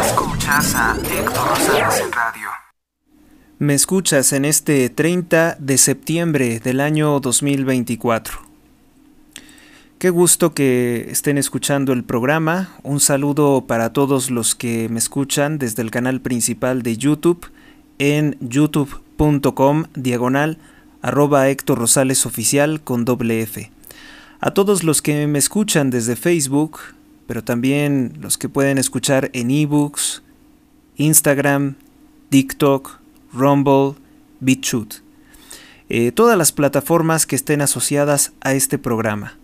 Escuchas Héctor Rosales en radio. Me escuchas en este 30 de septiembre del año 2024. Qué gusto que estén escuchando el programa. Un saludo para todos los que me escuchan desde el canal principal de YouTube en youtube.com diagonal arroba Héctor Rosales Oficial con doble F. A todos los que me escuchan desde Facebook, pero también los que pueden escuchar en ebooks, Instagram, TikTok, Rumble, BitChute. Eh, todas las plataformas que estén asociadas a este programa.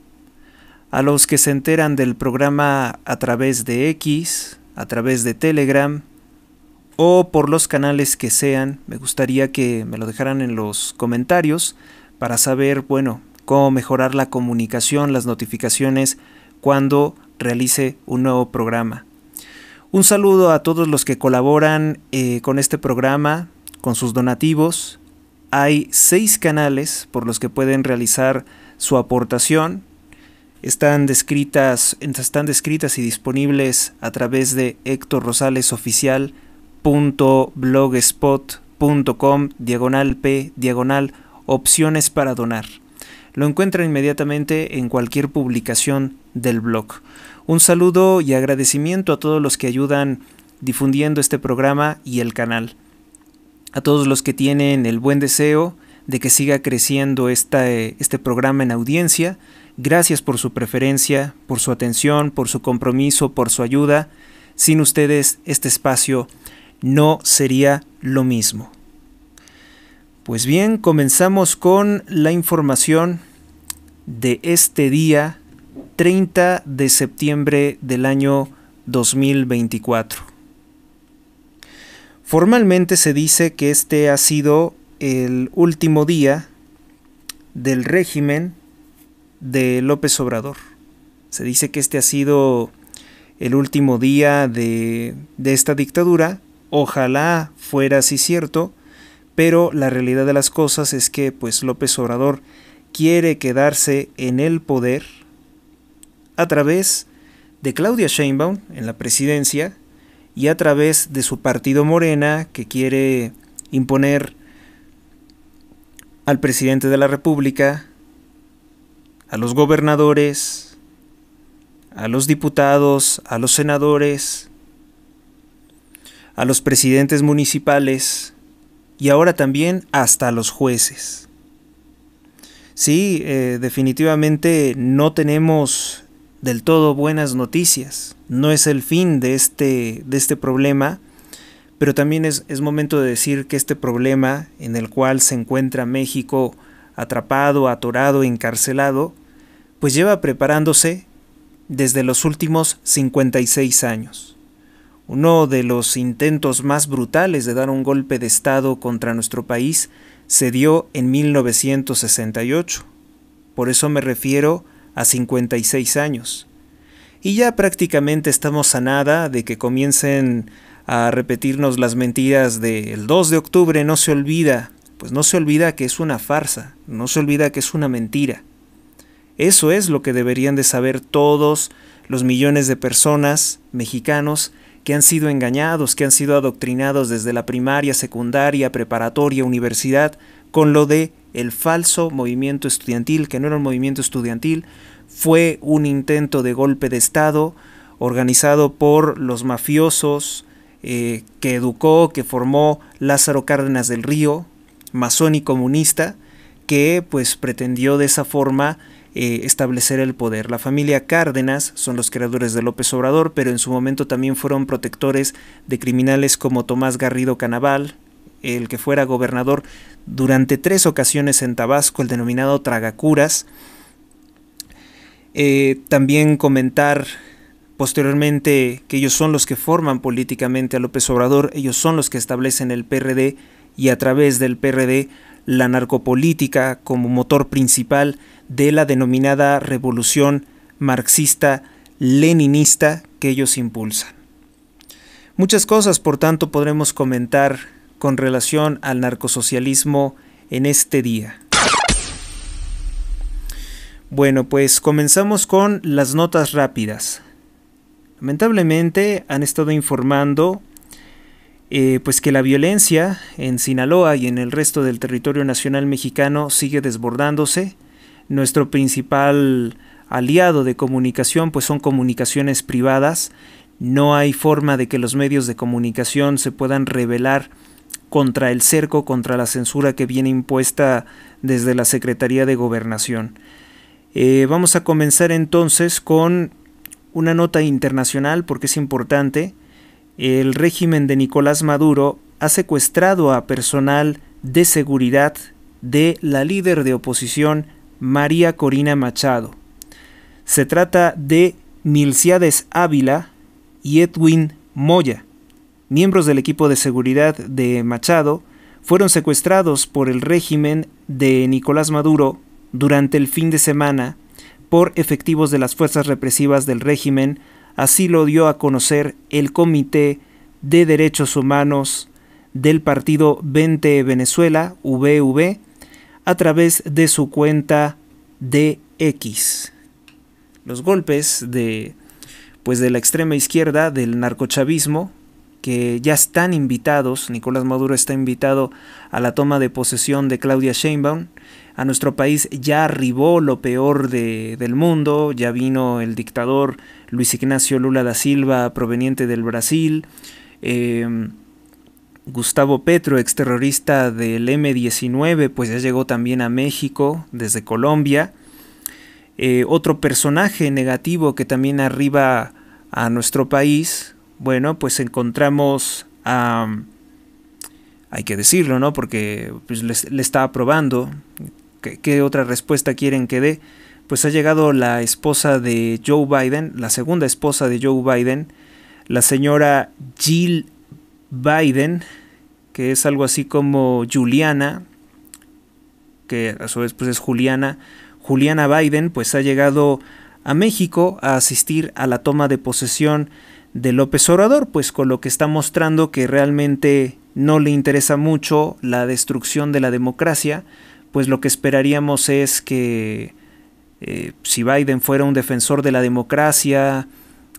A los que se enteran del programa a través de X, a través de Telegram o por los canales que sean, me gustaría que me lo dejaran en los comentarios para saber, bueno, cómo mejorar la comunicación, las notificaciones cuando realice un nuevo programa. Un saludo a todos los que colaboran eh, con este programa, con sus donativos. Hay seis canales por los que pueden realizar su aportación. Están descritas, están descritas y disponibles a través de hectorrosalesoficial.blogspot.com diagonal p diagonal opciones para donar. Lo encuentra inmediatamente en cualquier publicación del blog. Un saludo y agradecimiento a todos los que ayudan difundiendo este programa y el canal. A todos los que tienen el buen deseo de que siga creciendo este programa en audiencia. Gracias por su preferencia, por su atención, por su compromiso, por su ayuda. Sin ustedes este espacio no sería lo mismo. Pues bien, comenzamos con la información de este día 30 de septiembre del año 2024. Formalmente se dice que este ha sido el último día del régimen de López Obrador. Se dice que este ha sido el último día de, de esta dictadura. Ojalá fuera así cierto, pero la realidad de las cosas es que pues López Obrador quiere quedarse en el poder a través de Claudia Sheinbaum en la presidencia y a través de su partido Morena que quiere imponer al presidente de la República, a los gobernadores, a los diputados, a los senadores, a los presidentes municipales y ahora también hasta a los jueces. Sí, eh, definitivamente no tenemos del todo buenas noticias. No es el fin de este, de este problema, pero también es, es momento de decir que este problema en el cual se encuentra México atrapado, atorado, encarcelado, pues lleva preparándose desde los últimos 56 años. Uno de los intentos más brutales de dar un golpe de Estado contra nuestro país se dio en 1968. Por eso me refiero a 56 años. Y ya prácticamente estamos a nada de que comiencen a repetirnos las mentiras de el 2 de octubre no se olvida, pues no se olvida que es una farsa, no se olvida que es una mentira. Eso es lo que deberían de saber todos los millones de personas mexicanos que han sido engañados, que han sido adoctrinados desde la primaria, secundaria, preparatoria, universidad, con lo de el falso movimiento estudiantil, que no era un movimiento estudiantil, fue un intento de golpe de Estado organizado por los mafiosos eh, que educó, que formó Lázaro Cárdenas del Río, masón y comunista, que pues pretendió de esa forma eh, establecer el poder. La familia Cárdenas son los creadores de López Obrador, pero en su momento también fueron protectores de criminales como Tomás Garrido Canaval, el que fuera gobernador durante tres ocasiones en Tabasco, el denominado Tragacuras. Eh, también comentar posteriormente que ellos son los que forman políticamente a López Obrador, ellos son los que establecen el PRD y a través del PRD la narcopolítica como motor principal de la denominada revolución marxista-leninista que ellos impulsan. Muchas cosas, por tanto, podremos comentar con relación al narcosocialismo en este día. Bueno, pues comenzamos con las notas rápidas. Lamentablemente han estado informando eh, pues que la violencia en Sinaloa y en el resto del territorio nacional mexicano sigue desbordándose. Nuestro principal aliado de comunicación pues son comunicaciones privadas. No hay forma de que los medios de comunicación se puedan revelar contra el cerco, contra la censura que viene impuesta desde la Secretaría de Gobernación. Eh, vamos a comenzar entonces con una nota internacional porque es importante. El régimen de Nicolás Maduro ha secuestrado a personal de seguridad de la líder de oposición María Corina Machado. Se trata de Milciades Ávila y Edwin Moya miembros del equipo de seguridad de Machado fueron secuestrados por el régimen de Nicolás Maduro durante el fin de semana por efectivos de las fuerzas represivas del régimen, así lo dio a conocer el Comité de Derechos Humanos del partido 20 Venezuela, VV, a través de su cuenta de X. Los golpes de pues de la extrema izquierda del narcochavismo que ya están invitados, Nicolás Maduro está invitado a la toma de posesión de Claudia Sheinbaum. A nuestro país ya arribó lo peor de, del mundo, ya vino el dictador Luis Ignacio Lula da Silva proveniente del Brasil, em, Gustavo Petro, exterrorista del M19, pues ya llegó también a México desde Colombia. Eh, otro personaje negativo que también arriba a nuestro país, bueno, pues encontramos a... Hay que decirlo, ¿no? Porque pues, le, está aprobando. ¿Qué, ¿Qué otra respuesta quieren que dé? Pues ha llegado la esposa de Joe Biden, la segunda esposa de Joe Biden, la señora Jill Biden, que es algo así como Juliana, que a su vez pues, es Juliana. Juliana Biden pues ha llegado a México a asistir a la toma de posesión de López Obrador, pues con lo que está mostrando que realmente no le interesa mucho la destrucción de la democracia, pues lo que esperaríamos es que eh, si Biden fuera un defensor de la democracia,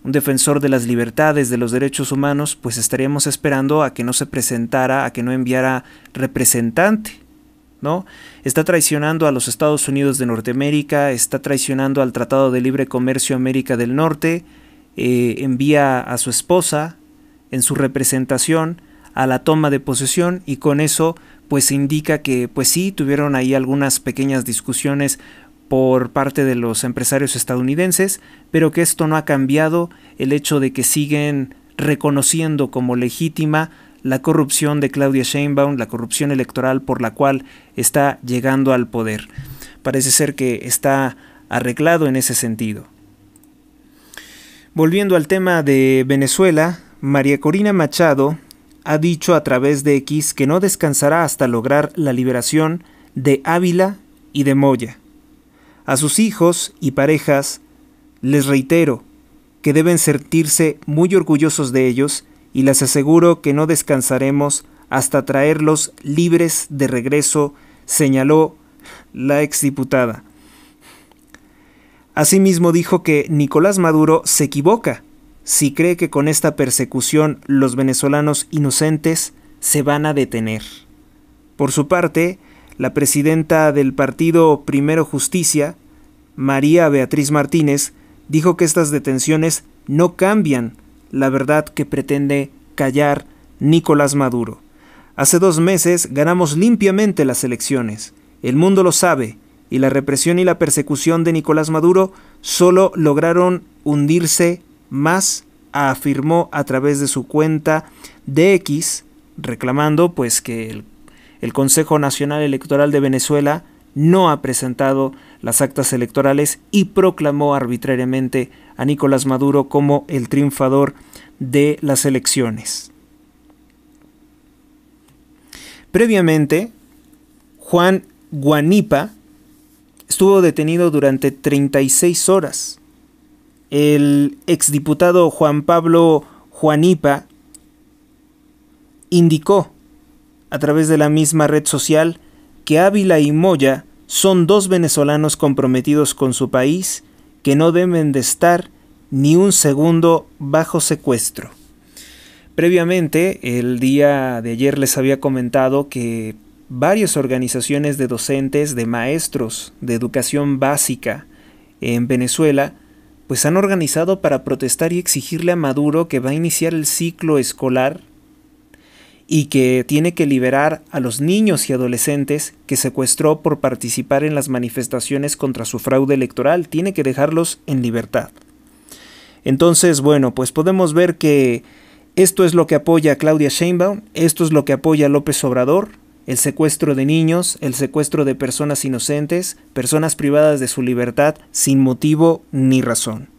un defensor de las libertades, de los derechos humanos, pues estaríamos esperando a que no se presentara, a que no enviara representante, ¿no? Está traicionando a los Estados Unidos de Norteamérica, está traicionando al Tratado de Libre Comercio América del Norte, eh, envía a su esposa en su representación a la toma de posesión y con eso pues se indica que pues sí tuvieron ahí algunas pequeñas discusiones por parte de los empresarios estadounidenses, pero que esto no ha cambiado el hecho de que siguen reconociendo como legítima la corrupción de Claudia Sheinbaum, la corrupción electoral por la cual está llegando al poder. Parece ser que está arreglado en ese sentido. Volviendo al tema de Venezuela, María Corina Machado ha dicho a través de X que no descansará hasta lograr la liberación de Ávila y de Moya. A sus hijos y parejas les reitero que deben sentirse muy orgullosos de ellos y les aseguro que no descansaremos hasta traerlos libres de regreso, señaló la exdiputada. Asimismo dijo que Nicolás Maduro se equivoca si cree que con esta persecución los venezolanos inocentes se van a detener. Por su parte, la presidenta del partido Primero Justicia, María Beatriz Martínez, dijo que estas detenciones no cambian la verdad que pretende callar Nicolás Maduro. Hace dos meses ganamos limpiamente las elecciones. El mundo lo sabe y la represión y la persecución de Nicolás Maduro solo lograron hundirse más, afirmó a través de su cuenta de X, reclamando pues que el, el Consejo Nacional Electoral de Venezuela no ha presentado las actas electorales y proclamó arbitrariamente a Nicolás Maduro como el triunfador de las elecciones. Previamente, Juan Guanipa, estuvo detenido durante 36 horas. El exdiputado Juan Pablo Juanipa indicó a través de la misma red social que Ávila y Moya son dos venezolanos comprometidos con su país que no deben de estar ni un segundo bajo secuestro. Previamente, el día de ayer les había comentado que varias organizaciones de docentes, de maestros, de educación básica en Venezuela, pues han organizado para protestar y exigirle a Maduro que va a iniciar el ciclo escolar y que tiene que liberar a los niños y adolescentes que secuestró por participar en las manifestaciones contra su fraude electoral, tiene que dejarlos en libertad. Entonces, bueno, pues podemos ver que esto es lo que apoya Claudia Sheinbaum, esto es lo que apoya López Obrador, el secuestro de niños, el secuestro de personas inocentes, personas privadas de su libertad sin motivo ni razón.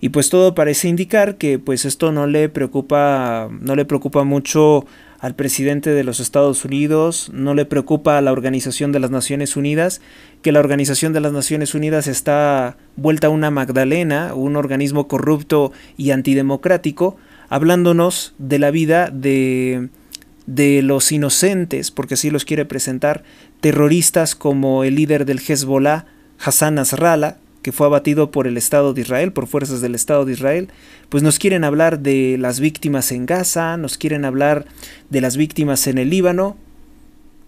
Y pues todo parece indicar que pues esto no le preocupa no le preocupa mucho al presidente de los Estados Unidos, no le preocupa a la Organización de las Naciones Unidas, que la Organización de las Naciones Unidas está vuelta a una Magdalena, un organismo corrupto y antidemocrático, hablándonos de la vida de de los inocentes, porque así los quiere presentar, terroristas como el líder del Hezbollah, Hassan Nasrallah, que fue abatido por el Estado de Israel, por fuerzas del Estado de Israel, pues nos quieren hablar de las víctimas en Gaza, nos quieren hablar de las víctimas en el Líbano,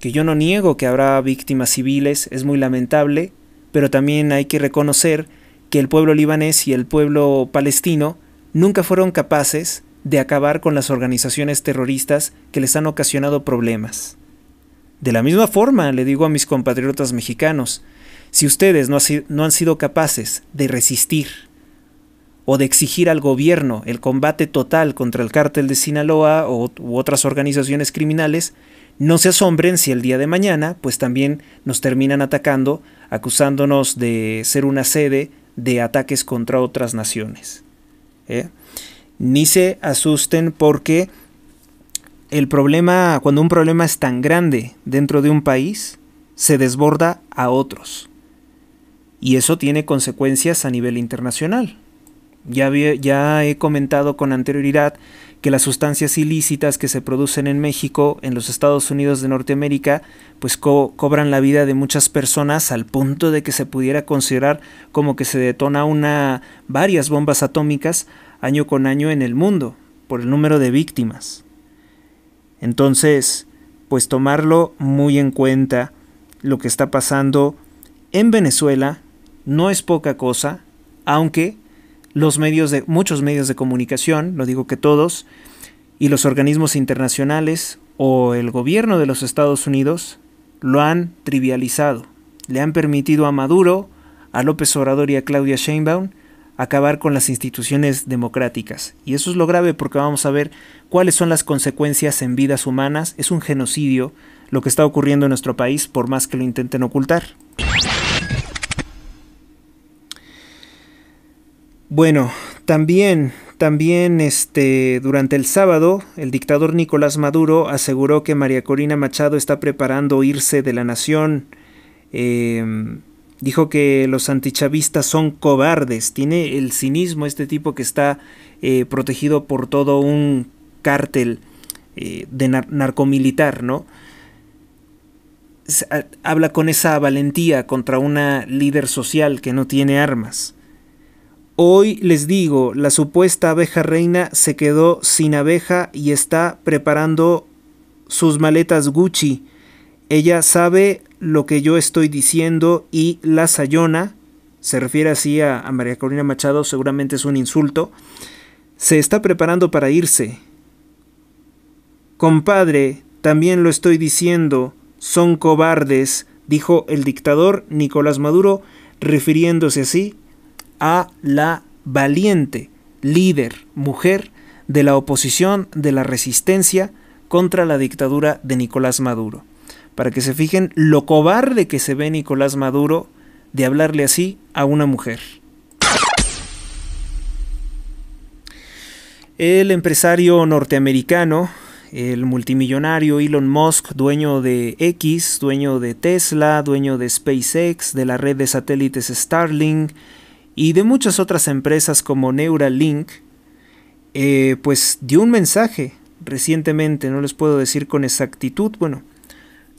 que yo no niego que habrá víctimas civiles, es muy lamentable, pero también hay que reconocer que el pueblo libanés y el pueblo palestino nunca fueron capaces de acabar con las organizaciones terroristas que les han ocasionado problemas. De la misma forma, le digo a mis compatriotas mexicanos, si ustedes no, han sido capaces de resistir o de exigir al gobierno el combate total contra el cártel de Sinaloa u otras organizaciones criminales, no se asombren si el día de mañana, pues también nos terminan atacando, acusándonos de ser una sede de ataques contra otras naciones. ¿eh? ni se asusten porque el problema, cuando un problema es tan grande dentro de un país, se desborda a otros. Y eso tiene consecuencias a nivel internacional. Ya, ya he comentado con anterioridad que las sustancias ilícitas que se producen en México, en los Estados Unidos de Norteamérica, pues cobran la vida de muchas personas al punto de que se pudiera considerar como que se detona una varias bombas atómicas año con año en el mundo por el número de víctimas. Entonces, pues tomarlo muy en cuenta lo que está pasando en Venezuela no es poca cosa, aunque los medios de muchos medios de comunicación, lo digo que todos, y los organismos internacionales o el gobierno de los Estados Unidos lo han trivializado. Le han permitido a Maduro, a López Obrador y a Claudia Sheinbaum acabar con las instituciones democráticas. Y eso es lo grave porque vamos a ver cuáles son las consecuencias en vidas humanas. Es un genocidio lo que está ocurriendo en nuestro país por más que lo intenten ocultar. Bueno, también, también este, durante el sábado, el dictador Nicolás Maduro aseguró que María Corina Machado está preparando irse de la nación. Em, dijo que los antichavistas son cobardes. Tiene el cinismo este tipo que está eh, protegido por todo un cártel eh, de narcomilitar, ¿no? Habla con esa valentía contra una líder social que no tiene armas. Hoy les digo, la supuesta abeja reina se quedó sin abeja y está preparando sus maletas Gucci. Ella sabe lo que yo estoy diciendo y la sayona, se refiere así a, María corina Machado, seguramente es un insulto, se está preparando para irse. Compadre, también lo estoy diciendo, son cobardes, dijo el dictador Nicolás Maduro, refiriéndose así a la valiente líder mujer de la oposición de la resistencia contra la dictadura de Nicolás Maduro para que se fijen lo cobarde que se ve Nicolás Maduro de hablarle así a una mujer. El empresario norteamericano, el multimillonario Elon Musk, dueño de X, dueño de Tesla, dueño de SpaceX, de la red de satélites Starlink y de muchas otras empresas como Neuralink, eh, pues dio un mensaje recientemente, no les puedo decir con exactitud, bueno,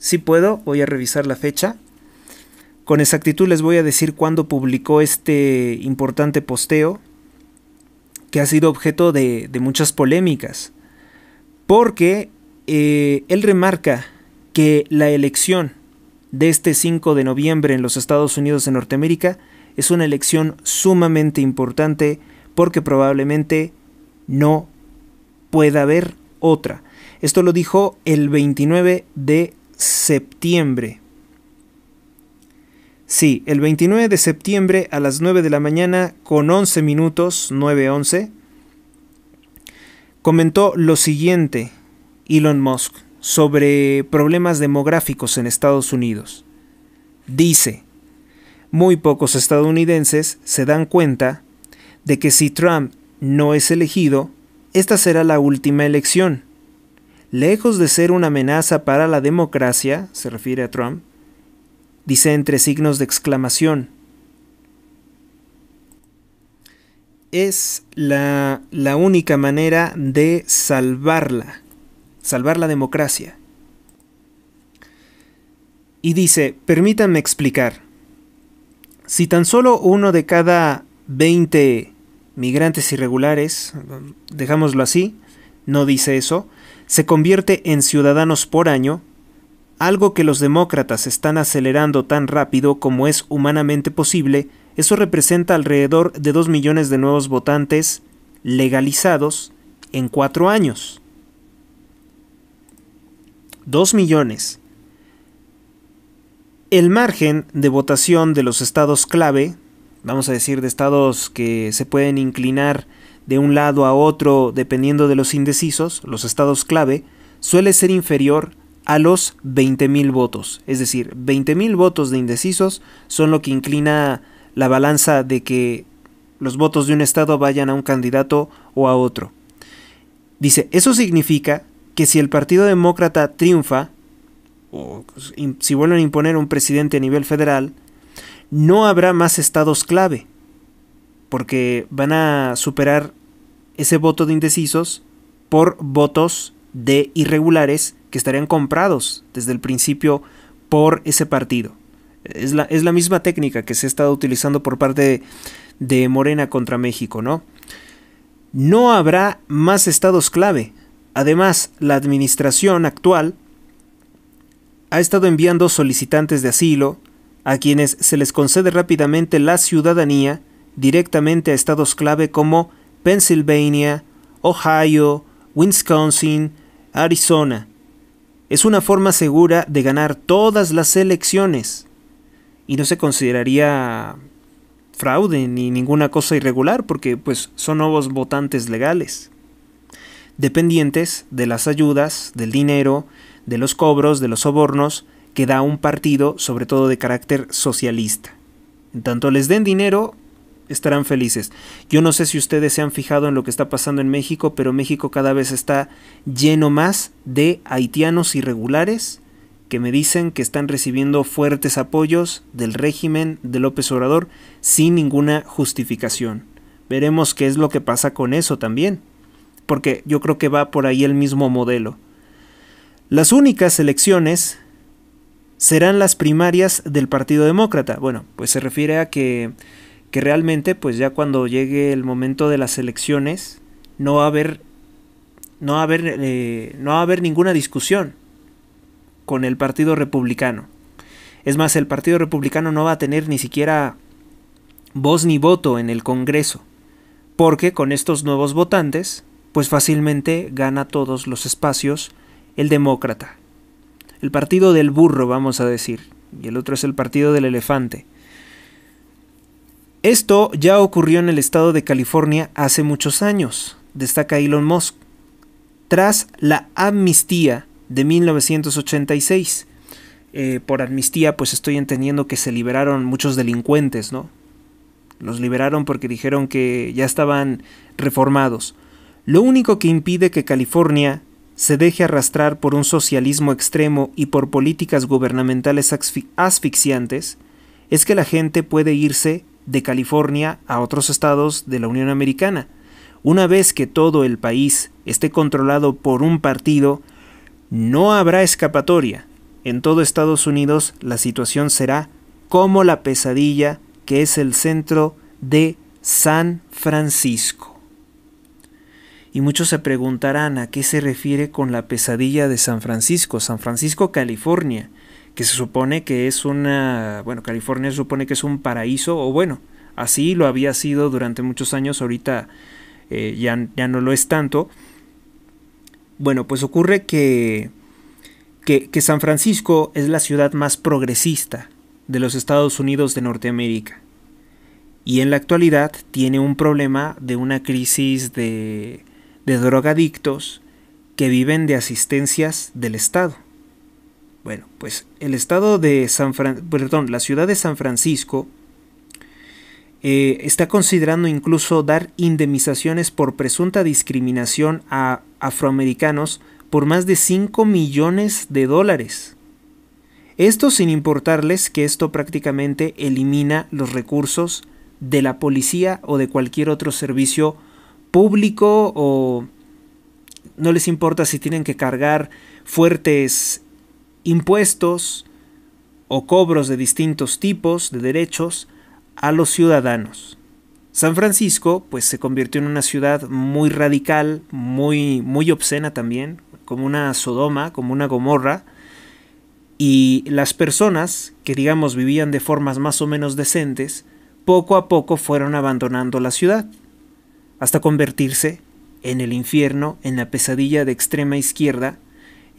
si puedo, voy a revisar la fecha. Con exactitud les voy a decir cuándo publicó este importante posteo, que ha sido objeto de, muchas polémicas, porque eh, él remarca que la elección de este 5 de noviembre en los Estados Unidos de Norteamérica es una elección sumamente importante porque probablemente no pueda haber otra. Esto lo dijo el 29 de septiembre. Sí, el 29 de septiembre a las 9 de la mañana con 11 minutos, 9.11, comentó lo siguiente Elon Musk sobre problemas demográficos en Estados Unidos. Dice, muy pocos estadounidenses se dan cuenta de que si Trump no es elegido, esta será la última elección lejos de ser una amenaza para la democracia, se refiere a Trump, dice entre signos de exclamación. Es la, única manera de salvarla, salvar la democracia. Y dice, permítanme explicar, si tan solo uno de cada 20 migrantes irregulares, dejámoslo así, no dice eso, se convierte en ciudadanos por año, algo que los demócratas están acelerando tan rápido como es humanamente posible, eso representa alrededor de 2 millones de nuevos votantes legalizados en 4 años. 2 millones. El margen de votación de los estados clave, vamos a decir de estados que se pueden inclinar de un lado a otro dependiendo de los indecisos, los estados clave, suele ser inferior a los 20.000 votos. Es decir, 20.000 votos de indecisos son lo que inclina la balanza de que los votos de un estado vayan a un candidato o a otro. Dice, eso significa que si el Partido Demócrata triunfa, o si vuelven a imponer un presidente a nivel federal, no habrá más estados clave, porque van a superar ese voto de indecisos por votos de irregulares que estarían comprados desde el principio por ese partido. Es la, misma técnica que se ha estado utilizando por parte de, de Morena contra México, ¿no? No habrá más estados clave. Además, la administración actual ha estado enviando solicitantes de asilo, a quienes se les concede rápidamente la ciudadanía, directamente a estados clave como Pennsylvania, Ohio, Wisconsin, Arizona. Es una forma segura de ganar todas las elecciones y no se consideraría fraude ni ninguna cosa irregular porque pues son nuevos votantes legales dependientes de las ayudas, del dinero, de los cobros, de los sobornos que da un partido, sobre todo de carácter socialista. En tanto les den dinero, estarán felices. Yo no sé si ustedes se han fijado en lo que está pasando en México, pero México cada vez está lleno más de haitianos irregulares que me dicen que están recibiendo fuertes apoyos del régimen de López Obrador sin ninguna justificación. Veremos qué es lo que pasa con eso también, porque yo creo que va por ahí el mismo modelo. Las únicas elecciones serán las primarias del Partido Demócrata. Bueno, pues se refiere a que que realmente pues ya cuando llegue el momento de las elecciones no va a haber no va a haber eh, no va a haber ninguna discusión con el Partido Republicano. Es más, el Partido Republicano no va a tener ni siquiera voz ni voto en el Congreso, porque con estos nuevos votantes, pues fácilmente gana todos los espacios el demócrata. El partido del burro, vamos a decir, y el otro es el partido del elefante. Esto ya ocurrió en el estado de California hace muchos años, destaca Elon Musk, tras la amnistía de 1986. Eh, por amnistía, pues estoy entendiendo que se liberaron muchos delincuentes, ¿no? Los liberaron porque dijeron que ya estaban reformados. Lo único que impide que California se deje arrastrar por un socialismo extremo y por políticas gubernamentales asfixiantes es que la gente puede irse de California a otros estados de la Unión Americana. Una vez que todo el país esté controlado por un partido, no habrá escapatoria. En todo Estados Unidos la situación será como la pesadilla que es el centro de San Francisco. Y muchos se preguntarán a qué se refiere con la pesadilla de San Francisco, San Francisco, California que se supone que es una, bueno, California se supone que es un paraíso, o bueno, así lo había sido durante muchos años, ahorita eh, ya, ya, no lo es tanto. Bueno, pues ocurre que, que, que San Francisco es la ciudad más progresista de los Estados Unidos de Norteamérica y en la actualidad tiene un problema de una crisis de, de drogadictos que viven de asistencias del Estado. Bueno, pues el estado de San perdón, la ciudad de San Francisco eh, está considerando incluso dar indemnizaciones por presunta discriminación a afroamericanos por más de 5 millones de dólares. Esto sin importarles que esto prácticamente elimina los recursos de la policía o de cualquier otro servicio público o no les importa si tienen que cargar fuertes impuestos o cobros de distintos tipos de derechos a los ciudadanos. San Francisco pues se convirtió en una ciudad muy radical, muy muy obscena también, como una Sodoma, como una Gomorra, y las personas que digamos vivían de formas más o menos decentes, poco a poco fueron abandonando la ciudad, hasta convertirse en el infierno, en la pesadilla de extrema izquierda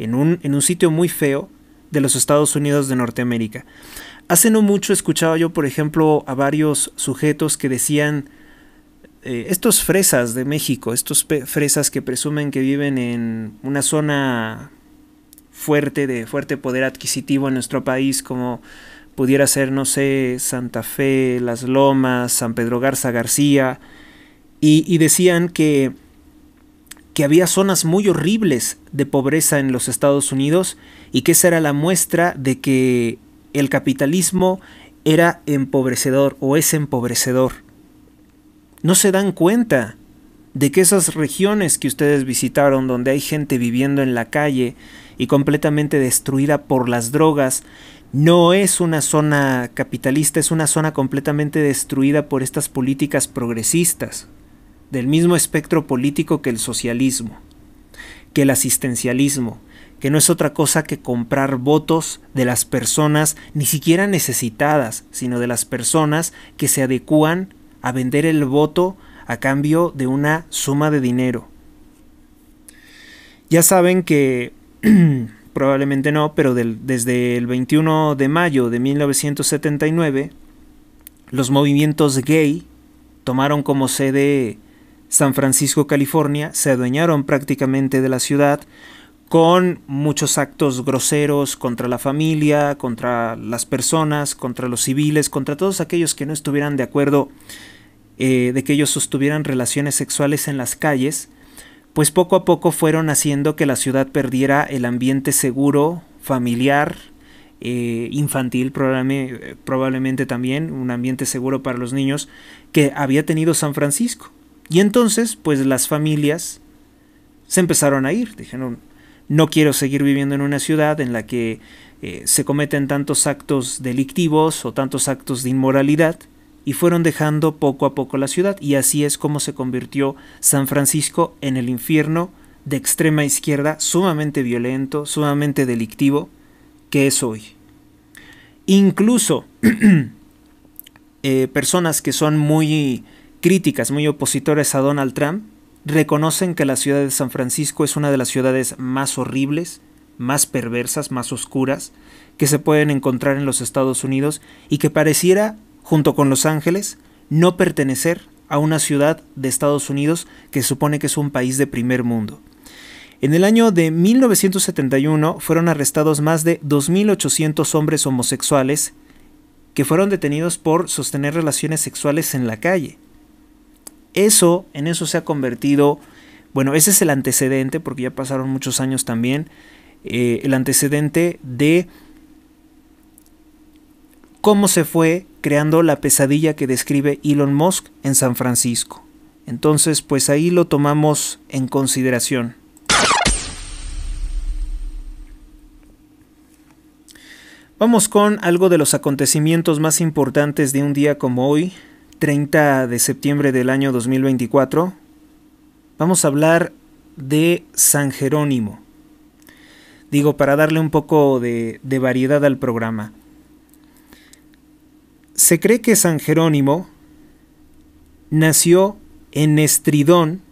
en un, en un sitio muy feo de los Estados Unidos de Norteamérica. Hace no mucho escuchaba yo, por ejemplo, a varios sujetos que decían, eh, estos fresas de México, estos fresas que presumen que viven en una zona fuerte, de fuerte poder adquisitivo en nuestro país, como pudiera ser, no sé, Santa Fe, Las Lomas, San Pedro Garza García, y decían que que había zonas muy horribles de pobreza en los Estados Unidos y que esa era la muestra de que el capitalismo era empobrecedor o es empobrecedor. No se dan cuenta de que esas regiones que ustedes visitaron donde hay gente viviendo en la calle y completamente destruida por las drogas, no es una zona capitalista, es una zona completamente destruida por estas políticas progresistas del mismo espectro político que el socialismo, que el asistencialismo, que no es otra cosa que comprar votos de las personas ni siquiera necesitadas, sino de las personas que se adecúan a vender el voto a cambio de una suma de dinero. Ya saben que probablemente no, pero desde el 21 de mayo de 1979, los movimientos gay tomaron como sede San Francisco, California, se adueñaron prácticamente de la ciudad con muchos actos groseros contra la familia, contra las personas, contra los civiles, contra todos aquellos que no estuvieran de acuerdo eh, de que ellos sostuvieran relaciones sexuales en las calles, pues poco a poco fueron haciendo que la ciudad perdiera el ambiente seguro, familiar, eh, infantil probablemente también, un ambiente seguro para los niños que había tenido San Francisco. Y entonces, pues las familias se empezaron a ir. Dijeron, no quiero seguir viviendo en una ciudad en la que eh, se cometen tantos actos delictivos o tantos actos de inmoralidad. Y fueron dejando poco a poco la ciudad. Y así es como se convirtió San Francisco en el infierno de extrema izquierda, sumamente violento, sumamente delictivo, que es hoy. Incluso eh, personas que son muy críticas muy opositores a Donald Trump, reconocen que la ciudad de San Francisco es una de las ciudades más horribles, más perversas, más oscuras, que se pueden encontrar en los Estados Unidos y que pareciera, junto con Los Ángeles, no pertenecer a una ciudad de Estados Unidos que supone que es un país de primer mundo. En el año de 1971 fueron arrestados más de 2.800 hombres homosexuales que fueron detenidos por sostener relaciones sexuales en la calle. Eso, en eso se ha convertido, bueno, ese es el antecedente, porque ya pasaron muchos años también, eh, el antecedente de cómo se fue creando la pesadilla que describe Elon Musk en San Francisco. Entonces, pues ahí lo tomamos en consideración. Vamos con algo de los acontecimientos más importantes de un día como hoy, 30 de septiembre del año 2024, vamos a hablar de San Jerónimo. Digo, para darle un poco de, variedad al programa. Se cree que San Jerónimo nació en Estridón,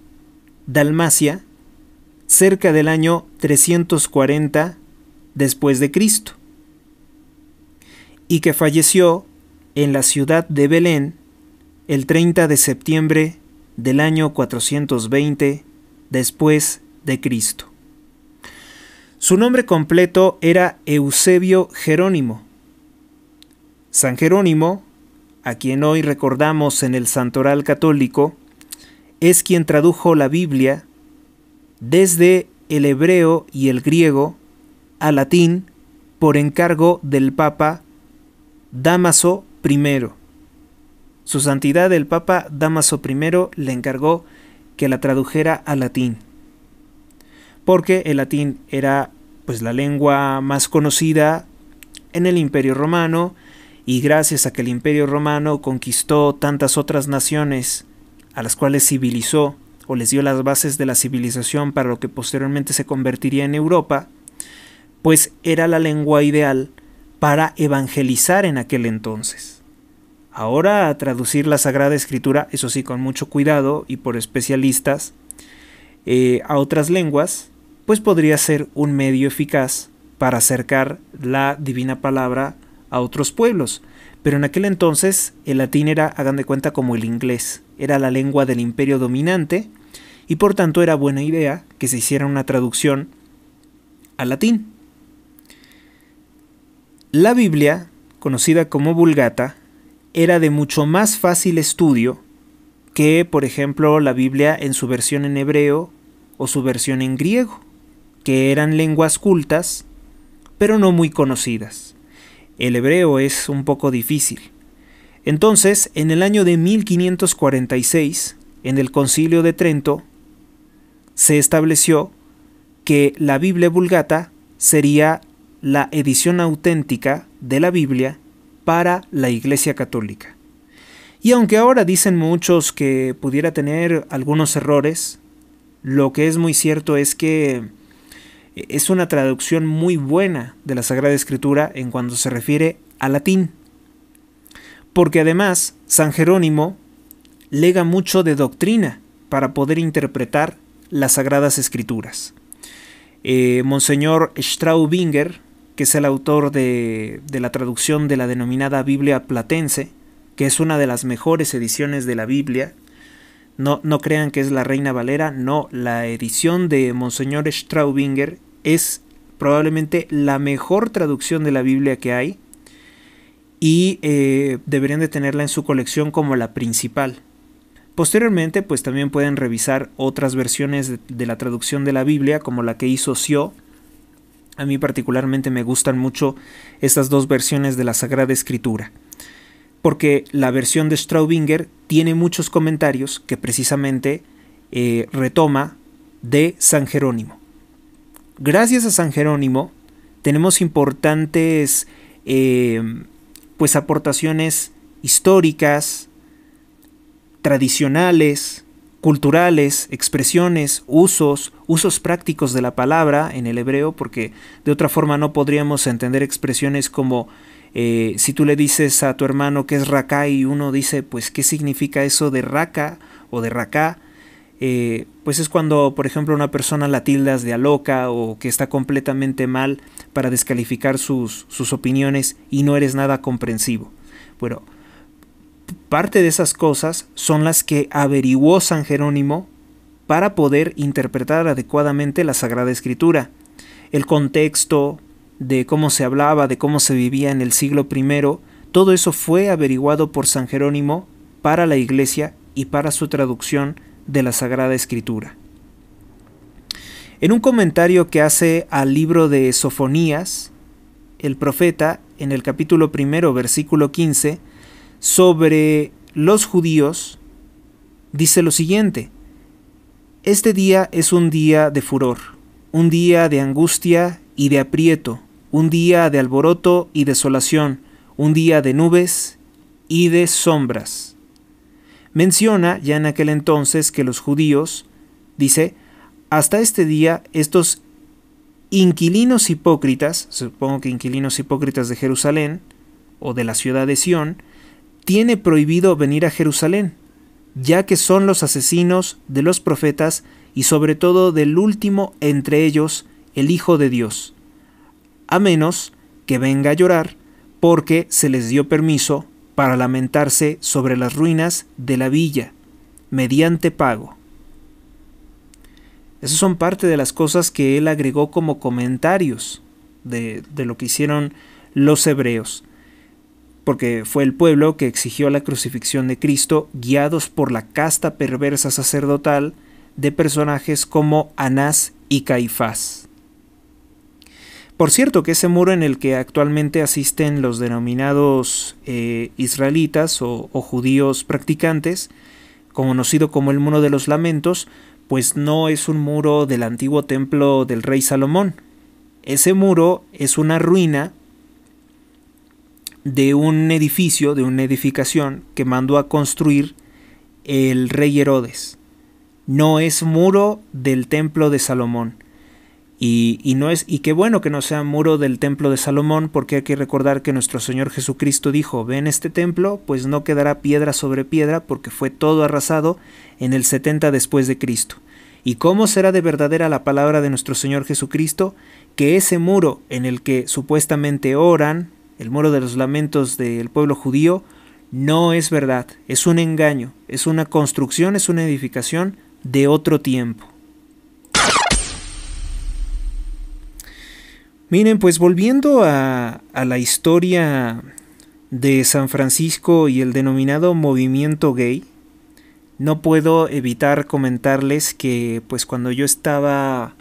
Dalmacia, cerca del año 340 después de Cristo, y que falleció en la ciudad de Belén el 30 de septiembre del año 420 después de Cristo. Su nombre completo era Eusebio Jerónimo. San Jerónimo, a quien hoy recordamos en el Santoral católico, es quien tradujo la Biblia desde el hebreo y el griego a latín por encargo del Papa Dámaso I. Su Santidad el Papa Damaso I le encargó que la tradujera al latín, porque el latín era pues la lengua más conocida en el Imperio Romano y gracias a que el Imperio Romano conquistó tantas otras naciones a las cuales civilizó o les dio las bases de la civilización para lo que posteriormente se convertiría en Europa, pues era la lengua ideal para evangelizar en aquel entonces. Ahora a traducir la Sagrada Escritura, eso sí, con mucho cuidado y por especialistas, eh, a otras lenguas, pues podría ser un medio eficaz para acercar la divina palabra a otros pueblos. Pero en aquel entonces el latín era, hagan de cuenta, como el inglés, era la lengua del imperio dominante y por tanto era buena idea que se hiciera una traducción al latín. La Biblia, conocida como Vulgata, era de mucho más fácil estudio que, por ejemplo, la Biblia en su versión en hebreo o su versión en griego, que eran lenguas cultas, pero no muy conocidas. El hebreo es un poco difícil. Entonces, en el año de 1546, en el concilio de Trento, se estableció que la Biblia Vulgata sería la edición auténtica de la Biblia para la Iglesia Católica. Y aunque ahora dicen muchos que pudiera tener algunos errores, lo que es muy cierto es que eh, es una traducción muy buena de la Sagrada Escritura en cuanto se refiere a latín. Porque además San Jerónimo lega mucho de doctrina para poder interpretar las Sagradas Escrituras. Eh, Monseñor Straubinger que es el autor de, la traducción de la denominada Biblia Platense, que es una de las mejores ediciones de la Biblia. No, no crean que es la Reina Valera, no, la edición de Monseñor Straubinger es probablemente la mejor traducción de la Biblia que hay y eh, deberían de tenerla en su colección como la principal. Posteriormente, pues también pueden revisar otras versiones de, de la traducción de la Biblia, como la que hizo Sio, a mí particularmente me gustan mucho estas dos versiones de la Sagrada Escritura, porque la versión de Straubinger tiene muchos comentarios que precisamente eh, retoma de San Jerónimo. Gracias a San Jerónimo tenemos importantes eh, pues aportaciones históricas, tradicionales, culturales, expresiones, usos, usos prácticos de la palabra en el hebreo, porque de otra forma no podríamos entender expresiones como eh, si tú le dices a tu hermano que es raca y uno dice, pues, ¿qué significa eso de raca o de raca? Eh, pues es cuando, por ejemplo, una persona la tildas de loca o que está completamente mal para descalificar sus, sus opiniones y no eres nada comprensivo. Bueno, parte de esas cosas son las que averiguó San Jerónimo para poder interpretar adecuadamente la Sagrada Escritura. El contexto de cómo se hablaba, de cómo se vivía en el siglo I, todo eso fue averiguado por San Jerónimo para la Iglesia y para su traducción de la Sagrada Escritura. En un comentario que hace al libro de esofonías el profeta, en el capítulo primero, versículo 15, sobre los judíos dice lo siguiente, este día es un día de furor, un día de angustia y de aprieto, un día de alboroto y desolación, un día de nubes y de sombras. Menciona ya en aquel entonces que los judíos, dice, hasta este día estos inquilinos hipócritas, supongo que inquilinos hipócritas de Jerusalén o de la ciudad de Sión, tiene prohibido venir a Jerusalén, ya que son los asesinos de los profetas y sobre todo del último entre ellos, el Hijo de Dios, a menos que venga a llorar porque se les dio permiso para lamentarse sobre las ruinas de la villa, mediante pago. Esas son parte de las cosas que él agregó como comentarios de, de lo que hicieron los hebreos porque fue el pueblo que exigió la crucifixión de Cristo, guiados por la casta perversa sacerdotal de personajes como Anás y Caifás. Por cierto que ese muro en el que actualmente asisten los denominados eh, israelitas o, o judíos practicantes, conocido como el muro de los lamentos, pues no es un muro del antiguo templo del rey Salomón. Ese muro es una ruina de un edificio, de una edificación que mandó a construir el rey Herodes. No es muro del templo de Salomón. Y, no es, y qué bueno que no sea muro del templo de Salomón, porque hay que recordar que nuestro Señor Jesucristo dijo, ven este templo, pues no quedará piedra sobre piedra, porque fue todo arrasado en el 70 después de Cristo. ¿Y cómo será de verdadera la palabra de nuestro Señor Jesucristo? Que ese muro en el que supuestamente oran, el muro de los lamentos del pueblo judío, no es verdad, es un engaño, es una construcción, es una edificación de otro tiempo. Miren, pues volviendo a, a la historia de San Francisco y el denominado movimiento gay, no puedo evitar comentarles que pues cuando yo estaba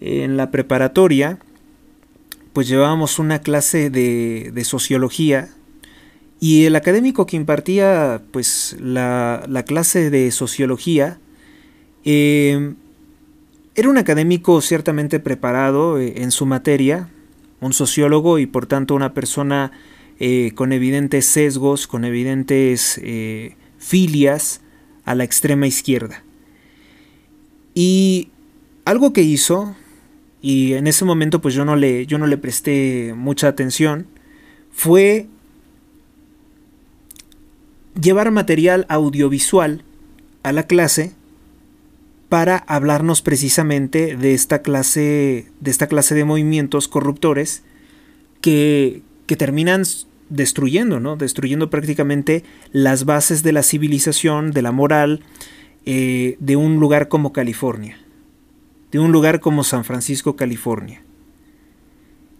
en la preparatoria, pues llevábamos una clase de, de sociología y el académico que impartía pues la, clase de sociología eh, era un académico ciertamente preparado eh, en su materia, un sociólogo y por tanto una persona eh, con evidentes sesgos, con evidentes filias a la extrema izquierda. Y algo que hizo y en ese momento pues yo no le, yo no le presté mucha atención, fue llevar material audiovisual a la clase para hablarnos precisamente de esta clase de esta clase de movimientos corruptores que, que terminan destruyendo, ¿no? Destruyendo prácticamente las bases de la civilización, de la moral, eh, de un lugar como California de un lugar como San Francisco, California.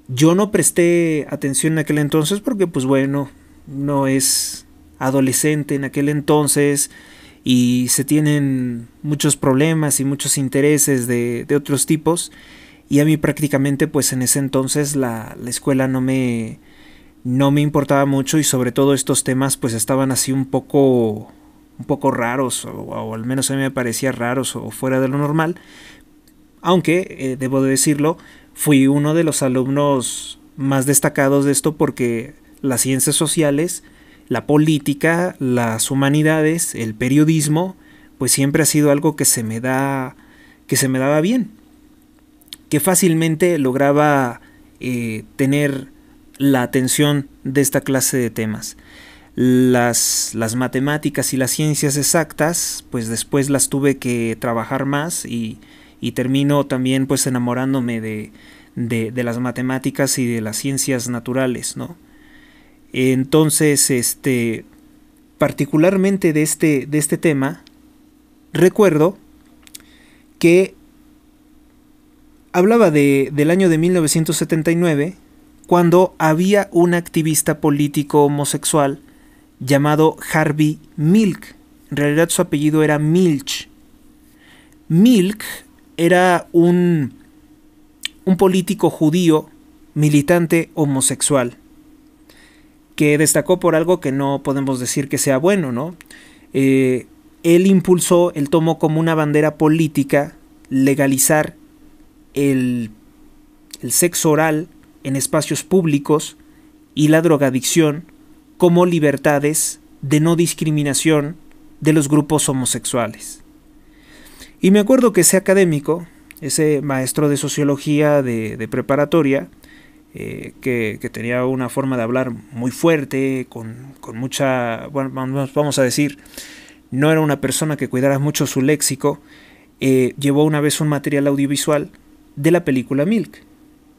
Yo no presté atención en aquel entonces porque, pues bueno, no es adolescente en aquel entonces y se tienen muchos problemas y muchos intereses de, otros tipos. Y a mí prácticamente, pues en ese entonces la, escuela no me, no me importaba mucho y sobre todo estos temas pues estaban así un poco un poco raros o, al menos a mí me parecía raros o fuera de lo normal aunque eh, debo decirlo, fui uno de los alumnos más destacados de esto porque las ciencias sociales, la política, las humanidades, el periodismo, pues siempre ha sido algo que se me da que se me daba bien, que fácilmente lograba eh, tener la atención de esta clase de temas. Las, las, matemáticas y las ciencias exactas, pues después las tuve que trabajar más y y termino también pues enamorándome de, las matemáticas y de las ciencias naturales, ¿no? Entonces, este, particularmente de este, de este tema, recuerdo que hablaba de, del año de 1979, cuando había un activista político homosexual llamado Harvey Milk. En realidad su apellido era Milch. Milk era un, político judío militante homosexual que destacó por algo que no podemos decir que sea bueno, ¿no? Eh, él impulsó, él tomó como una bandera política legalizar el sexo oral en espacios públicos y la drogadicción como libertades de no discriminación de los grupos homosexuales. Y me acuerdo que ese académico, ese maestro de sociología de, preparatoria, eh, que, tenía una forma de hablar muy fuerte, con, mucha, bueno, vamos a decir, no era una persona que cuidara mucho su léxico, eh, llevó una vez un material audiovisual de la película Milk.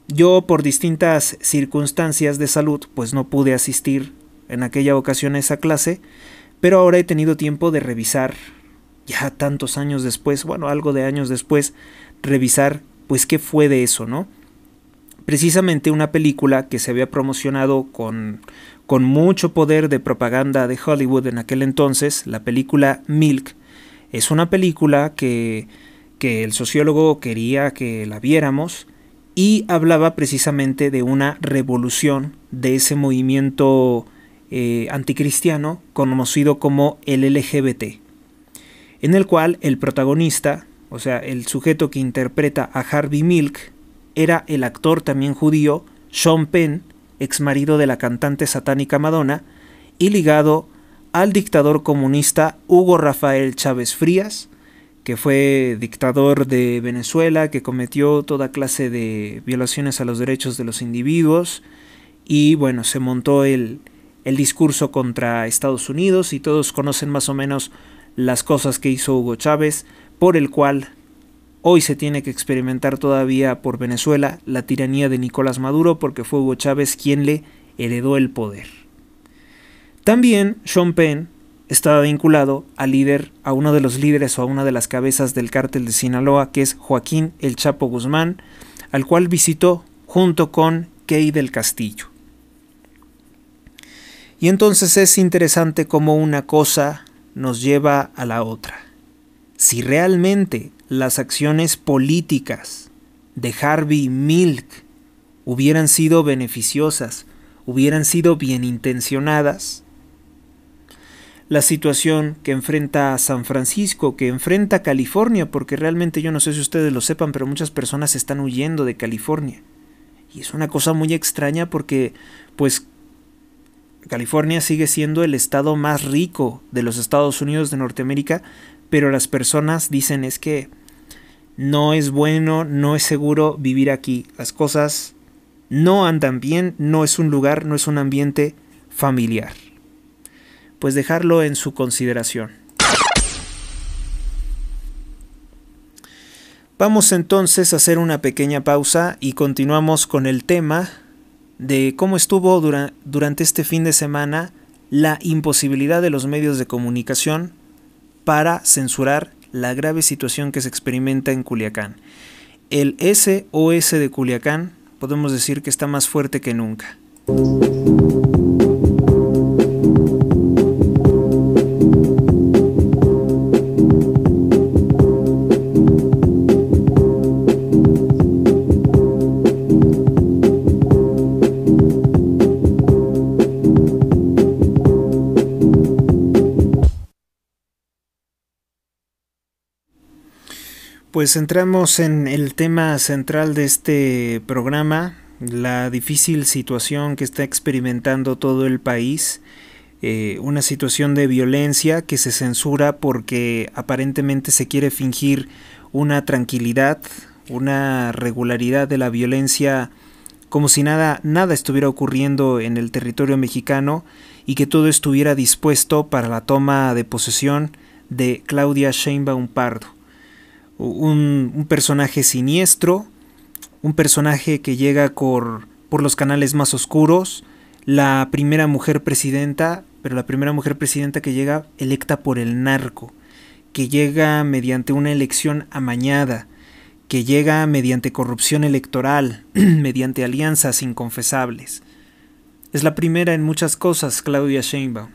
Yo por distintas circunstancias de salud pues no pude asistir en aquella ocasión a esa clase, pero ahora he tenido tiempo de revisar ya tantos años después, bueno, algo de años después, revisar pues qué fue de eso, ¿no? Precisamente una película que se había promocionado con, con mucho poder de propaganda de Hollywood en aquel entonces, la película Milk, es una película que, el sociólogo quería que la viéramos y hablaba precisamente de una revolución de ese movimiento eh, anticristiano conocido como el LGBT en el cual el protagonista, o sea, el sujeto que interpreta a Harvey Milk, era el actor también judío Sean Penn, ex marido de la cantante satánica Madonna, y ligado al dictador comunista Hugo Rafael Chávez Frías, que fue dictador de Venezuela, que cometió toda clase de violaciones a los derechos de los individuos, y bueno, se montó el, el discurso contra Estados Unidos, y todos conocen más o menos las cosas que hizo Hugo Chávez, por el cual hoy se tiene que experimentar todavía por Venezuela la tiranía de Nicolás Maduro porque fue Hugo Chávez quien le heredó el poder. También Sean Penn estaba vinculado al líder, a uno de los líderes o a una de las cabezas del cártel de Sinaloa, que es Joaquín El Chapo Guzmán, al cual visitó junto con Key del Castillo. Y entonces es interesante cómo una cosa nos lleva a la otra. Si realmente las acciones políticas de Harvey Milk hubieran sido beneficiosas, hubieran sido bien intencionadas, la situación que enfrenta San Francisco, que enfrenta California, porque realmente yo no sé si ustedes lo sepan, pero muchas personas están huyendo de California. Y es una cosa muy extraña porque, pues, California sigue siendo el estado más rico de los Estados Unidos de Norteamérica, pero las personas dicen es que no es bueno, no es seguro vivir aquí. Las cosas no andan bien, no es un lugar, no es un ambiente familiar. Pues dejarlo en su consideración. Vamos entonces a hacer una pequeña pausa y continuamos con el tema de cómo estuvo durante este fin de semana la imposibilidad de los medios de comunicación para censurar la grave situación que se experimenta en Culiacán. El SOS de Culiacán podemos decir que está más fuerte que nunca. pues entramos en el tema central de este programa, la difícil situación que está experimentando todo el país, eh, una situación de violencia que se censura porque aparentemente se quiere fingir una tranquilidad, una regularidad de la violencia como si nada nada estuviera ocurriendo en el territorio mexicano y que todo estuviera dispuesto para la toma de posesión de Claudia Sheinbaum Pardo un, personaje siniestro, un personaje que llega por, por los canales más oscuros, la primera mujer presidenta, pero la primera mujer presidenta que llega electa por el narco, que llega mediante una elección amañada, que llega mediante corrupción electoral, mediante alianzas inconfesables. Es la primera en muchas cosas Claudia Sheinbaum,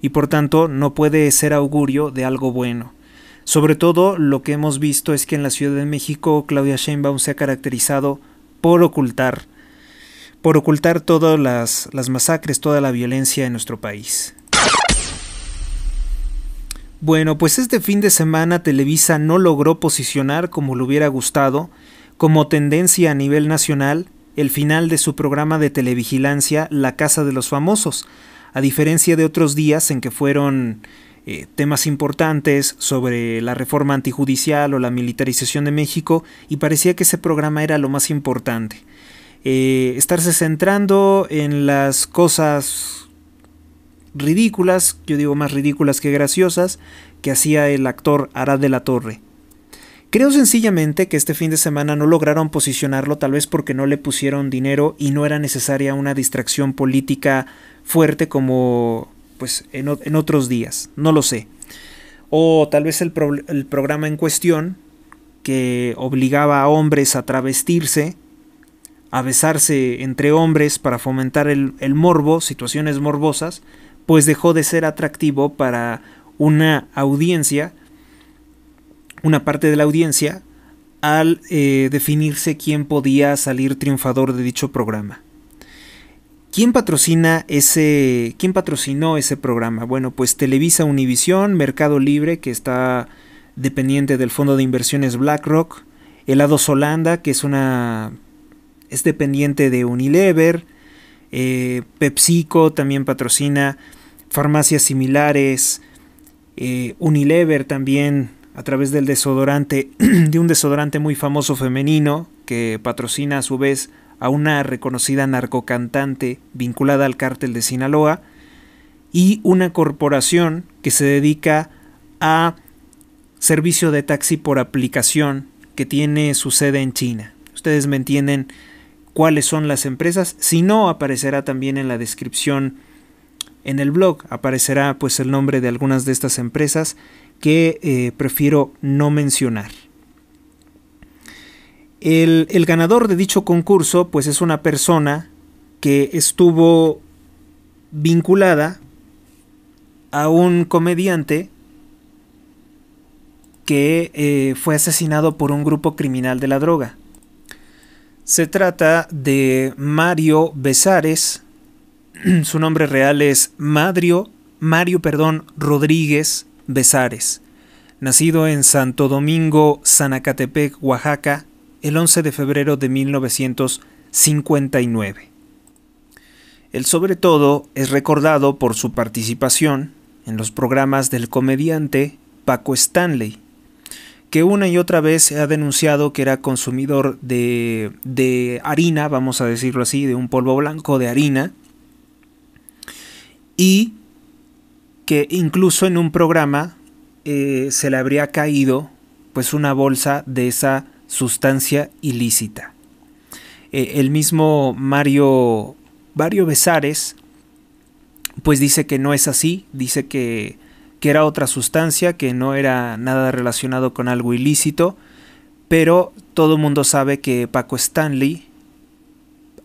y por tanto no puede ser augurio de algo bueno. Sobre todo lo que hemos visto es que en la Ciudad de México Claudia Sheinbaum se ha caracterizado por ocultar, por ocultar todas las, las masacres, toda la violencia en nuestro país. Bueno, pues este fin de semana Televisa no logró posicionar como le hubiera gustado, como tendencia a nivel nacional, el final de su programa de televigilancia La Casa de los Famosos, a diferencia de otros días en que fueron eh, temas importantes sobre la reforma antijudicial o la militarización de México y parecía que ese programa era lo más importante. Eh, estarse centrando en las cosas ridículas, yo digo más ridículas que graciosas, que hacía el actor Arad de la Torre. Creo sencillamente que este fin de semana no lograron posicionarlo tal vez porque no le pusieron dinero y no era necesaria una distracción política fuerte como pues, en, otros días, no lo sé. O tal vez el, programa en cuestión que obligaba a hombres a travestirse, a besarse entre hombres para fomentar el, morbo, situaciones morbosas, pues dejó de ser atractivo para una audiencia, una parte de la audiencia, al eh, definirse quién podía salir triunfador de dicho programa. ¿Quién patrocina ese quién patrocinó ese programa? Bueno, pues Televisa Univisión, Mercado Libre que está dependiente del fondo de inversiones BlackRock, Helados Holanda que es una es dependiente de Unilever, eh, PepsiCo también patrocina farmacias similares, eh, Unilever también a través del desodorante de un desodorante muy famoso femenino que patrocina a su vez a una reconocida narcocantante vinculada al cártel de Sinaloa y una corporación que se dedica a servicio de taxi por aplicación que tiene su sede en China. Ustedes me entienden cuáles son las empresas, si no aparecerá también en la descripción en el blog aparecerá pues el nombre de algunas de estas empresas que eh, prefiero no mencionar. El, ganador de dicho concurso, pues es una persona que estuvo vinculada a un comediante que eh, fue asesinado por un grupo criminal de la droga. Se trata de Mario Besares. Su nombre real es Madrio, Mario perdón, Rodríguez Besares. Nacido en Santo Domingo, Sanacatepec, Oaxaca, el 11 de febrero de 1959. El sobre todo es recordado por su participación en los programas del comediante Paco Stanley, que una y otra vez ha denunciado que era consumidor de, de harina, vamos a decirlo así, de un polvo blanco de harina, y que incluso en un programa eh, se le habría caído pues una bolsa de esa sustancia ilícita. Eh, el mismo Mario, Mario Besares, pues dice que no es así, dice que, que era otra sustancia, que no era nada relacionado con algo ilícito, pero todo el mundo sabe que Paco Stanley,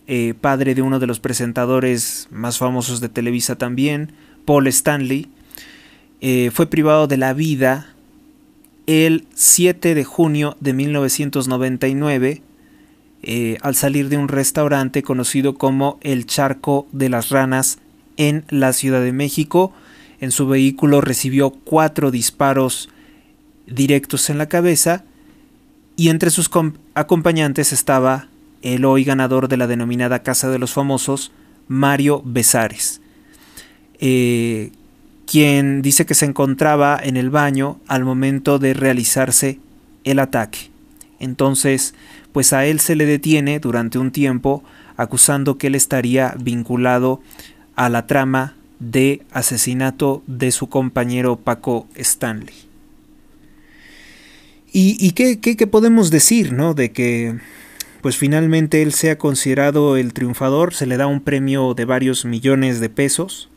eh, padre de uno de los presentadores más famosos de Televisa también, Paul Stanley, eh, fue privado de la vida el 7 de junio de 1999 eh, al salir de un restaurante conocido como el Charco de las Ranas en la Ciudad de México. En su vehículo recibió cuatro disparos directos en la cabeza y entre sus acompañantes estaba el hoy ganador de la denominada Casa de los Famosos, Mario Besares. Eh, quien dice que se encontraba en el baño al momento de realizarse el ataque. Entonces, pues a él se le detiene durante un tiempo acusando que él estaría vinculado a la trama de asesinato de su compañero Paco Stanley. ¿Y, qué, podemos decir, no? De que pues finalmente él sea considerado el triunfador, se le da un premio de varios millones de pesos,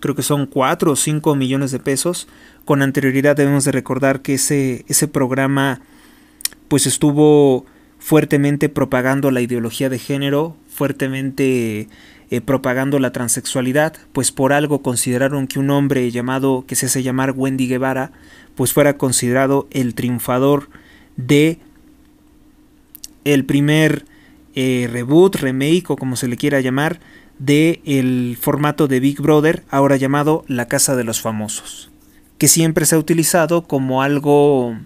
creo que son 4 o 5 millones de pesos. Con anterioridad debemos de recordar que ese, programa pues estuvo fuertemente propagando la ideología de género, fuertemente eh, propagando la transexualidad, pues por algo consideraron que un hombre llamado, que se hace llamar Wendy Guevara, pues fuera considerado el triunfador de el primer eh, reboot, remake o como se le quiera llamar, ...de el formato de Big Brother, ahora llamado La Casa de los Famosos, que siempre se ha utilizado como algo,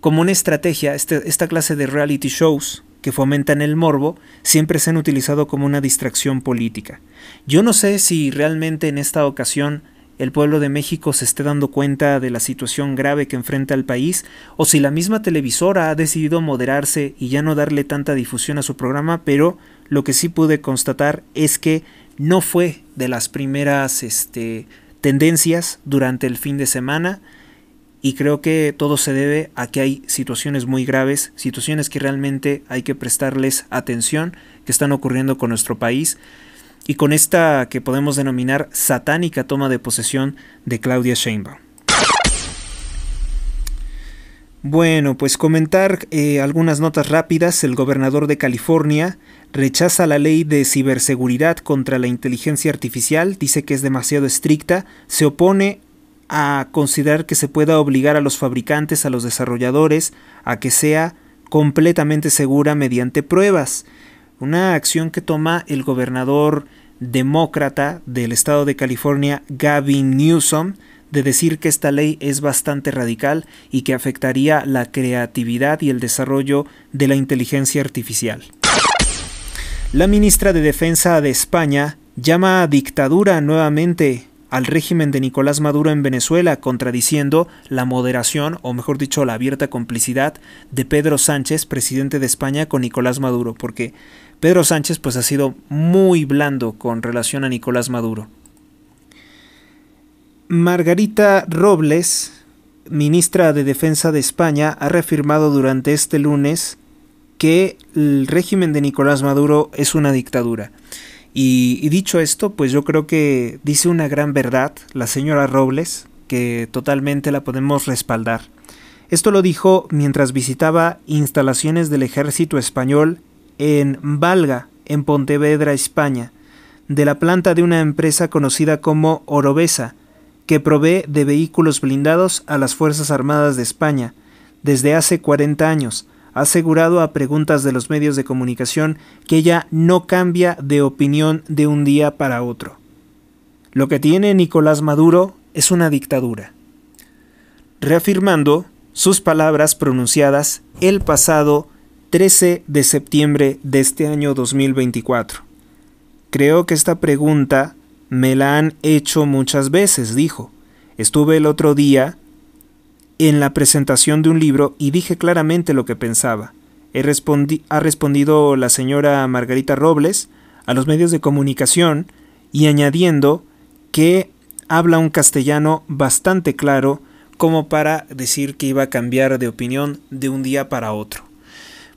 como una estrategia, este, esta clase de reality shows que fomentan el morbo, siempre se han utilizado como una distracción política. Yo no sé si realmente en esta ocasión el pueblo de México se esté dando cuenta de la situación grave que enfrenta el país, o si la misma televisora ha decidido moderarse y ya no darle tanta difusión a su programa, pero lo que sí pude constatar es que no fue de las primeras este, tendencias durante el fin de semana y creo que todo se debe a que hay situaciones muy graves, situaciones que realmente hay que prestarles atención, que están ocurriendo con nuestro país y con esta que podemos denominar satánica toma de posesión de Claudia Sheinbaum. Bueno, pues comentar eh, algunas notas rápidas. El gobernador de California rechaza la ley de ciberseguridad contra la inteligencia artificial, dice que es demasiado estricta, se opone a considerar que se pueda obligar a los fabricantes, a los desarrolladores, a que sea completamente segura mediante pruebas. Una acción que toma el gobernador demócrata del estado de California, Gavin Newsom, de decir que esta ley es bastante radical y que afectaría la creatividad y el desarrollo de la inteligencia artificial. La ministra de Defensa de España llama a dictadura nuevamente al régimen de Nicolás Maduro en Venezuela, contradiciendo la moderación, o mejor dicho, la abierta complicidad de Pedro Sánchez, presidente de España, con Nicolás Maduro, porque Pedro Sánchez pues ha sido muy blando con relación a Nicolás Maduro. Margarita Robles, ministra de Defensa de España, ha reafirmado durante este lunes que el régimen de Nicolás Maduro es una dictadura. Y, dicho esto, pues yo creo que dice una gran verdad la señora Robles, que totalmente la podemos respaldar. Esto lo dijo mientras visitaba instalaciones del ejército español en Valga, en Pontevedra, España, de la planta de una empresa conocida como Orovesa, que provee de vehículos blindados a las Fuerzas Armadas de España desde hace 40 años, ha asegurado a preguntas de los medios de comunicación que ella no cambia de opinión de un día para otro. Lo que tiene Nicolás Maduro es una dictadura. Reafirmando sus palabras pronunciadas el pasado 13 de septiembre de este año 2024. Creo que esta pregunta me la han hecho muchas veces, dijo. Estuve el otro día en la presentación de un libro y dije claramente lo que pensaba. ha respondido la señora Margarita Robles a los medios de comunicación y añadiendo que habla un castellano bastante claro como para decir que iba a cambiar de opinión de un día para otro.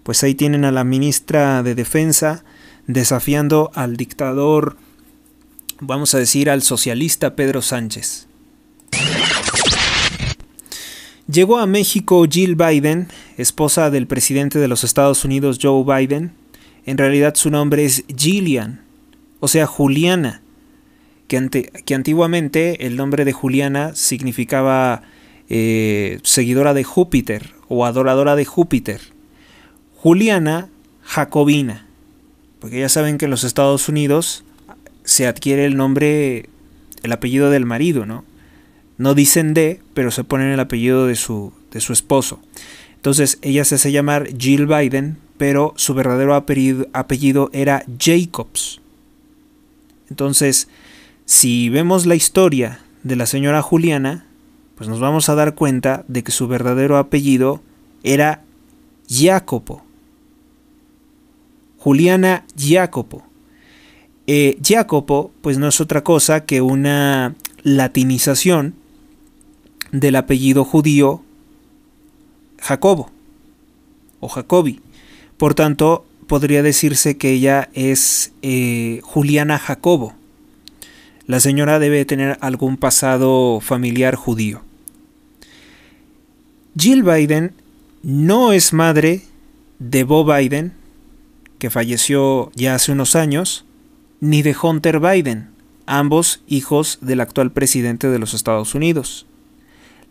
Pues ahí tienen a la ministra de Defensa desafiando al dictador, vamos a decir, al socialista Pedro Sánchez. Llegó a México Jill Biden, esposa del presidente de los Estados Unidos Joe Biden. En realidad su nombre es Jillian, o sea, Juliana, que, que antiguamente el nombre de Juliana significaba eh, seguidora de Júpiter o adoradora de Júpiter. Juliana Jacobina, porque ya saben que en los Estados Unidos se adquiere el nombre, el apellido del marido, ¿no? No dicen de, pero se ponen el apellido de su, de su esposo. Entonces ella se hace llamar Jill Biden, pero su verdadero apellido, era Jacobs. Entonces, si vemos la historia de la señora Juliana, pues nos vamos a dar cuenta de que su verdadero apellido era Jacopo. Juliana Jacopo. Eh, Jacopo, pues no es otra cosa que una latinización del apellido judío Jacobo o Jacobi. Por tanto, podría decirse que ella es eh, Juliana Jacobo. La señora debe tener algún pasado familiar judío. Jill Biden no es madre de Bo Biden, que falleció ya hace unos años, ni de Hunter Biden, ambos hijos del actual presidente de los Estados Unidos.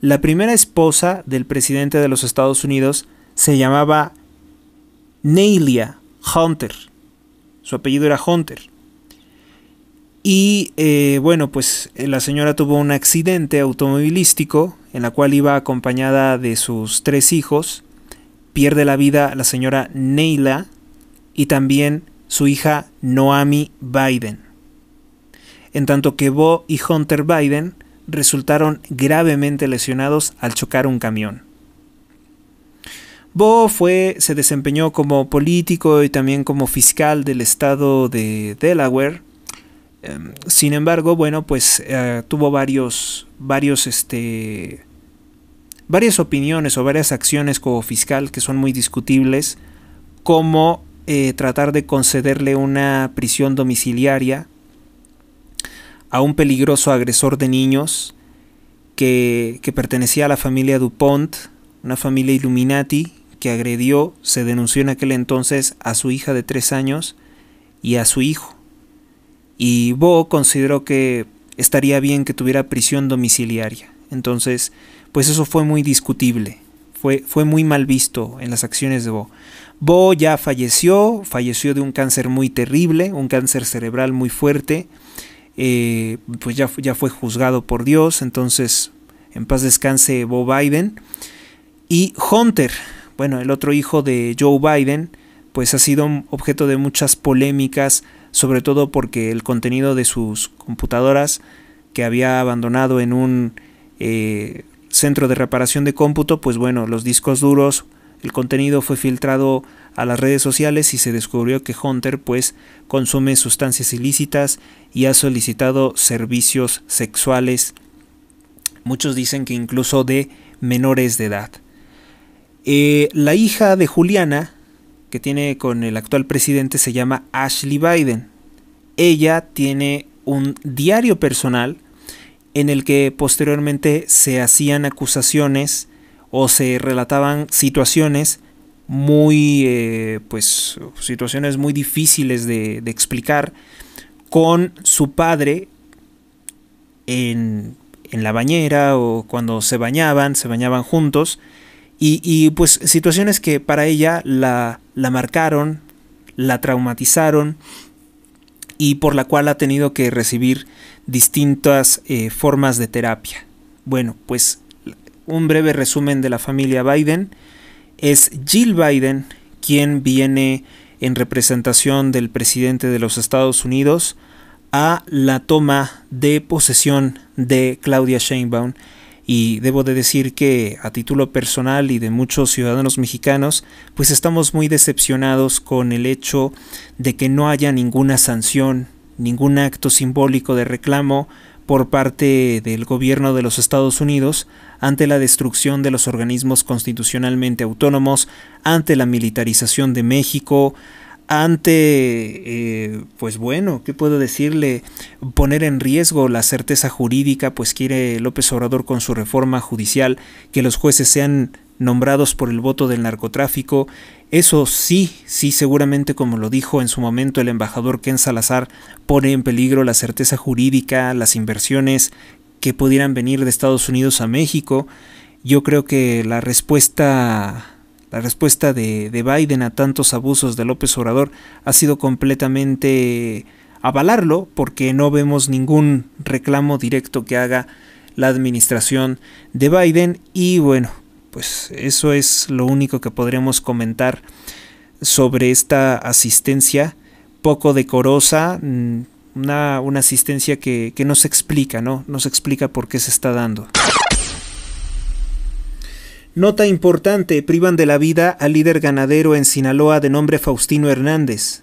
La primera esposa del presidente de los Estados Unidos se llamaba Neilia Hunter. Su apellido era Hunter. Y eh, bueno, pues eh, la señora tuvo un accidente automovilístico en la cual iba acompañada de sus tres hijos. Pierde la vida la señora Neila y también su hija Noami Biden. En tanto que Bo y Hunter Biden resultaron gravemente lesionados al chocar un camión. Bo fue, se desempeñó como político y también como fiscal del estado de Delaware. Em, sin embargo, bueno, pues eh, tuvo varios, varios, este, varias opiniones o varias acciones como fiscal que son muy discutibles, como eh, tratar de concederle una prisión domiciliaria a un peligroso agresor de niños que, pertenecía a la familia Dupont, una familia Illuminati que agredió, se denunció en aquel entonces a su hija de tres años y a su hijo. Y Bo consideró que estaría bien que tuviera prisión domiciliaria. Entonces, pues eso fue muy discutible, fue, fue muy mal visto en las acciones de Bo. Bo ya falleció, falleció de un cáncer muy terrible, un cáncer cerebral muy fuerte, eh, pues ya, ya fue juzgado por Dios, entonces en paz descanse Bo Biden. Y Hunter, bueno, el otro hijo de Joe Biden, pues ha sido objeto de muchas polémicas, sobre todo porque el contenido de sus computadoras que había abandonado en un eh, centro de reparación de cómputo, pues bueno, los discos duros, el contenido fue filtrado a las redes sociales y se descubrió que Hunter pues consume sustancias ilícitas y ha solicitado servicios sexuales, muchos dicen que incluso de menores de edad. Eh, la hija de Juliana, que tiene con el actual presidente, se llama Ashley Biden. Ella tiene un diario personal en el que posteriormente se hacían acusaciones o se relataban situaciones muy, eh, pues, situaciones muy difíciles de, explicar con su padre en, la bañera o cuando se bañaban, se bañaban juntos. Y, pues situaciones que para ella la, la marcaron, la traumatizaron y por la cual ha tenido que recibir distintas eh, formas de terapia. Bueno, pues un breve resumen de la familia Biden es Jill Biden quien viene en representación del presidente de los Estados Unidos a la toma de posesión de Claudia Sheinbaum y debo de decir que a título personal y de muchos ciudadanos mexicanos, pues estamos muy decepcionados con el hecho de que no haya ninguna sanción, ningún acto simbólico de reclamo por parte del gobierno de los Estados Unidos ante la destrucción de los organismos constitucionalmente autónomos, ante la militarización de México, ante, eh, pues bueno, ¿qué puedo decirle? Poner en riesgo la certeza jurídica, pues quiere López Obrador con su reforma judicial que los jueces sean nombrados por el voto del narcotráfico eso sí, sí seguramente como lo dijo en su momento el embajador Ken Salazar, pone en peligro la certeza jurídica, las inversiones que pudieran venir de Estados Unidos a México. Yo creo que la respuesta la respuesta de, de Biden a tantos abusos de López Obrador ha sido completamente avalarlo porque no vemos ningún reclamo directo que haga la administración de Biden y bueno, pues eso es lo único que podremos comentar sobre esta asistencia poco decorosa, mm, una, asistencia que, que no se explica, ¿no? No se explica por qué se está dando. Nota importante, privan de la vida al líder ganadero en Sinaloa de nombre Faustino Hernández.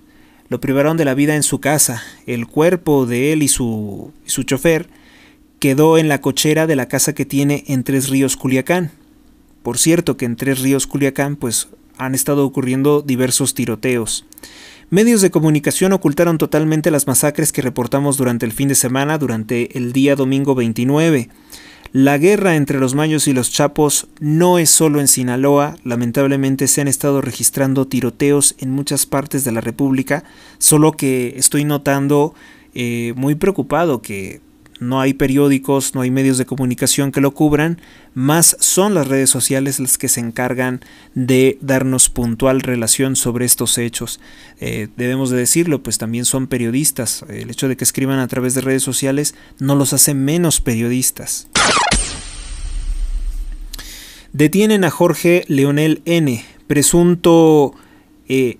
Lo privaron de la vida en su casa. El cuerpo de él y su, y su chofer quedó en la cochera de la casa que tiene en Tres Ríos, Culiacán. Por cierto que en Tres Ríos Culiacán pues han estado ocurriendo diversos tiroteos. Medios de comunicación ocultaron totalmente las masacres que reportamos durante el fin de semana, durante el día domingo 29. La guerra entre los mayos y los chapos no es solo en Sinaloa, lamentablemente se han estado registrando tiroteos en muchas partes de la República, solo que estoy notando eh, muy preocupado que no hay periódicos, no hay medios de comunicación que lo cubran, más son las redes sociales las que se encargan de darnos puntual relación sobre estos hechos. Eh, debemos de decirlo, pues también son periodistas. El hecho de que escriban a través de redes sociales no los hace menos periodistas. Detienen a Jorge Leonel N., presunto, eh,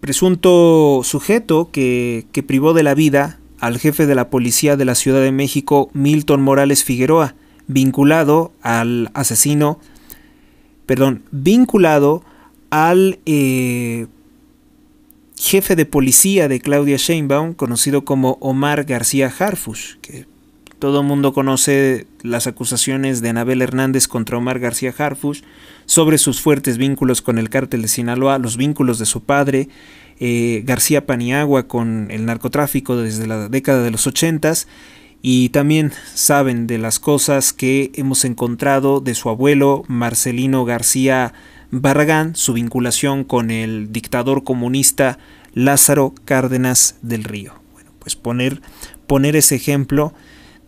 presunto sujeto que, que privó de la vida al jefe de la policía de la Ciudad de México, Milton Morales Figueroa, vinculado al asesino, perdón, vinculado al eh, jefe de policía de Claudia Sheinbaum, conocido como Omar García Harfush, que todo el mundo conoce las acusaciones de Anabel Hernández contra Omar García Harfush sobre sus fuertes vínculos con el cártel de Sinaloa, los vínculos de su padre, eh, García Paniagua con el narcotráfico desde la década de los 80 y también saben de las cosas que hemos encontrado de su abuelo Marcelino García Barragán, su vinculación con el dictador comunista Lázaro Cárdenas del Río. Bueno, pues poner, poner ese ejemplo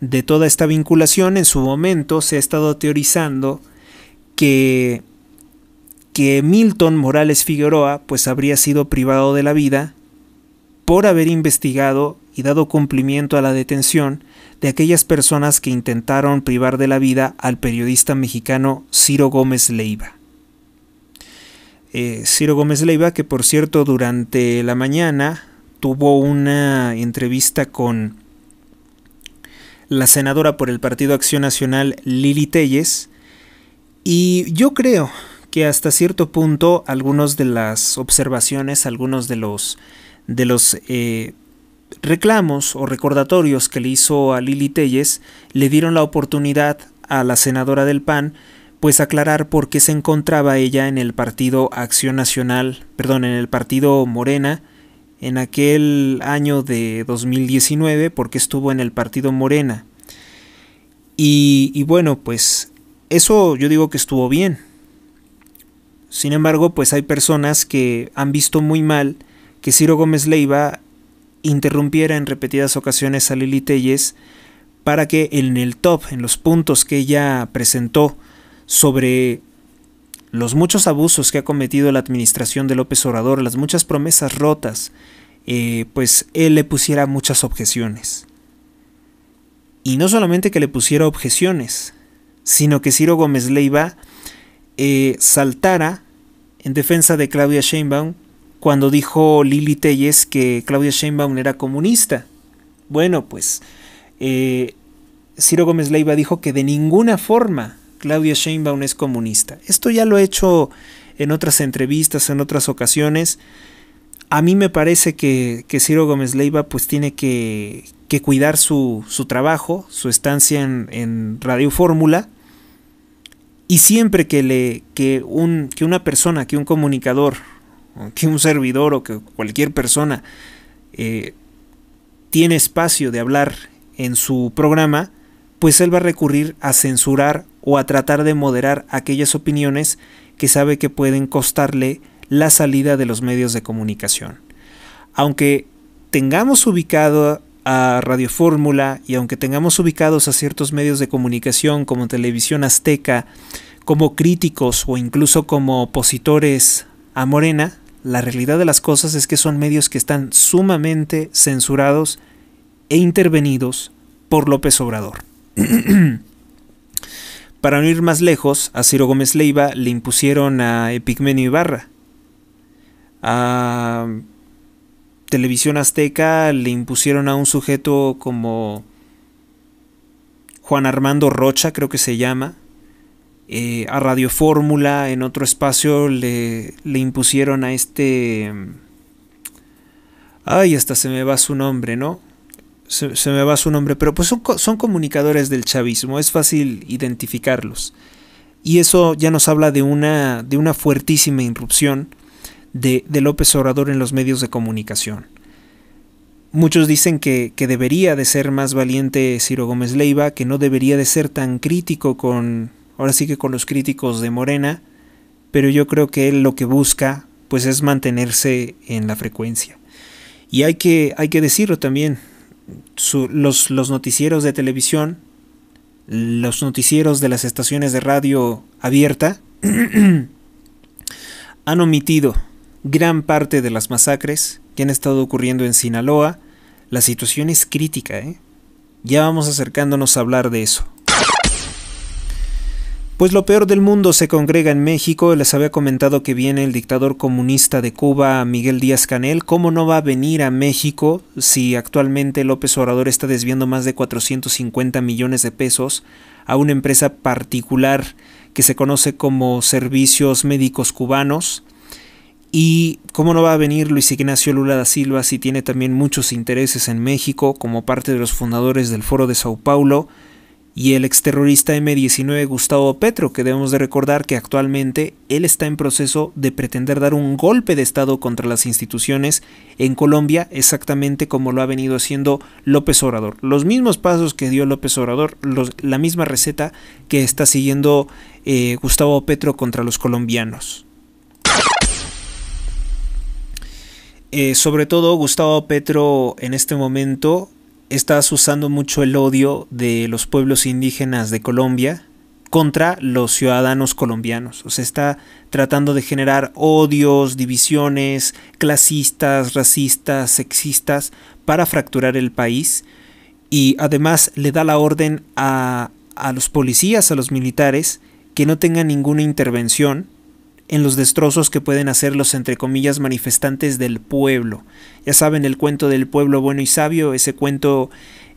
de toda esta vinculación en su momento se ha estado teorizando que que Milton Morales Figueroa pues habría sido privado de la vida por haber investigado y dado cumplimiento a la detención de aquellas personas que intentaron privar de la vida al periodista mexicano Ciro Gómez Leiva. Eh, Ciro Gómez Leiva, que por cierto durante la mañana tuvo una entrevista con la senadora por el Partido Acción Nacional Lili Telles, y yo creo, que hasta cierto punto algunas de las observaciones, algunos de los, de los eh, reclamos o recordatorios que le hizo a Lili Telles le dieron la oportunidad a la senadora del PAN pues aclarar por qué se encontraba ella en el partido Acción Nacional, perdón, en el partido Morena, en aquel año de 2019 porque estuvo en el partido Morena. y, bueno, pues eso yo digo que estuvo bien. Sin embargo, pues hay personas que han visto muy mal que Ciro Gómez Leiva interrumpiera en repetidas ocasiones a Lili Telles para que en el top, en los puntos que ella presentó sobre los muchos abusos que ha cometido la administración de López Obrador, las muchas promesas rotas, eh, pues él le pusiera muchas objeciones. Y no solamente que le pusiera objeciones, sino que Ciro Gómez Leiva eh, saltara en defensa de Claudia Sheinbaum cuando dijo Lili Telles que Claudia Sheinbaum era comunista. Bueno, pues eh, Ciro Gómez Leiva dijo que de ninguna forma Claudia Sheinbaum es comunista. Esto ya lo he hecho en otras entrevistas, en otras ocasiones. A mí me parece que, Ciro Gómez Leiva pues tiene que, cuidar su, trabajo, su estancia en, en Radio Fórmula y siempre que, le, que, una persona, que un comunicador, que un servidor o que cualquier persona eh, tiene espacio de hablar en su programa, pues él va a recurrir a censurar o a tratar de moderar aquellas opiniones que sabe que pueden costarle la salida de los medios de comunicación. Aunque tengamos ubicado a Radio Fórmula y aunque tengamos ubicados a ciertos medios de comunicación como Televisión Azteca, como críticos o incluso como opositores a Morena, la realidad de las cosas es que son medios que están sumamente censurados e intervenidos por López Obrador. Para no ir más lejos, a Ciro Gómez Leiva le impusieron a Epigmenio Ibarra. A televisión azteca le impusieron a un sujeto como Juan Armando Rocha, creo que se llama, eh, a Radio Fórmula, en otro espacio le, impusieron a este... Ay, hasta se me va su nombre, ¿no? Se, me va su nombre, pero pues son, son, comunicadores del chavismo, es fácil identificarlos. Y eso ya nos habla de una, de una fuertísima irrupción de, López Obrador en los medios de comunicación. Muchos dicen que, debería de ser más valiente Ciro Gómez Leiva, que no debería de ser tan crítico con, ahora sí que con los críticos de Morena, pero yo creo que él lo que busca pues es mantenerse en la frecuencia. Y hay que, hay que decirlo también, los noticieros de televisión, los noticieros de las estaciones de radio abierta, han omitido gran parte de las masacres que han estado ocurriendo en Sinaloa, la situación es crítica, ¿eh? Ya vamos acercándonos a hablar de eso. Pues lo peor del mundo se congrega en México, les había comentado que viene el dictador comunista de Cuba, Miguel Díaz Canel, ¿cómo no va a venir a México si actualmente López Obrador está desviando más de 450 millones de pesos a una empresa particular que se conoce como Servicios Médicos Cubanos? Y cómo no va a venir Luis Ignacio Lula da Silva si tiene también muchos intereses en México como parte de los fundadores del Foro de Sao Paulo y el exterrorista M19 Gustavo Petro, que debemos de recordar que actualmente él está en proceso de pretender dar un golpe de Estado contra las instituciones en Colombia, exactamente como lo ha venido haciendo López Obrador. Los mismos pasos que dio López Obrador, la misma receta que está siguiendo eh, Gustavo Petro contra los colombianos. Eh, sobre todo Gustavo Petro en este momento estás usando mucho el odio de los pueblos indígenas de Colombia contra los ciudadanos colombianos. O sea, está tratando de generar odios, divisiones, clasistas, racistas, sexistas, para fracturar el país. Y además le da la orden a, a los policías, a los militares, que no tengan ninguna intervención en los destrozos que pueden hacer los entre comillas manifestantes del pueblo. Ya saben el cuento del pueblo bueno y sabio, ese cuento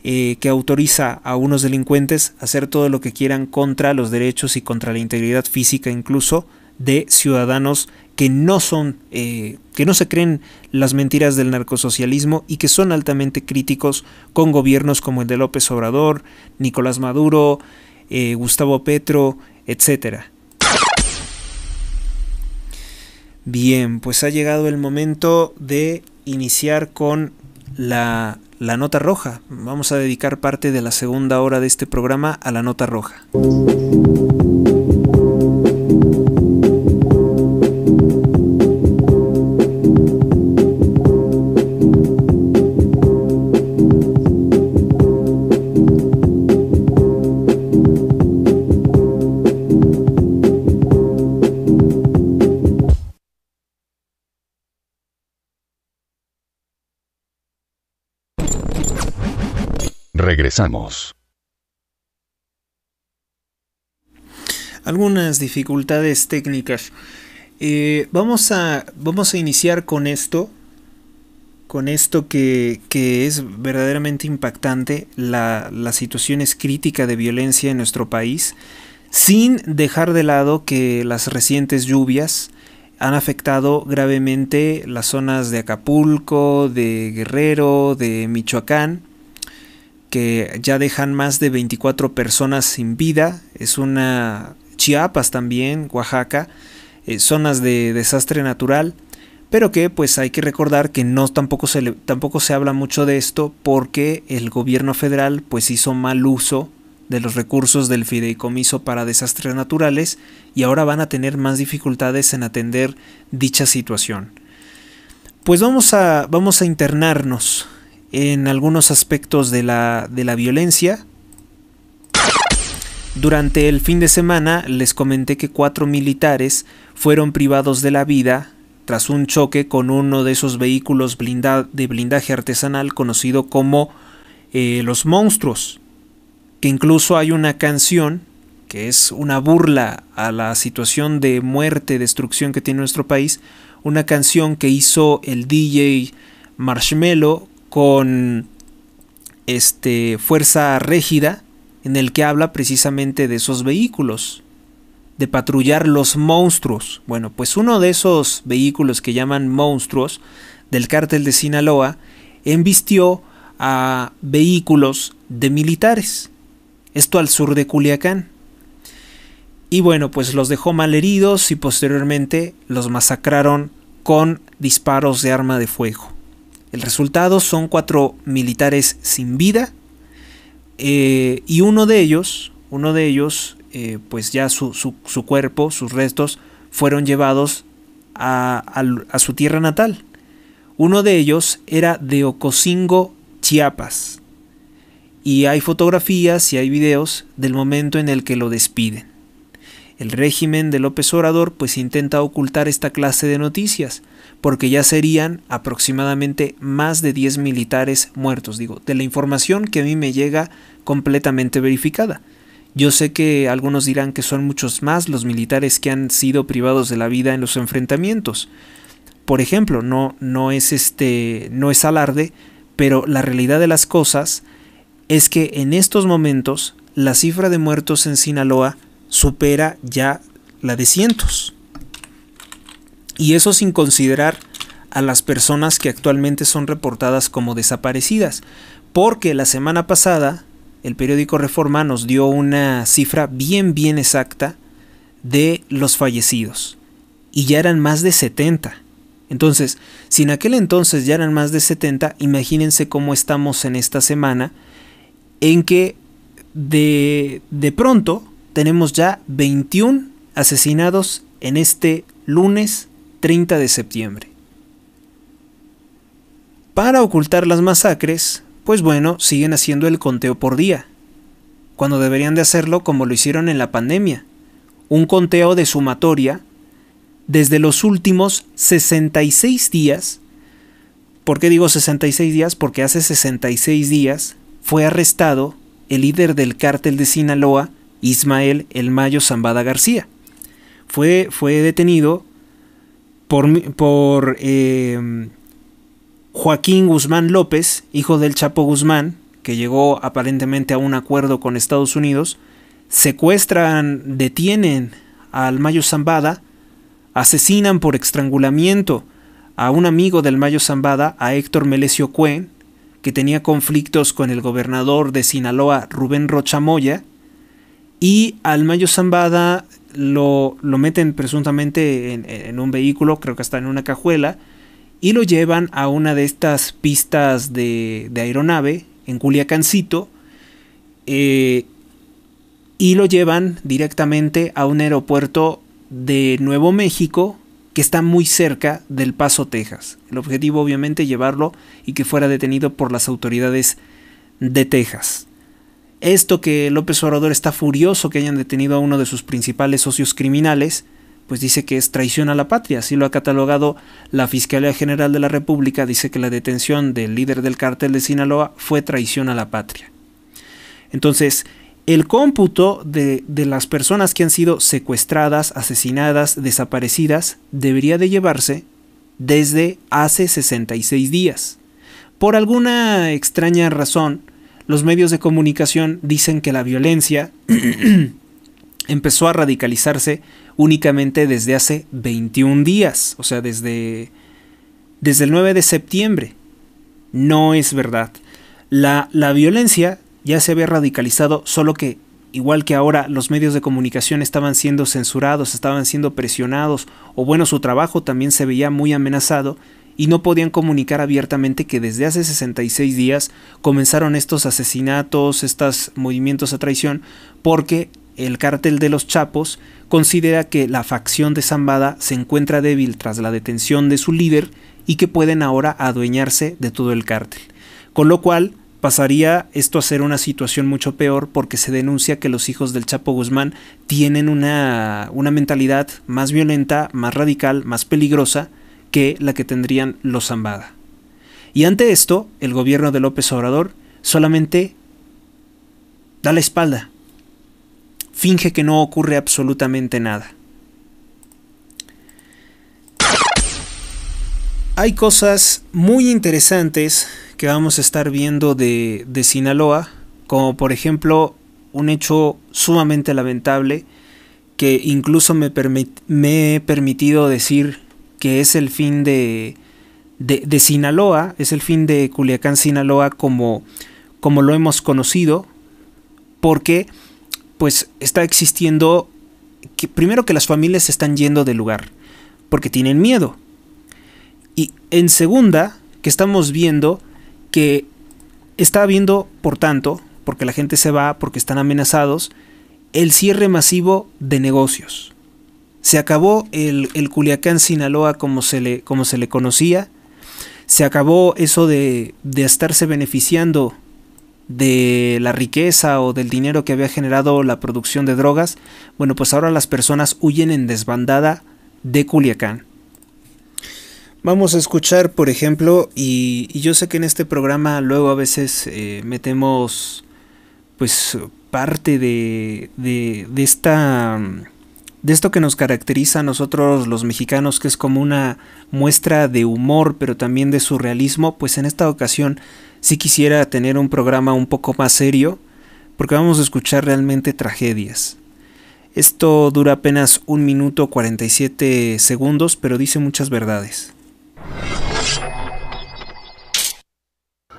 eh, que autoriza a unos delincuentes a hacer todo lo que quieran contra los derechos y contra la integridad física incluso de ciudadanos que no son, eh, que no se creen las mentiras del narcosocialismo y que son altamente críticos con gobiernos como el de López Obrador, Nicolás Maduro, eh, Gustavo Petro, etcétera. Bien, pues ha llegado el momento de iniciar con la, la, nota roja. Vamos a dedicar parte de la segunda hora de este programa a la nota roja. Algunas dificultades técnicas. Eh, vamos, a, vamos a iniciar con esto, con esto que, es verdaderamente impactante, la, la, situación es crítica de violencia en nuestro país, sin dejar de lado que las recientes lluvias han afectado gravemente las zonas de Acapulco, de Guerrero, de Michoacán, que ya dejan más de 24 personas sin vida. Es una Chiapas también, Oaxaca, eh, zonas de desastre natural, pero que pues hay que recordar que no tampoco se tampoco se habla mucho de esto porque el gobierno federal pues hizo mal uso de los recursos del fideicomiso para desastres naturales y ahora van a tener más dificultades en atender dicha situación. Pues vamos a vamos a internarnos en algunos aspectos de la, violencia. Durante el fin de semana les comenté que cuatro militares fueron privados de la vida tras un choque con uno de esos vehículos de blindaje artesanal conocido como eh, Los Monstruos, que incluso hay una canción que es una burla a la situación de muerte, destrucción que tiene nuestro país, una canción que hizo el DJ Marshmello con este, Fuerza rígida en el que habla precisamente de esos vehículos, de patrullar los monstruos. Bueno, pues uno de esos vehículos que llaman monstruos del cártel de Sinaloa embistió a vehículos de militares, esto al sur de Culiacán. Y bueno, pues los dejó malheridos y posteriormente los masacraron con disparos de arma de fuego. El resultado son cuatro militares sin vida eh, y uno de ellos, uno de ellos, eh, pues ya su, cuerpo, sus restos, fueron llevados a, su tierra natal. Uno de ellos era de Ocosingo, Chiapas. Y hay fotografías y hay videos del momento en el que lo despiden. El régimen de López Obrador pues intenta ocultar esta clase de noticias, porque ya serían aproximadamente más de 10 militares muertos, digo, de la información que a mí me llega completamente verificada. Yo sé que algunos dirán que son muchos más los militares que han sido privados de la vida en los enfrentamientos. Por ejemplo, no, no es este no es alarde, pero la realidad de las cosas es que en estos momentos la cifra de muertos en Sinaloa supera ya la de cientos. Y eso sin considerar a las personas que actualmente son reportadas como desaparecidas. Porque la semana pasada el periódico Reforma nos dio una cifra bien bien exacta de los fallecidos. Y ya eran más de 70. Entonces, si en aquel entonces ya eran más de 70, imagínense cómo estamos en esta semana en que de, de pronto tenemos ya 21 asesinados en este lunes 30 de septiembre. Para ocultar las masacres, pues bueno, siguen haciendo el conteo por día, cuando deberían de hacerlo como lo hicieron en la pandemia, un conteo de sumatoria desde los últimos 66 días. ¿Por qué digo 66 días? Porque hace 66 días fue arrestado el líder del cártel de Sinaloa, Ismael El Mayo Zambada García. Fue, fue detenido por, eh, Joaquín Guzmán López, hijo del Chapo Guzmán, que llegó aparentemente a un acuerdo con Estados Unidos, secuestran, detienen al Mayo Zambada, asesinan por estrangulamiento a un amigo del Mayo Zambada, a Héctor Melesio Cuen, que tenía conflictos con el gobernador de Sinaloa, Rubén Rochamoya, y al Mayo Zambada lo, meten presuntamente en, un vehículo, creo que está en una cajuela, y lo llevan a una de estas pistas de, aeronave en Culiacancito, eh, y lo llevan directamente a un aeropuerto de Nuevo México que está muy cerca del Paso, Texas. El objetivo obviamente llevarlo y que fuera detenido por las autoridades de Texas. Esto que López Obrador está furioso que hayan detenido a uno de sus principales socios criminales, pues dice que es traición a la patria, así lo ha catalogado la Fiscalía General de la República, dice que la detención del líder del cártel de Sinaloa fue traición a la patria. Entonces, el cómputo de, de, las personas que han sido secuestradas, asesinadas, desaparecidas, debería de llevarse desde hace 66 días. Por alguna extraña razón, los medios de comunicación dicen que la violencia empezó a radicalizarse únicamente desde hace 21 días, o sea, desde, desde el 9 de septiembre. No es verdad. La, la violencia ya se había radicalizado, solo que igual que ahora los medios de comunicación estaban siendo censurados, estaban siendo presionados, o bueno, su trabajo también se veía muy amenazado, y no podían comunicar abiertamente que desde hace 66 días comenzaron estos asesinatos, estos movimientos a traición, porque el cártel de los Chapos considera que la facción de Zambada se encuentra débil tras la detención de su líder y que pueden ahora adueñarse de todo el cártel. Con lo cual pasaría esto a ser una situación mucho peor porque se denuncia que los hijos del Chapo Guzmán tienen una, una mentalidad más violenta, más radical, más peligrosa, que la que tendrían los Zambada. Y ante esto, el gobierno de López Obrador solamente da la espalda, finge que no ocurre absolutamente nada. Hay cosas muy interesantes que vamos a estar viendo de, Sinaloa, como por ejemplo un hecho sumamente lamentable que incluso me, me he permitido decir que es el fin de, de, Sinaloa, es el fin de Culiacán Sinaloa como, como lo hemos conocido, porque pues está existiendo, que, primero que las familias se están yendo del lugar, porque tienen miedo. Y en segunda, que estamos viendo que está habiendo, por tanto, porque la gente se va, porque están amenazados, el cierre masivo de negocios. Se acabó el, Culiacán Sinaloa como se le, como se le conocía. Se acabó eso de, estarse beneficiando de la riqueza o del dinero que había generado la producción de drogas, bueno, pues ahora las personas huyen en desbandada de Culiacán. Vamos a escuchar, por ejemplo, y, yo sé que en este programa luego a veces eh, metemos pues parte de, de, de esta de esto que nos caracteriza a nosotros los mexicanos, que es como una muestra de humor, pero también de surrealismo, pues en esta ocasión sí quisiera tener un programa un poco más serio, porque vamos a escuchar realmente tragedias. Esto dura apenas un minuto 47 segundos, pero dice muchas verdades.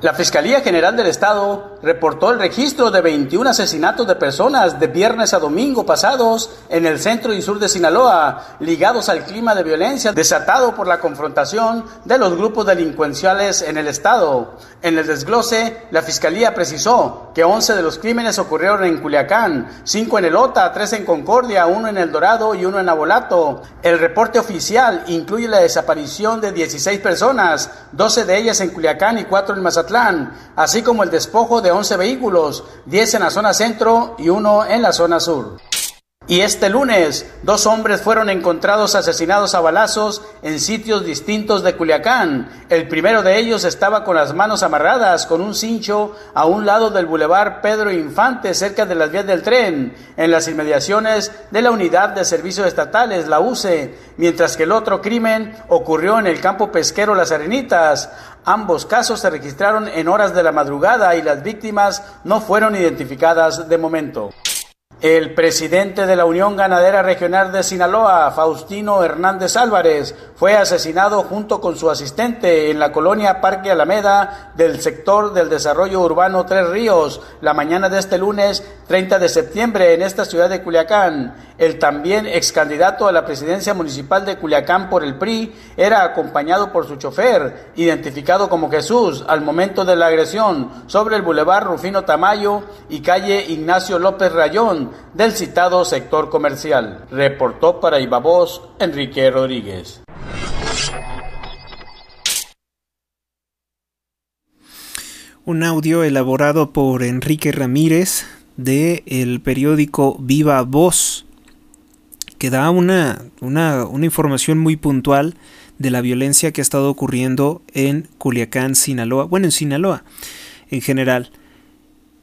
La Fiscalía General del Estado reportó el registro de 21 asesinatos de personas de viernes a domingo pasados en el centro y sur de Sinaloa, ligados al clima de violencia desatado por la confrontación de los grupos delincuenciales en el Estado. En el desglose, la Fiscalía precisó que 11 de los crímenes ocurrieron en Culiacán, 5 en Elota, 3 en Concordia, 1 en El Dorado y 1 en Abolato. El reporte oficial incluye la desaparición de 16 personas, 12 de ellas en Culiacán y 4 en Mazatlán así como el despojo de 11 vehículos, 10 en la zona centro y uno en la zona sur. Y este lunes, dos hombres fueron encontrados asesinados a balazos en sitios distintos de Culiacán. El primero de ellos estaba con las manos amarradas con un cincho a un lado del bulevar Pedro Infante, cerca de las vías del tren, en las inmediaciones de la Unidad de Servicios Estatales, la UCE, mientras que el otro crimen ocurrió en el campo pesquero Las Arenitas. Ambos casos se registraron en horas de la madrugada y las víctimas no fueron identificadas de momento. El presidente de la Unión Ganadera Regional de Sinaloa, Faustino Hernández Álvarez, fue asesinado junto con su asistente en la colonia Parque Alameda del sector del desarrollo urbano Tres Ríos la mañana de este lunes 30 de septiembre en esta ciudad de Culiacán. El también ex candidato a la presidencia municipal de Culiacán por el PRI era acompañado por su chofer, identificado como Jesús, al momento de la agresión sobre el bulevar Rufino Tamayo y calle Ignacio López Rayón del citado sector comercial. Reportó para Voz Enrique Rodríguez. Un audio elaborado por Enrique Ramírez del el periódico Viva Voz que da una, una, una información muy puntual de la violencia que ha estado ocurriendo en Culiacán, Sinaloa, bueno, en Sinaloa en general.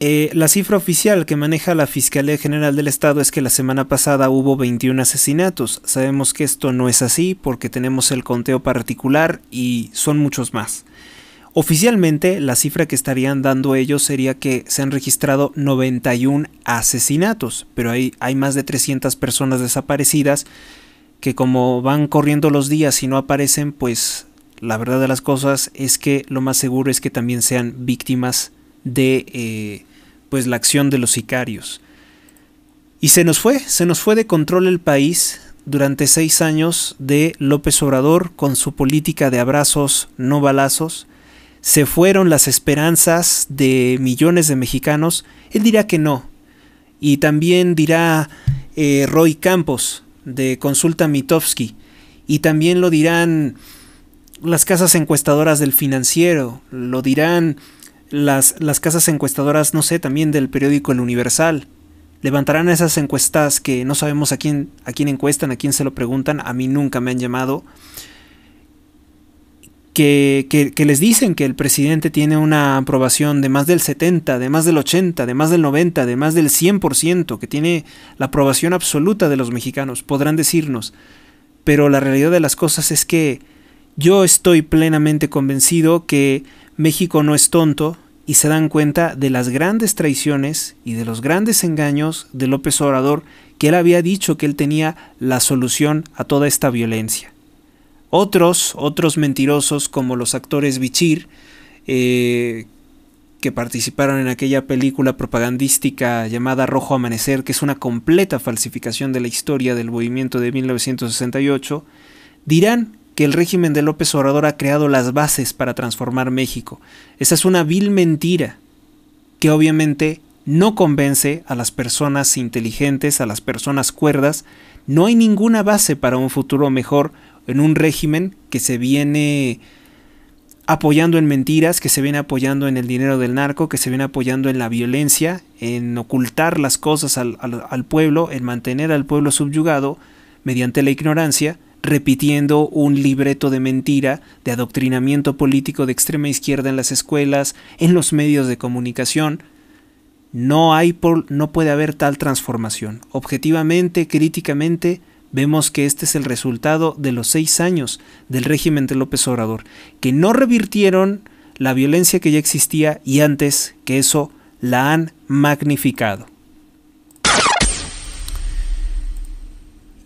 Eh, la cifra oficial que maneja la Fiscalía General del Estado es que la semana pasada hubo 21 asesinatos. Sabemos que esto no es así porque tenemos el conteo particular y son muchos más. Oficialmente, la cifra que estarían dando ellos sería que se han registrado 91 asesinatos, pero hay, hay más de 300 personas desaparecidas que como van corriendo los días y no aparecen, pues la verdad de las cosas es que lo más seguro es que también sean víctimas de... Eh, pues la acción de los sicarios. Y se nos fue, se nos fue de control el país durante seis años de López Obrador con su política de abrazos, no balazos. Se fueron las esperanzas de millones de mexicanos. Él dirá que no. Y también dirá eh, Roy Campos de Consulta Mitofsky. Y también lo dirán las casas encuestadoras del financiero. Lo dirán las, casas encuestadoras, no sé, también del periódico El Universal, levantarán esas encuestas que no sabemos a quién, a quién encuestan, a quién se lo preguntan, a mí nunca me han llamado, que, que, que, les dicen que el presidente tiene una aprobación de más del 70, de más del 80, de más del 90, de más del 100%, que tiene la aprobación absoluta de los mexicanos, podrán decirnos, pero la realidad de las cosas es que yo estoy plenamente convencido que México no es tonto y se dan cuenta de las grandes traiciones y de los grandes engaños de López Obrador, que él había dicho que él tenía la solución a toda esta violencia. Otros, otros mentirosos como los actores Bichir, eh, que participaron en aquella película propagandística llamada Rojo Amanecer, que es una completa falsificación de la historia del movimiento de 1968, dirán que el régimen de López Obrador ha creado las bases para transformar México. Esa es una vil mentira que obviamente no convence a las personas inteligentes, a las personas cuerdas. No hay ninguna base para un futuro mejor en un régimen que se viene apoyando en mentiras, que se viene apoyando en el dinero del narco, que se viene apoyando en la violencia, en ocultar las cosas al, al pueblo, en mantener al pueblo subyugado mediante la ignorancia repitiendo un libreto de mentira, de adoctrinamiento político de extrema izquierda en las escuelas, en los medios de comunicación, no, hay no puede haber tal transformación. Objetivamente, críticamente, vemos que este es el resultado de los seis años del régimen de López Obrador, que no revirtieron la violencia que ya existía y antes que eso la han magnificado.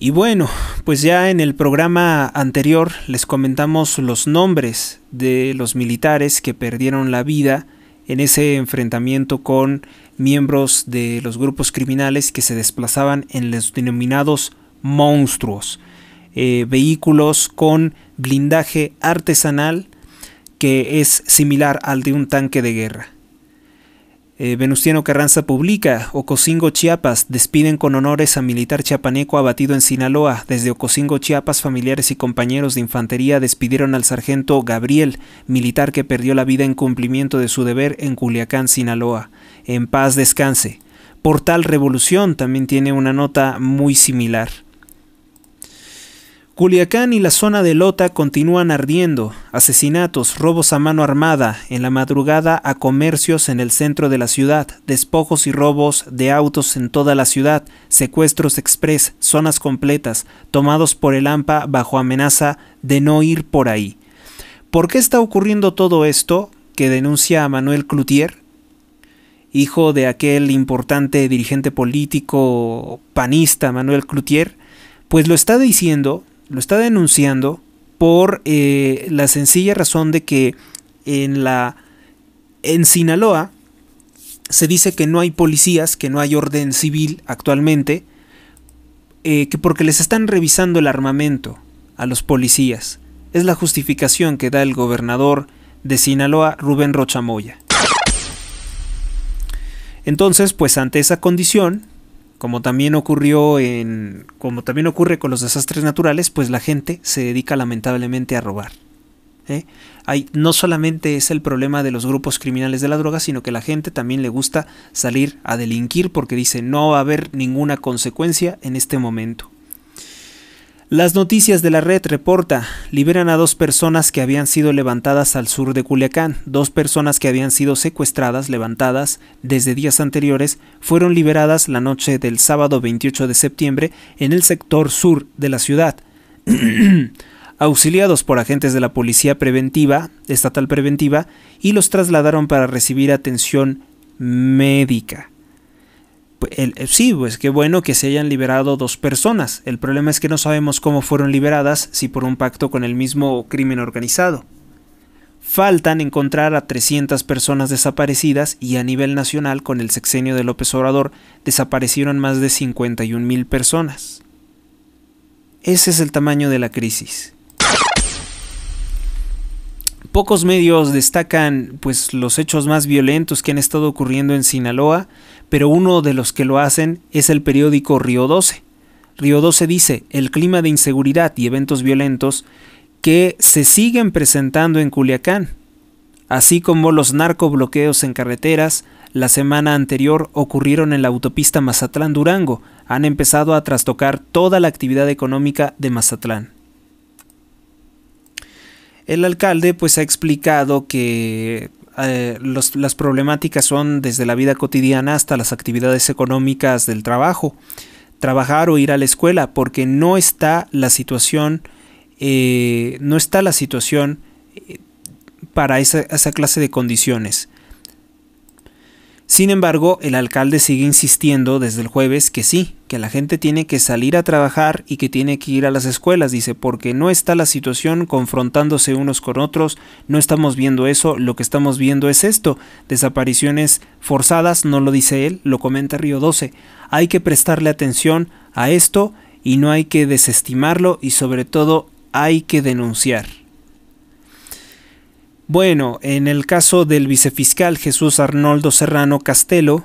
Y bueno, pues ya en el programa anterior les comentamos los nombres de los militares que perdieron la vida en ese enfrentamiento con miembros de los grupos criminales que se desplazaban en los denominados monstruos, eh, vehículos con blindaje artesanal que es similar al de un tanque de guerra. Eh, Venustiano Carranza publica, Ocosingo Chiapas, despiden con honores a militar chiapaneco abatido en Sinaloa. Desde Ocosingo Chiapas, familiares y compañeros de infantería despidieron al sargento Gabriel, militar que perdió la vida en cumplimiento de su deber en Culiacán, Sinaloa. En paz descanse. Portal Revolución también tiene una nota muy similar. Culiacán y la zona de Lota continúan ardiendo. Asesinatos, robos a mano armada, en la madrugada a comercios en el centro de la ciudad, despojos y robos de autos en toda la ciudad, secuestros express, zonas completas, tomados por el AMPA bajo amenaza de no ir por ahí. ¿Por qué está ocurriendo todo esto que denuncia a Manuel Cloutier? Hijo de aquel importante dirigente político panista Manuel Cloutier, pues lo está diciendo lo está denunciando por eh, la sencilla razón de que en la en Sinaloa se dice que no hay policías, que no hay orden civil actualmente, eh, que porque les están revisando el armamento a los policías. Es la justificación que da el gobernador de Sinaloa, Rubén Rochamoya. Entonces, pues ante esa condición, como también ocurrió en como también ocurre con los desastres naturales, pues la gente se dedica lamentablemente a robar. ¿eh? Hay, no solamente es el problema de los grupos criminales de la droga, sino que la gente también le gusta salir a delinquir porque dice no va a haber ninguna consecuencia en este momento. Las noticias de la red reporta, liberan a dos personas que habían sido levantadas al sur de Culiacán. Dos personas que habían sido secuestradas, levantadas desde días anteriores, fueron liberadas la noche del sábado 28 de septiembre en el sector sur de la ciudad. auxiliados por agentes de la Policía Preventiva, Estatal Preventiva, y los trasladaron para recibir atención médica el, eh, sí, pues qué bueno que se hayan liberado dos personas. El problema es que no sabemos cómo fueron liberadas, si por un pacto con el mismo crimen organizado. Faltan encontrar a 300 personas desaparecidas y a nivel nacional con el sexenio de López Obrador desaparecieron más de 51 mil personas. Ese es el tamaño de la crisis. Pocos medios destacan pues los hechos más violentos que han estado ocurriendo en Sinaloa, pero uno de los que lo hacen es el periódico Río 12. Río 12 dice, el clima de inseguridad y eventos violentos que se siguen presentando en Culiacán, así como los narcobloqueos en carreteras, la semana anterior ocurrieron en la autopista Mazatlán-Durango, han empezado a trastocar toda la actividad económica de Mazatlán. El alcalde pues ha explicado que eh, las problemáticas son desde la vida cotidiana hasta las actividades económicas del trabajo, trabajar o ir a la escuela, porque no está la situación, eh, no está la situación eh, para esa, esa clase de condiciones. Sin embargo, el alcalde sigue insistiendo desde el jueves que sí, que la gente tiene que salir a trabajar y que tiene que ir a las escuelas, dice, porque no está la situación confrontándose unos con otros, no estamos viendo eso, lo que estamos viendo es esto, desapariciones forzadas, no lo dice él, lo comenta Río 12, hay que prestarle atención a esto y no hay que desestimarlo y sobre todo hay que denunciar. Bueno, en el caso del vicefiscal Jesús Arnoldo Serrano Castelo,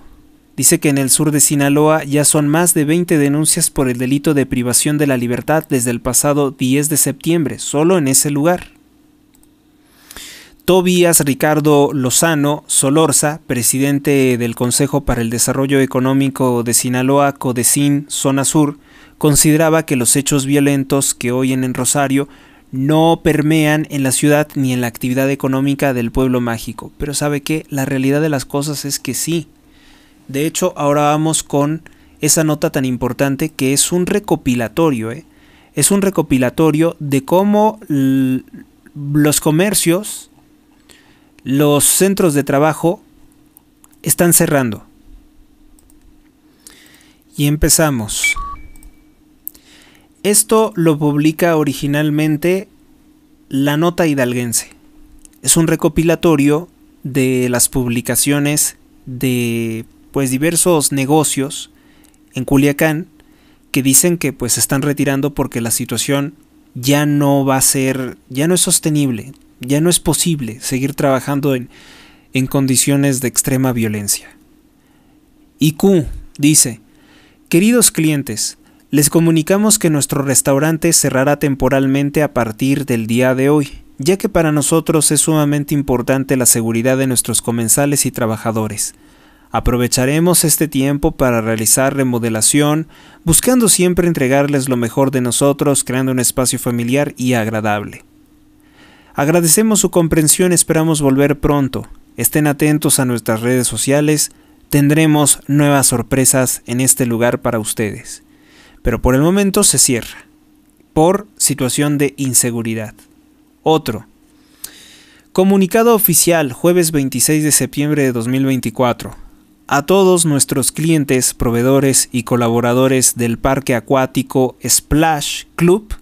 dice que en el sur de Sinaloa ya son más de 20 denuncias por el delito de privación de la libertad desde el pasado 10 de septiembre, solo en ese lugar. Tobías Ricardo Lozano Solorza, presidente del Consejo para el Desarrollo Económico de Sinaloa, Codecín, Zona Sur, consideraba que los hechos violentos que hoy en Rosario no permean en la ciudad ni en la actividad económica del pueblo mágico. Pero sabe que la realidad de las cosas es que sí. De hecho, ahora vamos con esa nota tan importante que es un recopilatorio. ¿eh? Es un recopilatorio de cómo los comercios, los centros de trabajo están cerrando. Y empezamos. Esto lo publica originalmente La Nota Hidalguense. Es un recopilatorio de las publicaciones de pues diversos negocios en Culiacán que dicen que pues se están retirando porque la situación ya no va a ser, ya no es sostenible, ya no es posible seguir trabajando en, en condiciones de extrema violencia. IQ dice, queridos clientes, les comunicamos que nuestro restaurante cerrará temporalmente a partir del día de hoy, ya que para nosotros es sumamente importante la seguridad de nuestros comensales y trabajadores. Aprovecharemos este tiempo para realizar remodelación, buscando siempre entregarles lo mejor de nosotros, creando un espacio familiar y agradable. Agradecemos su comprensión, esperamos volver pronto. Estén atentos a nuestras redes sociales, tendremos nuevas sorpresas en este lugar para ustedes pero por el momento se cierra, por situación de inseguridad. Otro. Comunicado oficial jueves 26 de septiembre de 2024. A todos nuestros clientes, proveedores y colaboradores del parque acuático Splash Club,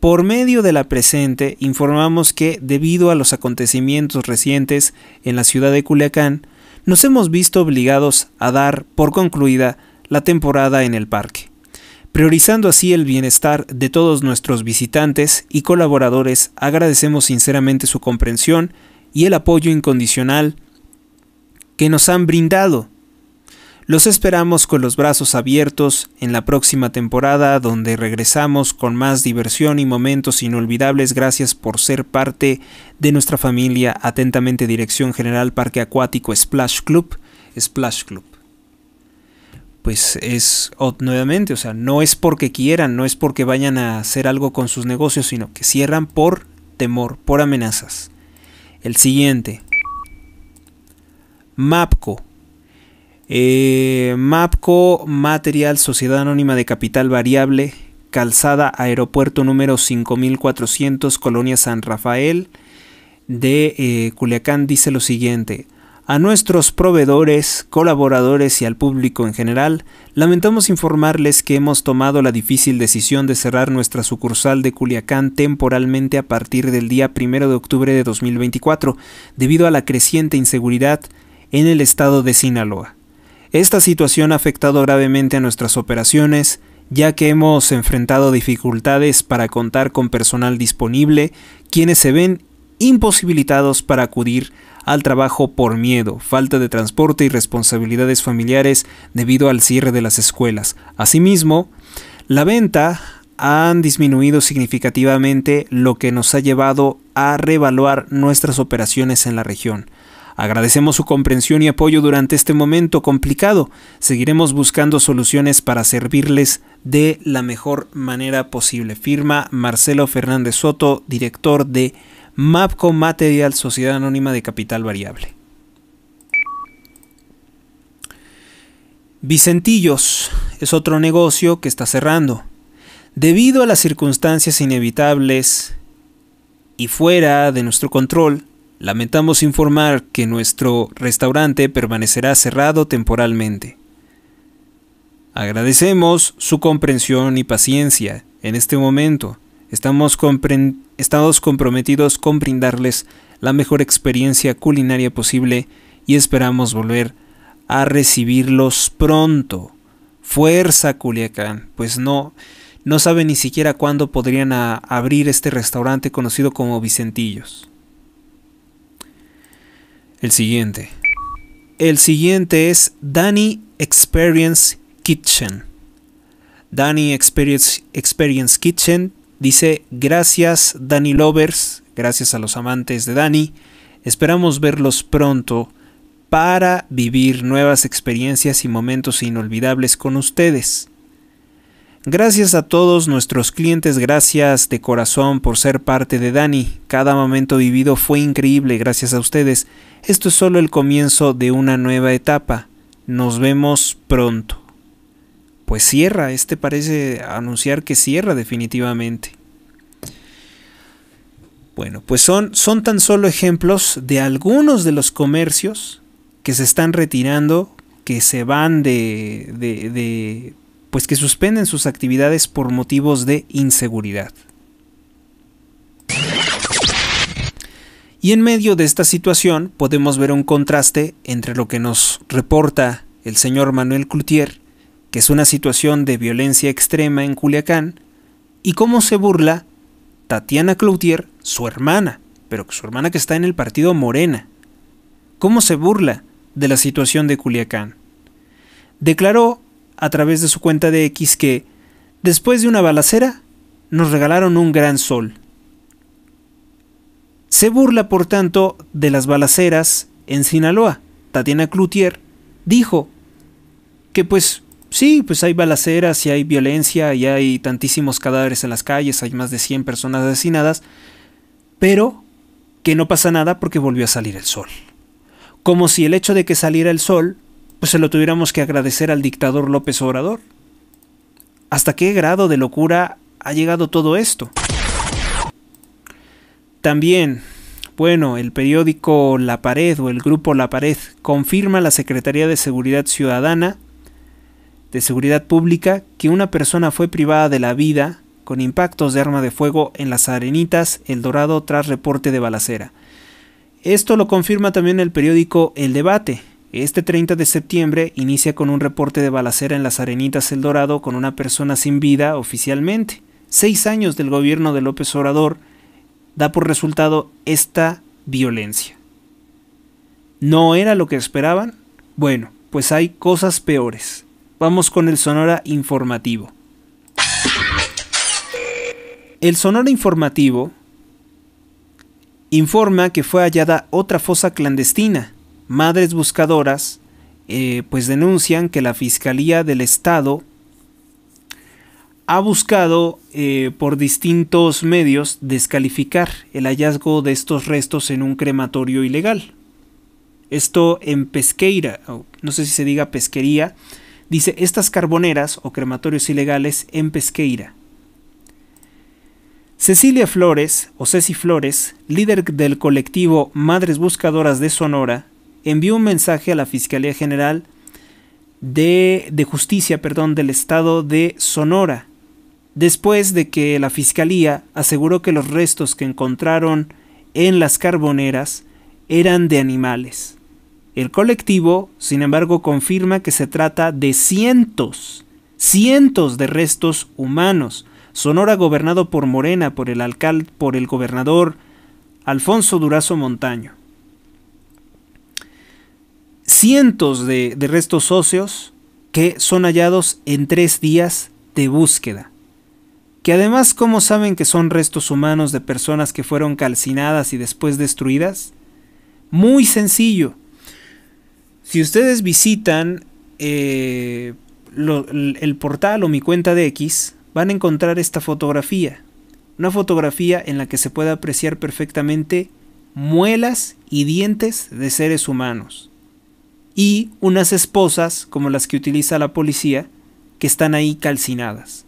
por medio de la presente informamos que, debido a los acontecimientos recientes en la ciudad de Culiacán, nos hemos visto obligados a dar por concluida la temporada en el parque priorizando así el bienestar de todos nuestros visitantes y colaboradores, agradecemos sinceramente su comprensión y el apoyo incondicional que nos han brindado. Los esperamos con los brazos abiertos en la próxima temporada donde regresamos con más diversión y momentos inolvidables. Gracias por ser parte de nuestra familia. Atentamente Dirección General Parque Acuático Splash Club. Splash Club pues es nuevamente, o sea, no es porque quieran, no es porque vayan a hacer algo con sus negocios, sino que cierran por temor, por amenazas. El siguiente, MAPCO. Eh, MAPCO, Material, Sociedad Anónima de Capital Variable, Calzada Aeropuerto número 5400, Colonia San Rafael de eh, Culiacán, dice lo siguiente. A nuestros proveedores, colaboradores y al público en general, lamentamos informarles que hemos tomado la difícil decisión de cerrar nuestra sucursal de Culiacán temporalmente a partir del día 1 de octubre de 2024, debido a la creciente inseguridad en el estado de Sinaloa. Esta situación ha afectado gravemente a nuestras operaciones, ya que hemos enfrentado dificultades para contar con personal disponible, quienes se ven imposibilitados para acudir al trabajo por miedo, falta de transporte y responsabilidades familiares debido al cierre de las escuelas. Asimismo, la venta ha disminuido significativamente lo que nos ha llevado a revaluar nuestras operaciones en la región. Agradecemos su comprensión y apoyo durante este momento complicado. Seguiremos buscando soluciones para servirles de la mejor manera posible. Firma Marcelo Fernández Soto, director de Mapco Material, Sociedad Anónima de Capital Variable. Vicentillos es otro negocio que está cerrando. Debido a las circunstancias inevitables y fuera de nuestro control, lamentamos informar que nuestro restaurante permanecerá cerrado temporalmente. Agradecemos su comprensión y paciencia en este momento. Estamos, comprometidos con brindarles la mejor experiencia culinaria posible y esperamos volver a recibirlos pronto. Fuerza Culiacán, pues no, no sabe ni siquiera cuándo podrían abrir este restaurante conocido como Vicentillos. El siguiente. El siguiente es Danny Experience Kitchen. Danny Experience, Experience Kitchen Dice, gracias Dani Lovers, gracias a los amantes de Dani, esperamos verlos pronto para vivir nuevas experiencias y momentos inolvidables con ustedes. Gracias a todos nuestros clientes, gracias de corazón por ser parte de Dani. Cada momento vivido fue increíble gracias a ustedes. Esto es solo el comienzo de una nueva etapa. Nos vemos pronto pues cierra, este parece anunciar que cierra definitivamente. Bueno, pues son, son tan solo ejemplos de algunos de los comercios que se están retirando, que se van de, de, de pues que suspenden sus actividades por motivos de inseguridad. Y en medio de esta situación podemos ver un contraste entre lo que nos reporta el señor Manuel Cloutier que es una situación de violencia extrema en Culiacán, y cómo se burla Tatiana Cloutier, su hermana, pero su hermana que está en el partido Morena. ¿Cómo se burla de la situación de Culiacán? Declaró a través de su cuenta de X que, después de una balacera, nos regalaron un gran sol. Se burla, por tanto, de las balaceras en Sinaloa. Tatiana Cloutier dijo que pues Sí, pues hay balaceras y hay violencia y hay tantísimos cadáveres en las calles, hay más de 100 personas asesinadas, pero que no pasa nada porque volvió a salir el sol. Como si el hecho de que saliera el sol, pues se lo tuviéramos que agradecer al dictador López Obrador. ¿Hasta qué grado de locura ha llegado todo esto? También, bueno, el periódico La Pared o el grupo La Pared confirma la Secretaría de Seguridad Ciudadana de Seguridad Pública que una persona fue privada de la vida con impactos de arma de fuego en las Arenitas, El Dorado, tras reporte de balacera. Esto lo confirma también el periódico El Debate. Este 30 de septiembre inicia con un reporte de balacera en las Arenitas El Dorado con una persona sin vida oficialmente. Seis años del gobierno de López Obrador da por resultado esta violencia. ¿No era lo que esperaban? Bueno, pues hay cosas peores. Vamos con el Sonora Informativo. El Sonora Informativo informa que fue hallada otra fosa clandestina. Madres buscadoras eh, pues denuncian que la Fiscalía del Estado ha buscado eh, por distintos medios descalificar el hallazgo de estos restos en un crematorio ilegal. Esto en Pesqueira, no sé si se diga pesquería, Dice, estas carboneras o crematorios ilegales en Pesqueira. Cecilia Flores, o Ceci Flores, líder del colectivo Madres Buscadoras de Sonora, envió un mensaje a la Fiscalía General de, Justicia perdón, del Estado de Sonora, después de que la Fiscalía aseguró que los restos que encontraron en las carboneras eran de animales. El colectivo, sin embargo, confirma que se trata de cientos, cientos de restos humanos. Sonora gobernado por Morena, por el alcalde, por el gobernador Alfonso Durazo Montaño. Cientos de, restos óseos que son hallados en tres días de búsqueda. Que además, ¿cómo saben que son restos humanos de personas que fueron calcinadas y después destruidas? Muy sencillo si ustedes visitan eh, el portal o mi cuenta de X, van a encontrar esta fotografía. Una fotografía en la que se puede apreciar perfectamente muelas y dientes de seres humanos. Y unas esposas, como las que utiliza la policía, que están ahí calcinadas.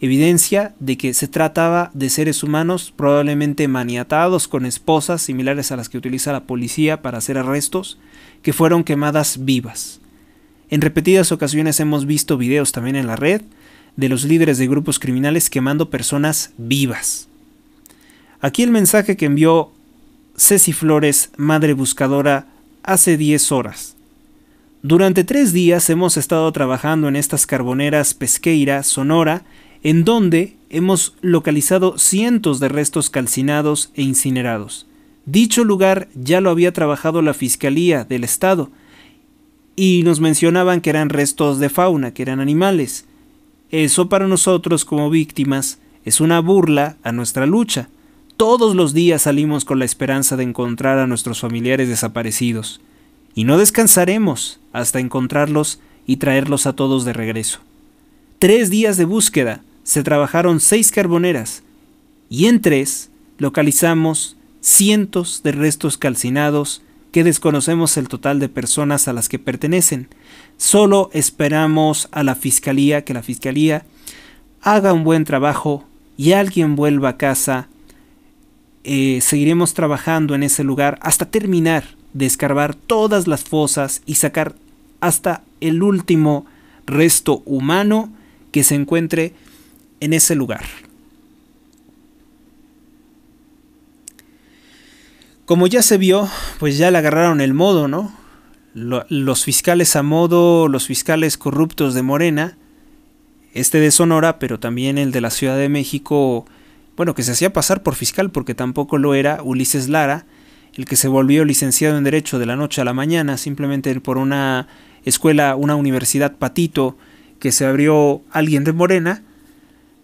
Evidencia de que se trataba de seres humanos probablemente maniatados con esposas similares a las que utiliza la policía para hacer arrestos que fueron quemadas vivas. En repetidas ocasiones hemos visto videos también en la red de los líderes de grupos criminales quemando personas vivas. Aquí el mensaje que envió Ceci Flores, madre buscadora, hace 10 horas. Durante tres días hemos estado trabajando en estas carboneras Pesqueira, Sonora, en donde hemos localizado cientos de restos calcinados e incinerados. Dicho lugar ya lo había trabajado la Fiscalía del Estado y nos mencionaban que eran restos de fauna, que eran animales. Eso para nosotros como víctimas es una burla a nuestra lucha. Todos los días salimos con la esperanza de encontrar a nuestros familiares desaparecidos y no descansaremos hasta encontrarlos y traerlos a todos de regreso. Tres días de búsqueda, se trabajaron seis carboneras y en tres localizamos cientos de restos calcinados que desconocemos el total de personas a las que pertenecen. Solo esperamos a la fiscalía que la fiscalía haga un buen trabajo y alguien vuelva a casa. Eh, seguiremos trabajando en ese lugar hasta terminar de escarbar todas las fosas y sacar hasta el último resto humano que se encuentre en ese lugar. Como ya se vio, pues ya le agarraron el modo, ¿no? los fiscales a modo, los fiscales corruptos de Morena, este de Sonora, pero también el de la Ciudad de México, bueno, que se hacía pasar por fiscal porque tampoco lo era, Ulises Lara, el que se volvió licenciado en Derecho de la noche a la mañana, simplemente por una escuela, una universidad patito que se abrió alguien de Morena,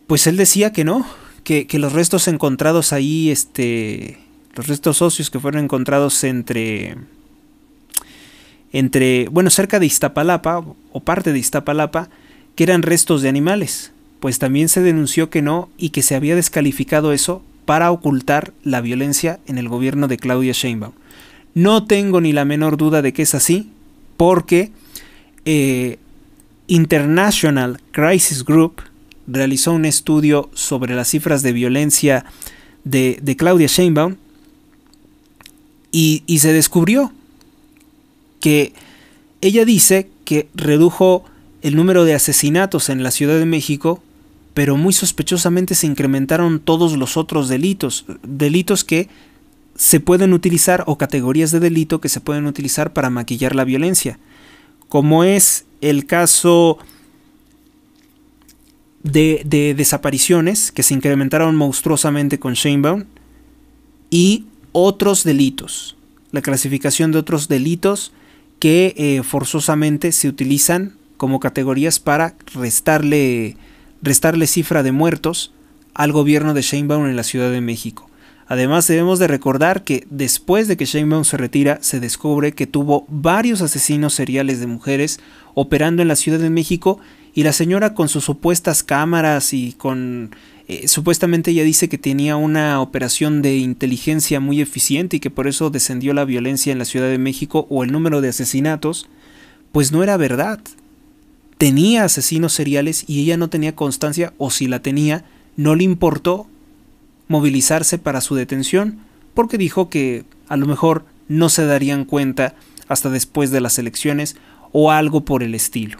pues él decía que no, que, los restos encontrados ahí, este, los restos óseos que fueron encontrados entre entre, bueno, cerca de Iztapalapa o parte de Iztapalapa, que eran restos de animales, pues también se denunció que no y que se había descalificado eso para ocultar la violencia en el gobierno de Claudia Sheinbaum. No tengo ni la menor duda de que es así, porque eh, International Crisis Group realizó un estudio sobre las cifras de violencia de, de Claudia Sheinbaum y, se descubrió que ella dice que redujo el número de asesinatos en la Ciudad de México, pero muy sospechosamente se incrementaron todos los otros delitos, delitos que se pueden utilizar o categorías de delito que se pueden utilizar para maquillar la violencia, como es el caso de, de desapariciones que se incrementaron monstruosamente con Sheinbaum y otros delitos, la clasificación de otros delitos que eh, forzosamente se utilizan como categorías para restarle, restarle cifra de muertos al gobierno de Sheinbaum en la Ciudad de México. Además debemos de recordar que después de que Sheinbaum se retira se descubre que tuvo varios asesinos seriales de mujeres operando en la Ciudad de México y la señora con sus supuestas cámaras y con eh, supuestamente ella dice que tenía una operación de inteligencia muy eficiente y que por eso descendió la violencia en la Ciudad de México o el número de asesinatos, pues no era verdad. Tenía asesinos seriales y ella no tenía constancia o si la tenía, no le importó movilizarse para su detención porque dijo que a lo mejor no se darían cuenta hasta después de las elecciones o algo por el estilo.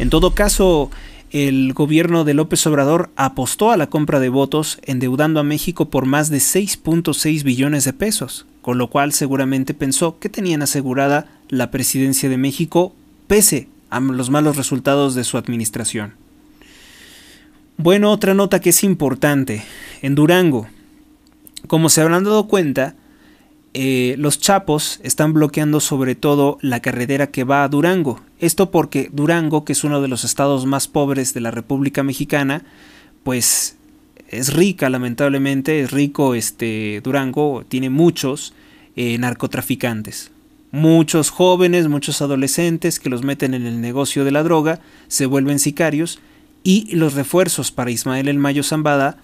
En todo caso, el gobierno de López Obrador apostó a la compra de votos, endeudando a México por más de 6.6 billones de pesos, con lo cual seguramente pensó que tenían asegurada la presidencia de México pese a los malos resultados de su administración. Bueno, otra nota que es importante, en Durango, como se habrán dado cuenta, eh, los chapos están bloqueando sobre todo la carretera que va a Durango, esto porque Durango, que es uno de los estados más pobres de la República Mexicana, pues es rica lamentablemente, es rico este Durango, tiene muchos eh, narcotraficantes. Muchos jóvenes, muchos adolescentes que los meten en el negocio de la droga, se vuelven sicarios y los refuerzos para Ismael el Mayo Zambada,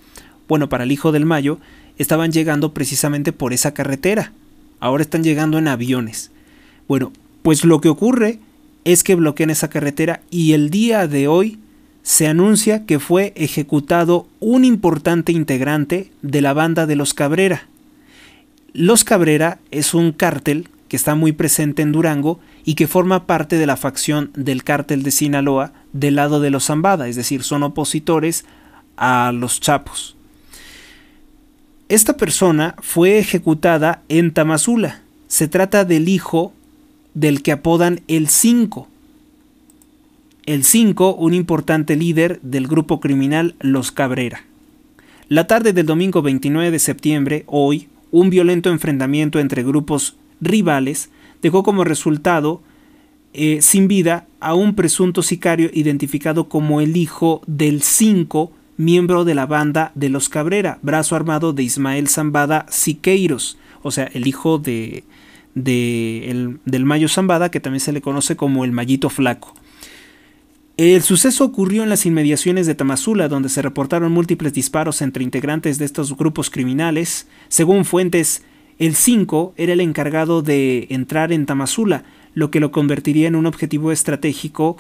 bueno, para el hijo del Mayo, estaban llegando precisamente por esa carretera. Ahora están llegando en aviones. Bueno, pues lo que ocurre es que bloquean esa carretera y el día de hoy se anuncia que fue ejecutado un importante integrante de la banda de Los Cabrera. Los Cabrera es un cártel que está muy presente en Durango y que forma parte de la facción del cártel de Sinaloa del lado de los Zambada, es decir, son opositores a los Chapos. Esta persona fue ejecutada en Tamazula. Se trata del hijo del que apodan el 5. El 5, un importante líder del grupo criminal Los Cabrera. La tarde del domingo 29 de septiembre, hoy, un violento enfrentamiento entre grupos rivales dejó como resultado eh, sin vida a un presunto sicario identificado como el hijo del 5, miembro de la banda de los Cabrera, brazo armado de Ismael Zambada Siqueiros, o sea, el hijo de, del Mayo Zambada, que también se le conoce como el mayito Flaco. El suceso ocurrió en las inmediaciones de Tamazula, donde se reportaron múltiples disparos entre integrantes de estos grupos criminales. Según fuentes, el 5 era el encargado de entrar en Tamazula, lo que lo convertiría en un objetivo estratégico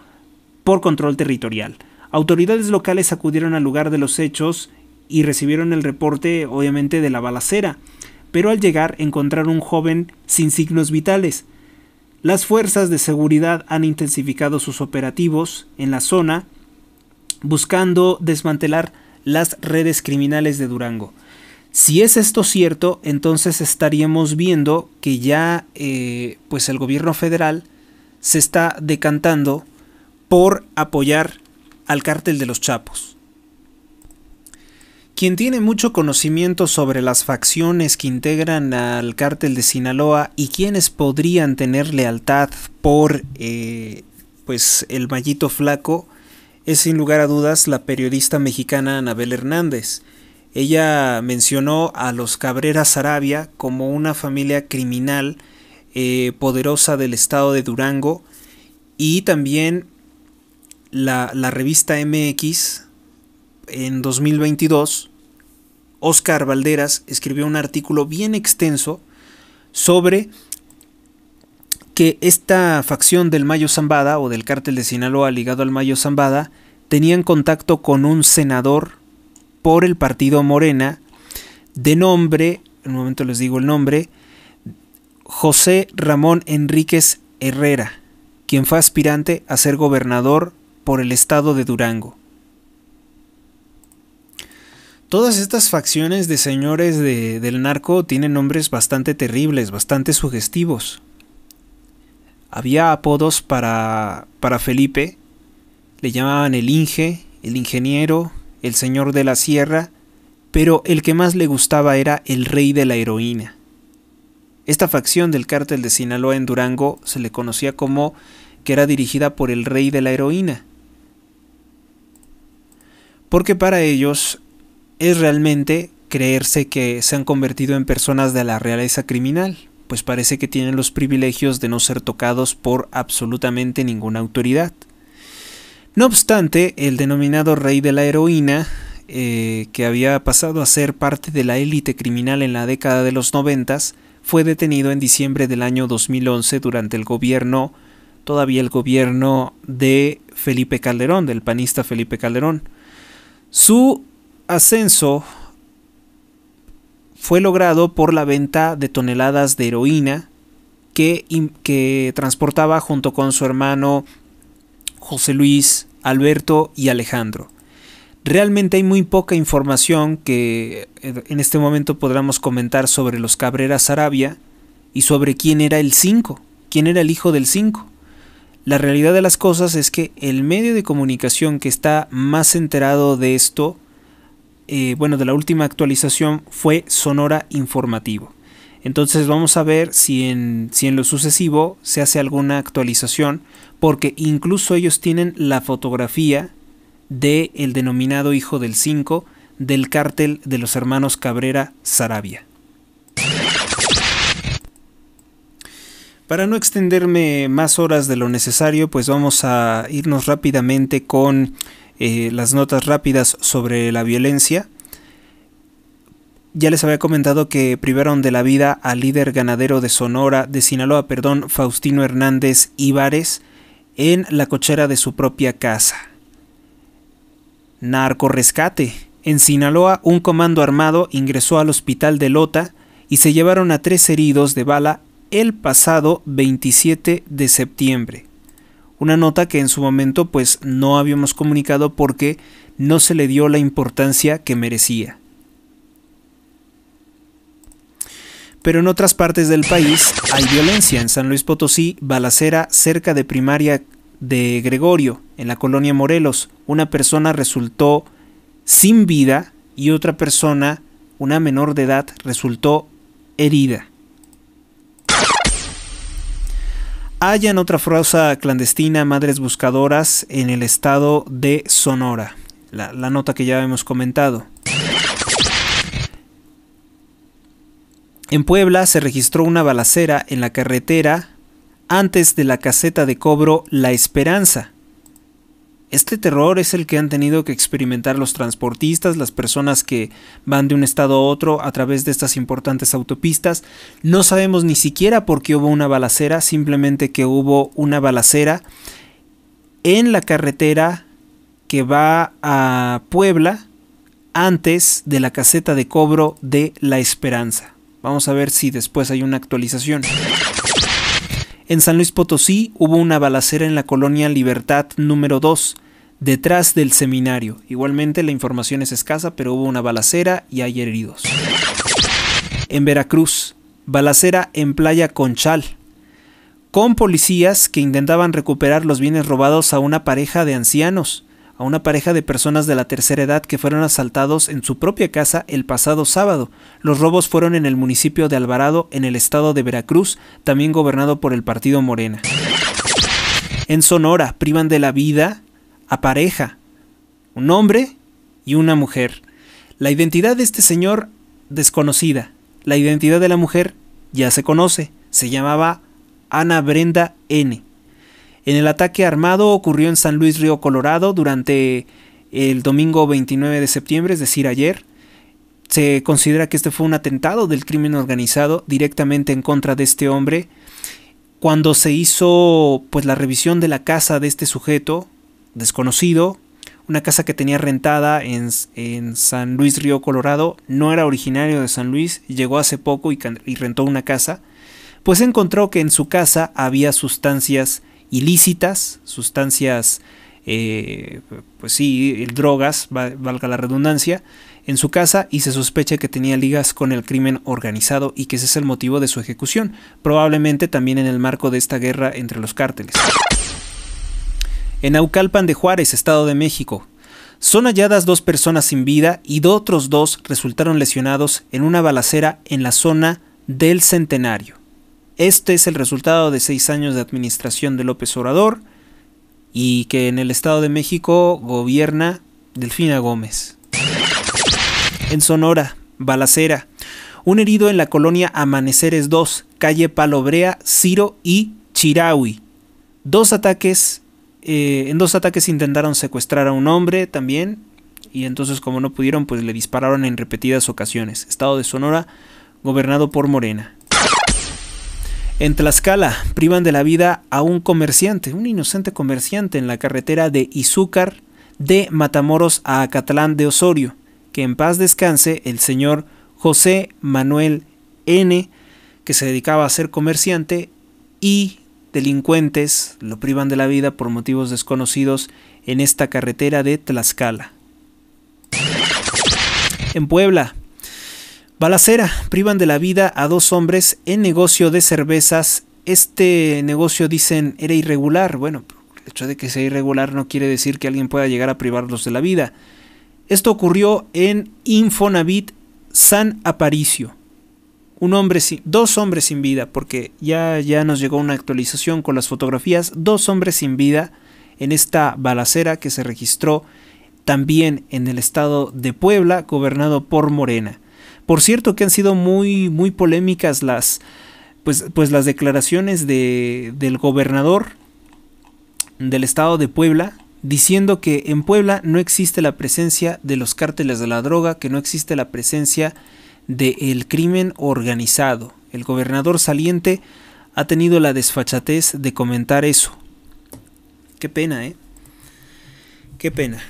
por control territorial. Autoridades locales acudieron al lugar de los hechos y recibieron el reporte, obviamente, de la balacera pero al llegar encontraron un joven sin signos vitales. Las fuerzas de seguridad han intensificado sus operativos en la zona buscando desmantelar las redes criminales de Durango. Si es esto cierto, entonces estaríamos viendo que ya eh, pues el gobierno federal se está decantando por apoyar al cártel de los Chapos. Quien tiene mucho conocimiento sobre las facciones que integran al cártel de Sinaloa y quienes podrían tener lealtad por eh, pues el mallito flaco es sin lugar a dudas la periodista mexicana Anabel Hernández. Ella mencionó a los Cabrera Sarabia como una familia criminal eh, poderosa del estado de Durango y también la, la revista MX en 2022, Oscar Valderas escribió un artículo bien extenso sobre que esta facción del Mayo Zambada o del cártel de Sinaloa ligado al Mayo Zambada tenían contacto con un senador por el partido Morena de nombre, en un momento les digo el nombre, José Ramón Enríquez Herrera, quien fue aspirante a ser gobernador por el estado de Durango. Todas estas facciones de señores de, del narco tienen nombres bastante terribles, bastante sugestivos. Había apodos para, para Felipe, le llamaban el Inge, el ingeniero, el señor de la sierra, pero el que más le gustaba era el rey de la heroína. Esta facción del cártel de Sinaloa en Durango se le conocía como que era dirigida por el rey de la heroína, porque para ellos es realmente creerse que se han convertido en personas de la realeza criminal, pues parece que tienen los privilegios de no ser tocados por absolutamente ninguna autoridad. No obstante, el denominado rey de la heroína, eh, que había pasado a ser parte de la élite criminal en la década de los noventas, fue detenido en diciembre del año 2011 durante el gobierno, todavía el gobierno de Felipe Calderón, del panista Felipe Calderón. Su ascenso fue logrado por la venta de toneladas de heroína que, transportaba junto con su hermano José Luis, Alberto y Alejandro. Realmente hay muy poca información que eh, en este momento podamos comentar sobre los Cabrera Arabia y sobre quién era el 5, quién era el hijo del 5. La realidad de las cosas es que el medio de comunicación que está más enterado de esto eh, bueno, de la última actualización fue Sonora Informativo. Entonces vamos a ver si en, si en lo sucesivo se hace alguna actualización, porque incluso ellos tienen la fotografía de el denominado hijo del 5 del cártel de los hermanos Cabrera Sarabia. Para no extenderme más horas de lo necesario, pues vamos a irnos rápidamente con eh, las notas rápidas sobre la violencia. Ya les había comentado que privaron de la vida al líder ganadero de Sonora, de Sinaloa, perdón, Faustino Hernández Ibares, en la cochera de su propia casa. Narco rescate En Sinaloa, un comando armado ingresó al hospital de Lota y se llevaron a tres heridos de bala el pasado 27 de septiembre. Una nota que en su momento pues no habíamos comunicado porque no se le dio la importancia que merecía. Pero en otras partes del país hay violencia. En San Luis Potosí, balacera cerca de primaria de Gregorio, en la colonia Morelos. Una persona resultó sin vida y otra persona, una menor de edad, resultó herida. hallan otra fosa clandestina Madres Buscadoras en el estado de Sonora. la nota que ya hemos comentado. En Puebla se registró una balacera en la carretera antes de la caseta de cobro La Esperanza, este terror es el que han tenido que experimentar los transportistas, las personas que van de un estado a otro a través de estas importantes autopistas. No sabemos ni siquiera por qué hubo una balacera, simplemente que hubo una balacera en la carretera que va a Puebla antes de la caseta de cobro de La Esperanza. Vamos a ver si después hay una actualización. En San Luis Potosí hubo una balacera en la colonia Libertad número 2, detrás del seminario. Igualmente la información es escasa, pero hubo una balacera y hay heridos. En Veracruz, balacera en Playa Conchal, con policías que intentaban recuperar los bienes robados a una pareja de ancianos a una pareja de personas de la tercera edad que fueron asaltados en su propia casa el pasado sábado. Los robos fueron en el municipio de Alvarado, en el estado de Veracruz, también gobernado por el partido Morena. En Sonora privan de la vida a pareja, un hombre y una mujer. La identidad de este señor desconocida. La identidad de la mujer ya se conoce. Se llamaba Ana Brenda N. En el ataque armado ocurrió en San Luis Río Colorado durante el domingo 29 de septiembre, es decir, ayer. Se considera que este fue un atentado del crimen organizado directamente en contra de este hombre. Cuando se hizo pues la revisión de la casa de este sujeto desconocido, una casa que tenía rentada en, San Luis Río Colorado, no era originario de San Luis, llegó hace poco y, y rentó una casa, pues encontró que en su casa había sustancias ilícitas, sustancias, eh, pues sí, drogas, valga la redundancia, en su casa y se sospecha que tenía ligas con el crimen organizado y que ese es el motivo de su ejecución, probablemente también en el marco de esta guerra entre los cárteles. En Aucalpan de Juárez, Estado de México, son halladas dos personas sin vida y de otros dos resultaron lesionados en una balacera en la zona del Centenario. Este es el resultado de seis años de administración de López Obrador y que en el Estado de México gobierna Delfina Gómez. En Sonora, Balacera. Un herido en la colonia Amaneceres 2, calle Palobrea, Ciro y Chiraui. Dos ataques, eh, en dos ataques intentaron secuestrar a un hombre también. Y entonces como no pudieron, pues le dispararon en repetidas ocasiones. Estado de Sonora, gobernado por Morena. En Tlaxcala privan de la vida a un comerciante, un inocente comerciante en la carretera de Izúcar de Matamoros a Acatlán de Osorio. Que en paz descanse el señor José Manuel N., que se dedicaba a ser comerciante, y delincuentes lo privan de la vida por motivos desconocidos en esta carretera de Tlaxcala. En Puebla, Balacera, privan de la vida a dos hombres en negocio de cervezas. Este negocio, dicen, era irregular. Bueno, el hecho de que sea irregular no quiere decir que alguien pueda llegar a privarlos de la vida. Esto ocurrió en Infonavit San Aparicio. Un hombre dos hombres sin vida, porque ya, ya nos llegó una actualización con las fotografías. Dos hombres sin vida en esta balacera que se registró también en el estado de Puebla, gobernado por Morena. Por cierto que han sido muy, muy polémicas las, pues, pues las declaraciones del gobernador del estado de Puebla, diciendo que en Puebla no existe la presencia de los cárteles de la droga, que no existe la presencia del crimen organizado. El gobernador saliente ha tenido la desfachatez de comentar eso. Qué pena, ¿eh? Qué pena.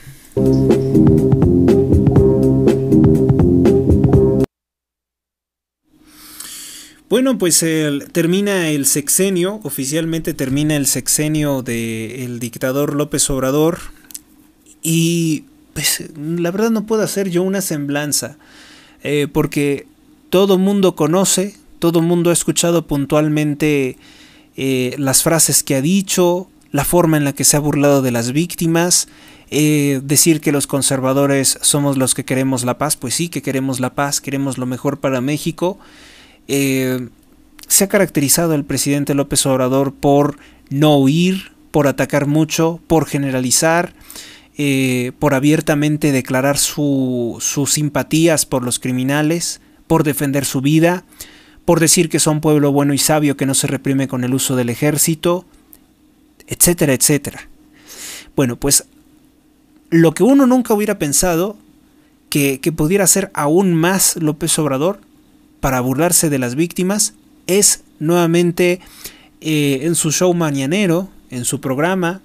Bueno, pues termina el sexenio, oficialmente termina el sexenio del dictador López Obrador y pues la verdad no puedo hacer yo una semblanza eh, porque todo mundo conoce, todo mundo ha escuchado puntualmente eh, las frases que ha dicho, la forma en la que se ha burlado de las víctimas, eh, decir que los conservadores somos los que queremos la paz, pues sí que queremos la paz, queremos lo mejor para México. Eh, se ha caracterizado el presidente López Obrador por no huir, por atacar mucho, por generalizar, eh, por abiertamente declarar sus simpatías por los criminales, por defender su vida, por decir que son pueblo bueno y sabio que no se reprime con el uso del ejército, etcétera, etcétera. Bueno, pues lo que uno nunca hubiera pensado que, que pudiera ser aún más López Obrador para burlarse de las víctimas es nuevamente eh, en su show mañanero, en su programa,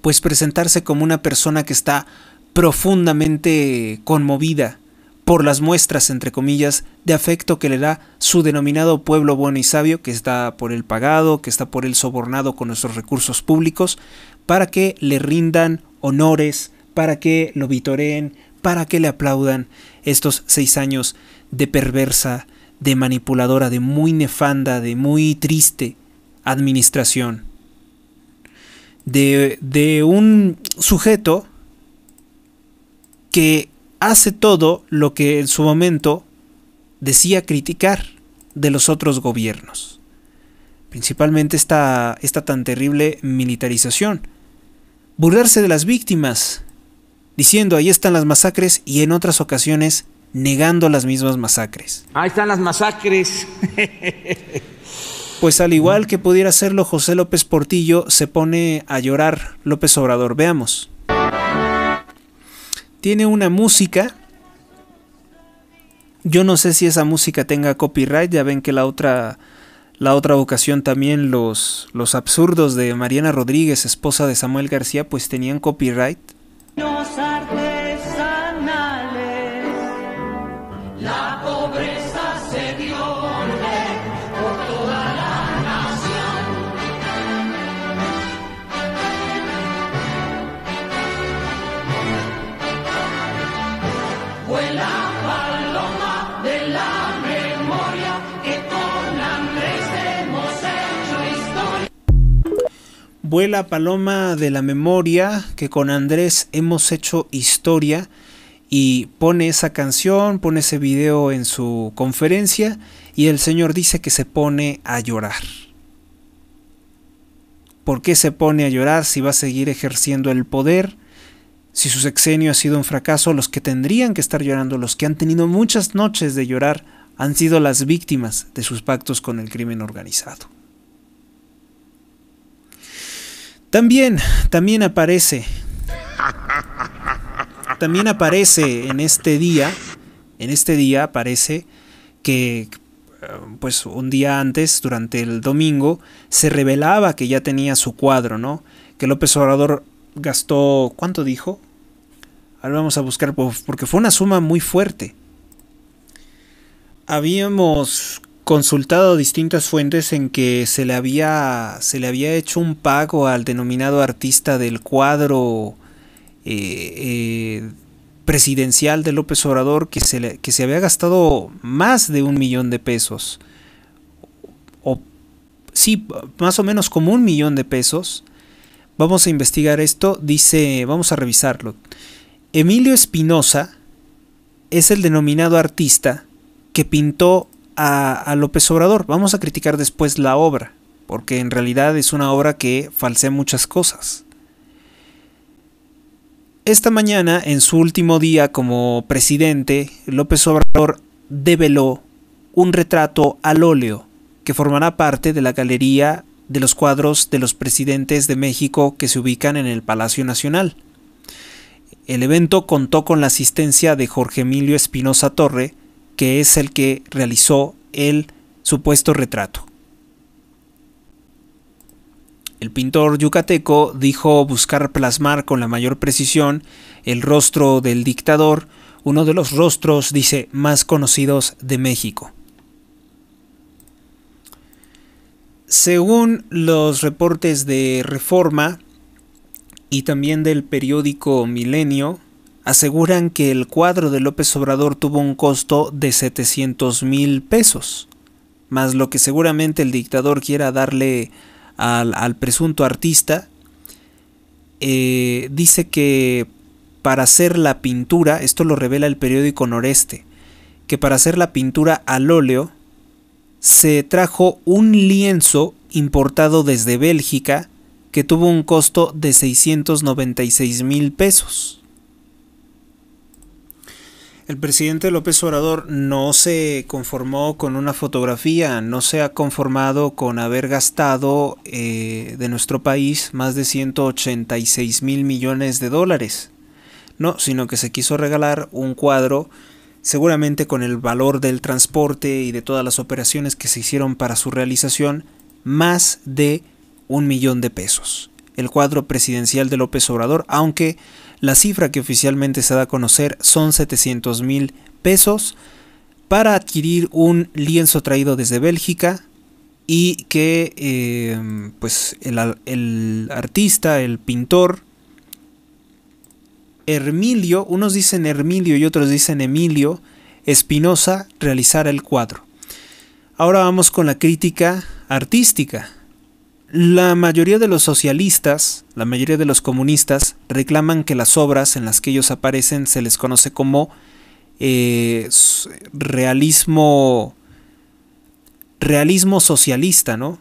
pues presentarse como una persona que está profundamente conmovida por las muestras, entre comillas, de afecto que le da su denominado pueblo bueno y sabio, que está por él pagado, que está por él sobornado con nuestros recursos públicos, para que le rindan honores, para que lo vitoreen, para que le aplaudan estos seis años de perversa, de manipuladora, de muy nefanda, de muy triste administración. De, de un sujeto que hace todo lo que en su momento decía criticar de los otros gobiernos. Principalmente esta, esta tan terrible militarización. Burlarse de las víctimas, diciendo ahí están las masacres y en otras ocasiones negando las mismas masacres. Ahí están las masacres. Pues al igual que pudiera hacerlo José López Portillo, se pone a llorar López Obrador. Veamos. Tiene una música. Yo no sé si esa música tenga copyright. Ya ven que la otra, la otra ocasión también los, los absurdos de Mariana Rodríguez, esposa de Samuel García, pues tenían copyright. Vuela Paloma de la Memoria, que con Andrés hemos hecho historia y pone esa canción, pone ese video en su conferencia y el señor dice que se pone a llorar. ¿Por qué se pone a llorar si va a seguir ejerciendo el poder? Si su sexenio ha sido un fracaso, los que tendrían que estar llorando, los que han tenido muchas noches de llorar, han sido las víctimas de sus pactos con el crimen organizado. También, también aparece. También aparece en este día. En este día aparece que pues un día antes, durante el domingo, se revelaba que ya tenía su cuadro, ¿no? Que López Obrador gastó, ¿cuánto dijo? Ahora vamos a buscar, porque fue una suma muy fuerte. Habíamos consultado distintas fuentes en que se le había, se le había hecho un pago al denominado artista del cuadro eh, eh, presidencial de López Obrador que se, que se había gastado más de un millón de pesos. O, sí, más o menos como un millón de pesos. Vamos a investigar esto, dice, vamos a revisarlo. Emilio Espinosa es el denominado artista que pintó a, López Obrador. Vamos a criticar después la obra, porque en realidad es una obra que falsea muchas cosas. Esta mañana, en su último día como presidente, López Obrador develó un retrato al óleo que formará parte de la galería de los cuadros de los presidentes de México que se ubican en el Palacio Nacional. El evento contó con la asistencia de Jorge Emilio Espinosa Torre, que es el que realizó el supuesto retrato. El pintor yucateco dijo buscar plasmar con la mayor precisión el rostro del dictador, uno de los rostros, dice, más conocidos de México. Según los reportes de Reforma y también del periódico Milenio, aseguran que el cuadro de López Obrador tuvo un costo de 700 mil pesos, más lo que seguramente el dictador quiera darle al, presunto artista, eh, dice que para hacer la pintura, esto lo revela el periódico Noreste, que para hacer la pintura al óleo se trajo un lienzo importado desde Bélgica que tuvo un costo de 696 mil pesos. El presidente López Obrador no se conformó con una fotografía, no se ha conformado con haber gastado eh, de nuestro país más de 186 mil millones de dólares. No, sino que se quiso regalar un cuadro seguramente con el valor del transporte y de todas las operaciones que se hicieron para su realización, más de un millón de pesos. El cuadro presidencial de López Obrador, aunque la cifra que oficialmente se da a conocer son 700 mil pesos para adquirir un lienzo traído desde Bélgica y que eh, pues el, el, artista, el pintor Hermilio, unos dicen Hermilio y otros dicen Emilio Espinosa realizara el cuadro. Ahora vamos con la crítica artística. La mayoría de los socialistas, la mayoría de los comunistas, reclaman que las obras en las que ellos aparecen se les conoce como eh, realismo, realismo socialista, ¿no?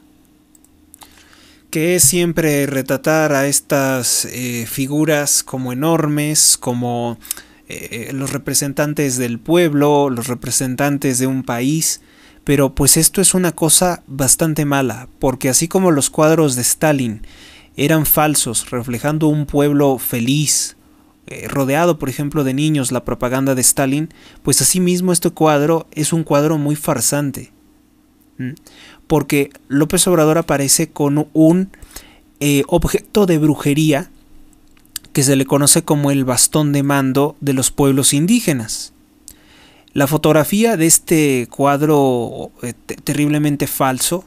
que es siempre retratar a estas eh, figuras como enormes, como eh, los representantes del pueblo, los representantes de un país, pero pues esto es una cosa bastante mala, porque así como los cuadros de Stalin eran falsos, reflejando un pueblo feliz, eh, rodeado por ejemplo de niños, la propaganda de Stalin, pues asimismo este cuadro es un cuadro muy farsante. Porque López Obrador aparece con un eh, objeto de brujería que se le conoce como el bastón de mando de los pueblos indígenas. La fotografía de este cuadro eh, terriblemente falso,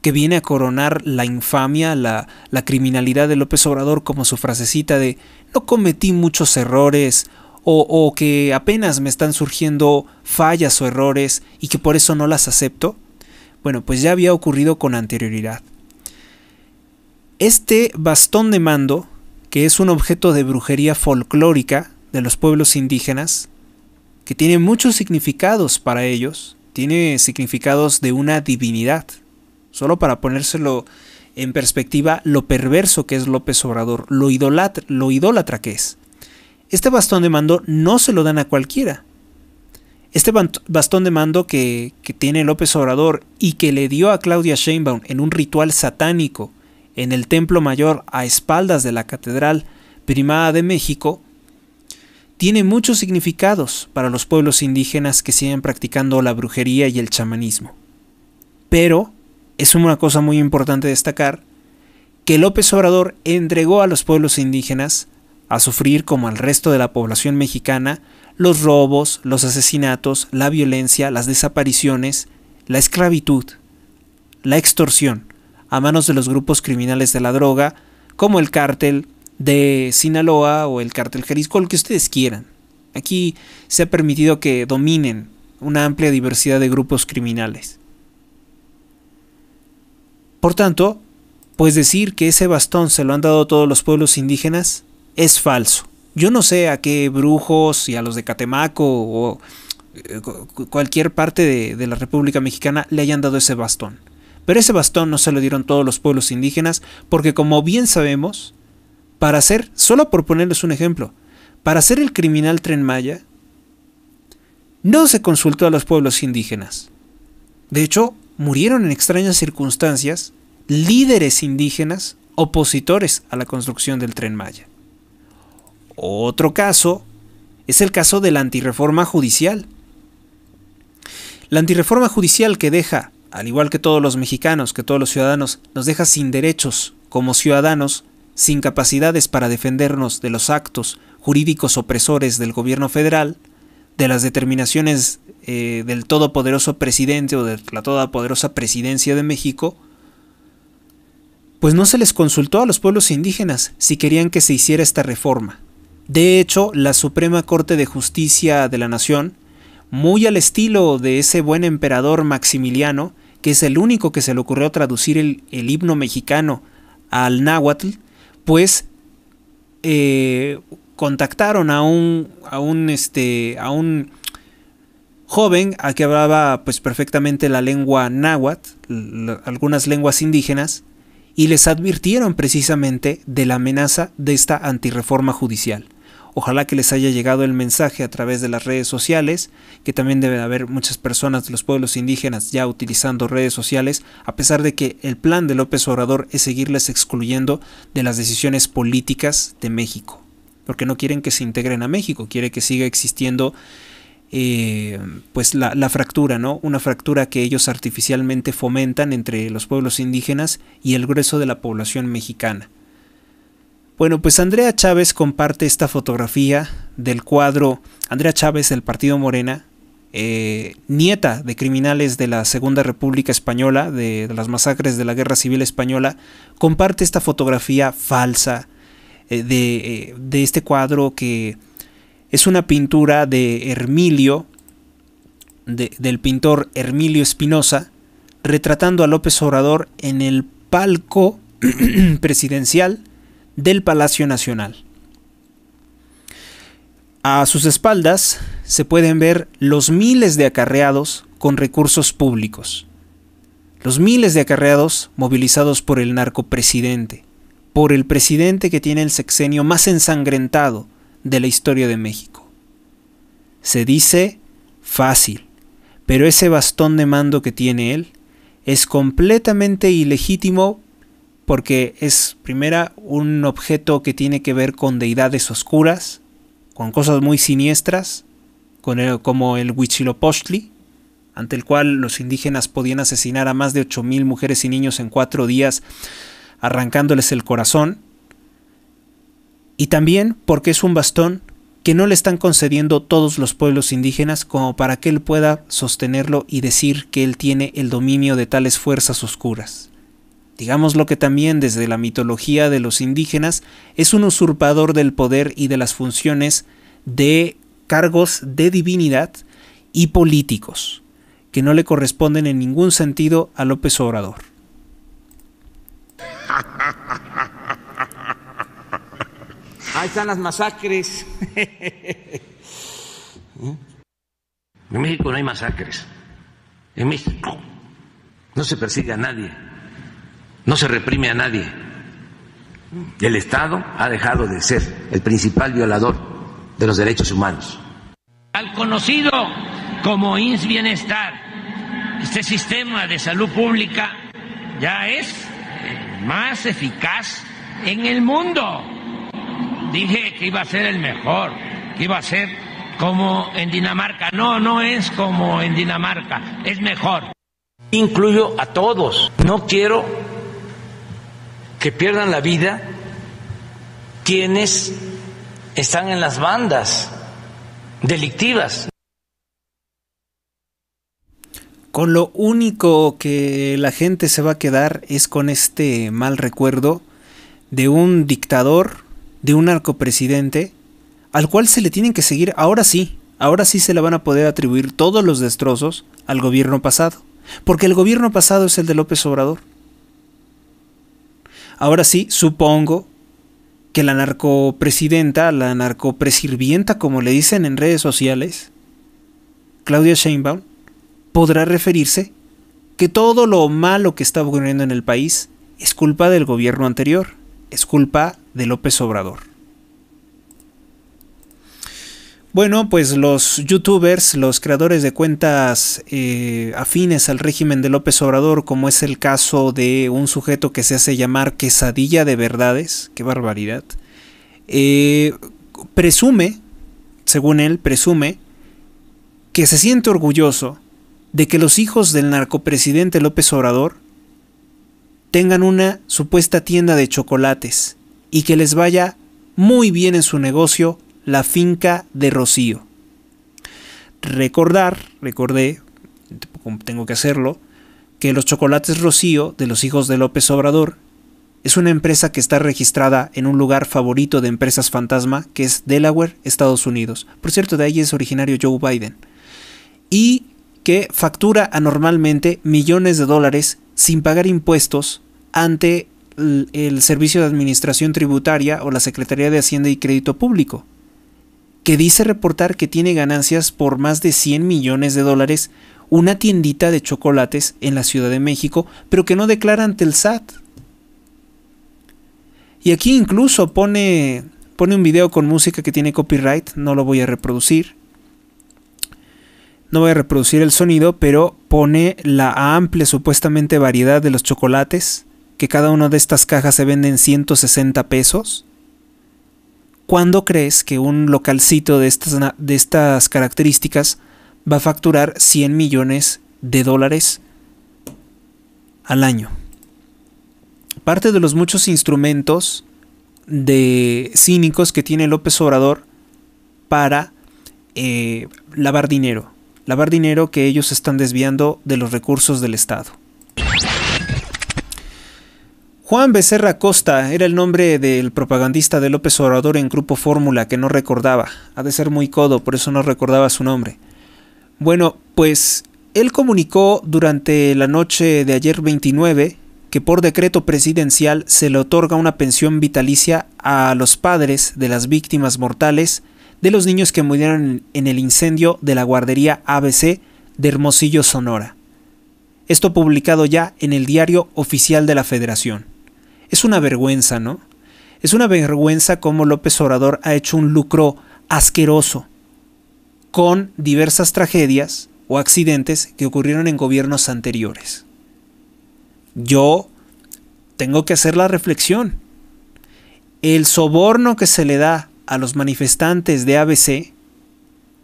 que viene a coronar la infamia, la, criminalidad de López Obrador como su frasecita de no cometí muchos errores o, o, que apenas me están surgiendo fallas o errores y que por eso no las acepto, bueno, pues ya había ocurrido con anterioridad. Este bastón de mando, que es un objeto de brujería folclórica de los pueblos indígenas, tiene muchos significados para ellos, tiene significados de una divinidad. Solo para ponérselo en perspectiva, lo perverso que es López Obrador, lo idólatra lo idolatra que es. Este bastón de mando no se lo dan a cualquiera. Este bastón de mando que, que tiene López Obrador y que le dio a Claudia Sheinbaum en un ritual satánico en el Templo Mayor a espaldas de la Catedral Primada de México, tiene muchos significados para los pueblos indígenas que siguen practicando la brujería y el chamanismo. Pero, es una cosa muy importante destacar, que López Obrador entregó a los pueblos indígenas a sufrir como al resto de la población mexicana los robos, los asesinatos, la violencia, las desapariciones, la esclavitud, la extorsión a manos de los grupos criminales de la droga, como el cártel, de Sinaloa o el cártel Jalisco, lo que ustedes quieran. Aquí se ha permitido que dominen una amplia diversidad de grupos criminales. Por tanto, pues decir que ese bastón se lo han dado todos los pueblos indígenas es falso. Yo no sé a qué brujos y a los de Catemaco o eh, cualquier parte de, de la República Mexicana le hayan dado ese bastón. Pero ese bastón no se lo dieron todos los pueblos indígenas porque como bien sabemos, para hacer, solo por ponerles un ejemplo, para hacer el criminal Tren Maya, no se consultó a los pueblos indígenas. De hecho, murieron en extrañas circunstancias líderes indígenas opositores a la construcción del Tren Maya. Otro caso es el caso de la antirreforma judicial. La antirreforma judicial que deja, al igual que todos los mexicanos, que todos los ciudadanos, nos deja sin derechos como ciudadanos sin capacidades para defendernos de los actos jurídicos opresores del gobierno federal, de las determinaciones eh, del todopoderoso presidente o de la todopoderosa presidencia de México, pues no se les consultó a los pueblos indígenas si querían que se hiciera esta reforma. De hecho, la Suprema Corte de Justicia de la Nación, muy al estilo de ese buen emperador Maximiliano, que es el único que se le ocurrió traducir el, el himno mexicano al náhuatl, pues eh, contactaron a un, a un, este, a un joven a que hablaba pues perfectamente la lengua náhuatl, algunas lenguas indígenas, y les advirtieron precisamente de la amenaza de esta antirreforma judicial. Ojalá que les haya llegado el mensaje a través de las redes sociales, que también debe haber muchas personas de los pueblos indígenas ya utilizando redes sociales, a pesar de que el plan de López Obrador es seguirles excluyendo de las decisiones políticas de México, porque no quieren que se integren a México, quiere que siga existiendo eh, pues la, la, fractura, ¿no? Una fractura que ellos artificialmente fomentan entre los pueblos indígenas y el grueso de la población mexicana. Bueno, pues Andrea Chávez comparte esta fotografía del cuadro Andrea Chávez del Partido Morena, eh, nieta de criminales de la Segunda República Española, de, las masacres de la Guerra Civil Española, comparte esta fotografía falsa eh, eh, de, este cuadro que es una pintura de Hermilio, del pintor Hermilio Espinosa, retratando a López Obrador en el palco presidencial del Palacio Nacional. A sus espaldas se pueden ver los miles de acarreados con recursos públicos, los miles de acarreados movilizados por el narcopresidente, por el presidente que tiene el sexenio más ensangrentado de la historia de México. Se dice fácil, pero ese bastón de mando que tiene él es completamente ilegítimo porque es, primera, un objeto que tiene que ver con deidades oscuras, con cosas muy siniestras, como el huichilopochtli, ante el cual los indígenas podían asesinar a más de 8.000 mujeres y niños en cuatro días, arrancándoles el corazón. Y también porque es un bastón que no le están concediendo todos los pueblos indígenas como para que él pueda sostenerlo y decir que él tiene el dominio de tales fuerzas oscuras. Digamos lo que también desde la mitología de los indígenas es un usurpador del poder y de las funciones de cargos de divinidad y políticos, que no le corresponden en ningún sentido a López Obrador. Ahí están las masacres. en México no hay masacres. En México no se persigue a nadie no se reprime a nadie. El Estado ha dejado de ser el principal violador de los derechos humanos. Al conocido como INS Bienestar, este sistema de salud pública ya es más eficaz en el mundo. Dije que iba a ser el mejor, que iba a ser como en Dinamarca. No, no es como en Dinamarca, es mejor. Incluyo a todos. No quiero que pierdan la vida quienes están en las bandas delictivas. Con lo único que la gente se va a quedar es con este mal recuerdo de un dictador, de un narcopresidente, al cual se le tienen que seguir ahora sí, ahora sí se le van a poder atribuir todos los destrozos al gobierno pasado, porque el gobierno pasado es el de López Obrador. Ahora sí, supongo que la narcopresidenta, la narcopresirvienta, como le dicen en redes sociales, Claudia Sheinbaum, podrá referirse que todo lo malo que está ocurriendo en el país es culpa del gobierno anterior, es culpa de López Obrador. Bueno, pues los youtubers, los creadores de cuentas eh, afines al régimen de López Obrador, como es el caso de un sujeto que se hace llamar quesadilla de verdades, qué barbaridad, eh, presume, según él, presume que se siente orgulloso de que los hijos del narcopresidente López Obrador tengan una supuesta tienda de chocolates y que les vaya muy bien en su negocio la finca de Rocío. Recordar, recordé, tengo que hacerlo, que los chocolates Rocío de los hijos de López Obrador es una empresa que está registrada en un lugar favorito de empresas fantasma, que es Delaware, Estados Unidos. Por cierto, de ahí es originario Joe Biden. Y que factura anormalmente millones de dólares sin pagar impuestos ante el Servicio de Administración Tributaria o la Secretaría de Hacienda y Crédito Público que dice reportar que tiene ganancias por más de 100 millones de dólares una tiendita de chocolates en la Ciudad de México, pero que no declara ante el SAT. Y aquí incluso pone, pone un video con música que tiene copyright, no lo voy a reproducir. No voy a reproducir el sonido, pero pone la amplia supuestamente variedad de los chocolates, que cada una de estas cajas se vende en 160 pesos ¿cuándo crees que un localcito de estas, de estas características va a facturar 100 millones de dólares al año? Parte de los muchos instrumentos de cínicos que tiene López Obrador para eh, lavar dinero, lavar dinero que ellos están desviando de los recursos del Estado. Juan Becerra Costa era el nombre del propagandista de López Obrador en Grupo Fórmula que no recordaba. Ha de ser muy codo, por eso no recordaba su nombre. Bueno, pues él comunicó durante la noche de ayer 29 que por decreto presidencial se le otorga una pensión vitalicia a los padres de las víctimas mortales de los niños que murieron en el incendio de la guardería ABC de Hermosillo, Sonora. Esto publicado ya en el diario oficial de la Federación. Es una vergüenza, ¿no? Es una vergüenza cómo López Obrador ha hecho un lucro asqueroso con diversas tragedias o accidentes que ocurrieron en gobiernos anteriores. Yo tengo que hacer la reflexión. El soborno que se le da a los manifestantes de ABC,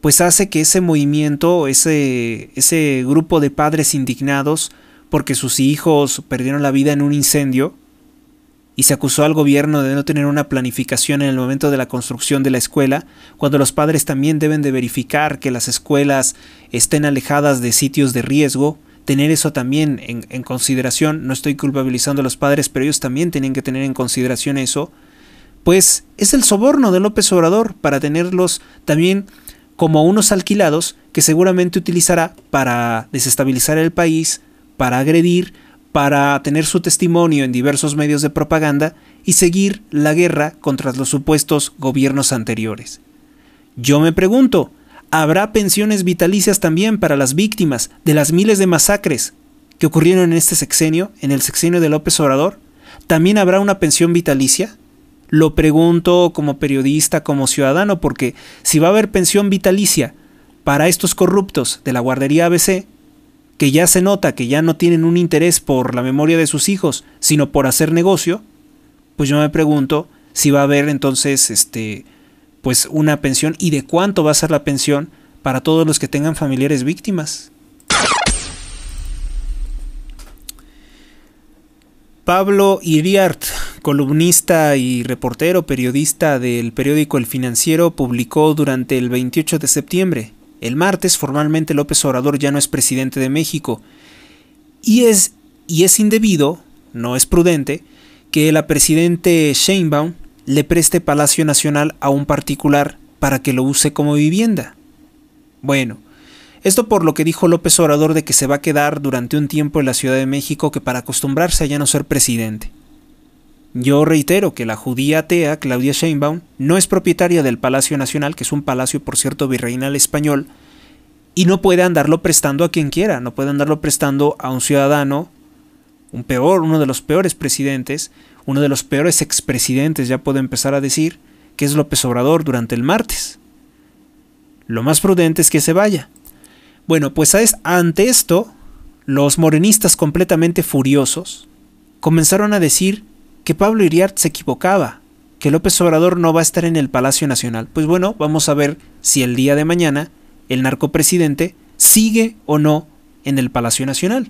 pues hace que ese movimiento, ese, ese grupo de padres indignados porque sus hijos perdieron la vida en un incendio, y se acusó al gobierno de no tener una planificación en el momento de la construcción de la escuela, cuando los padres también deben de verificar que las escuelas estén alejadas de sitios de riesgo, tener eso también en, consideración, no estoy culpabilizando a los padres, pero ellos también tienen que tener en consideración eso, pues es el soborno de López Obrador para tenerlos también como unos alquilados que seguramente utilizará para desestabilizar el país, para agredir, para tener su testimonio en diversos medios de propaganda y seguir la guerra contra los supuestos gobiernos anteriores. Yo me pregunto, ¿habrá pensiones vitalicias también para las víctimas de las miles de masacres que ocurrieron en este sexenio, en el sexenio de López Obrador? ¿También habrá una pensión vitalicia? Lo pregunto como periodista, como ciudadano, porque si va a haber pensión vitalicia para estos corruptos de la guardería ABC, que ya se nota que ya no tienen un interés por la memoria de sus hijos, sino por hacer negocio, pues yo me pregunto si va a haber entonces este pues una pensión y de cuánto va a ser la pensión para todos los que tengan familiares víctimas. Pablo Iriart, columnista y reportero periodista del periódico El Financiero, publicó durante el 28 de septiembre el martes formalmente López Obrador ya no es presidente de México y es, y es indebido, no es prudente, que la presidente Sheinbaum le preste Palacio Nacional a un particular para que lo use como vivienda. Bueno, esto por lo que dijo López Obrador de que se va a quedar durante un tiempo en la Ciudad de México que para acostumbrarse a ya no ser presidente. Yo reitero que la judía atea Claudia Sheinbaum no es propietaria del Palacio Nacional, que es un palacio, por cierto, virreinal español, y no puede andarlo prestando a quien quiera, no puede andarlo prestando a un ciudadano, un peor, uno de los peores presidentes, uno de los peores expresidentes, ya puedo empezar a decir, que es López Obrador durante el martes. Lo más prudente es que se vaya. Bueno, pues ante esto, los morenistas completamente furiosos comenzaron a decir que Pablo Iriart se equivocaba, que López Obrador no va a estar en el Palacio Nacional. Pues bueno, vamos a ver si el día de mañana el narcopresidente sigue o no en el Palacio Nacional.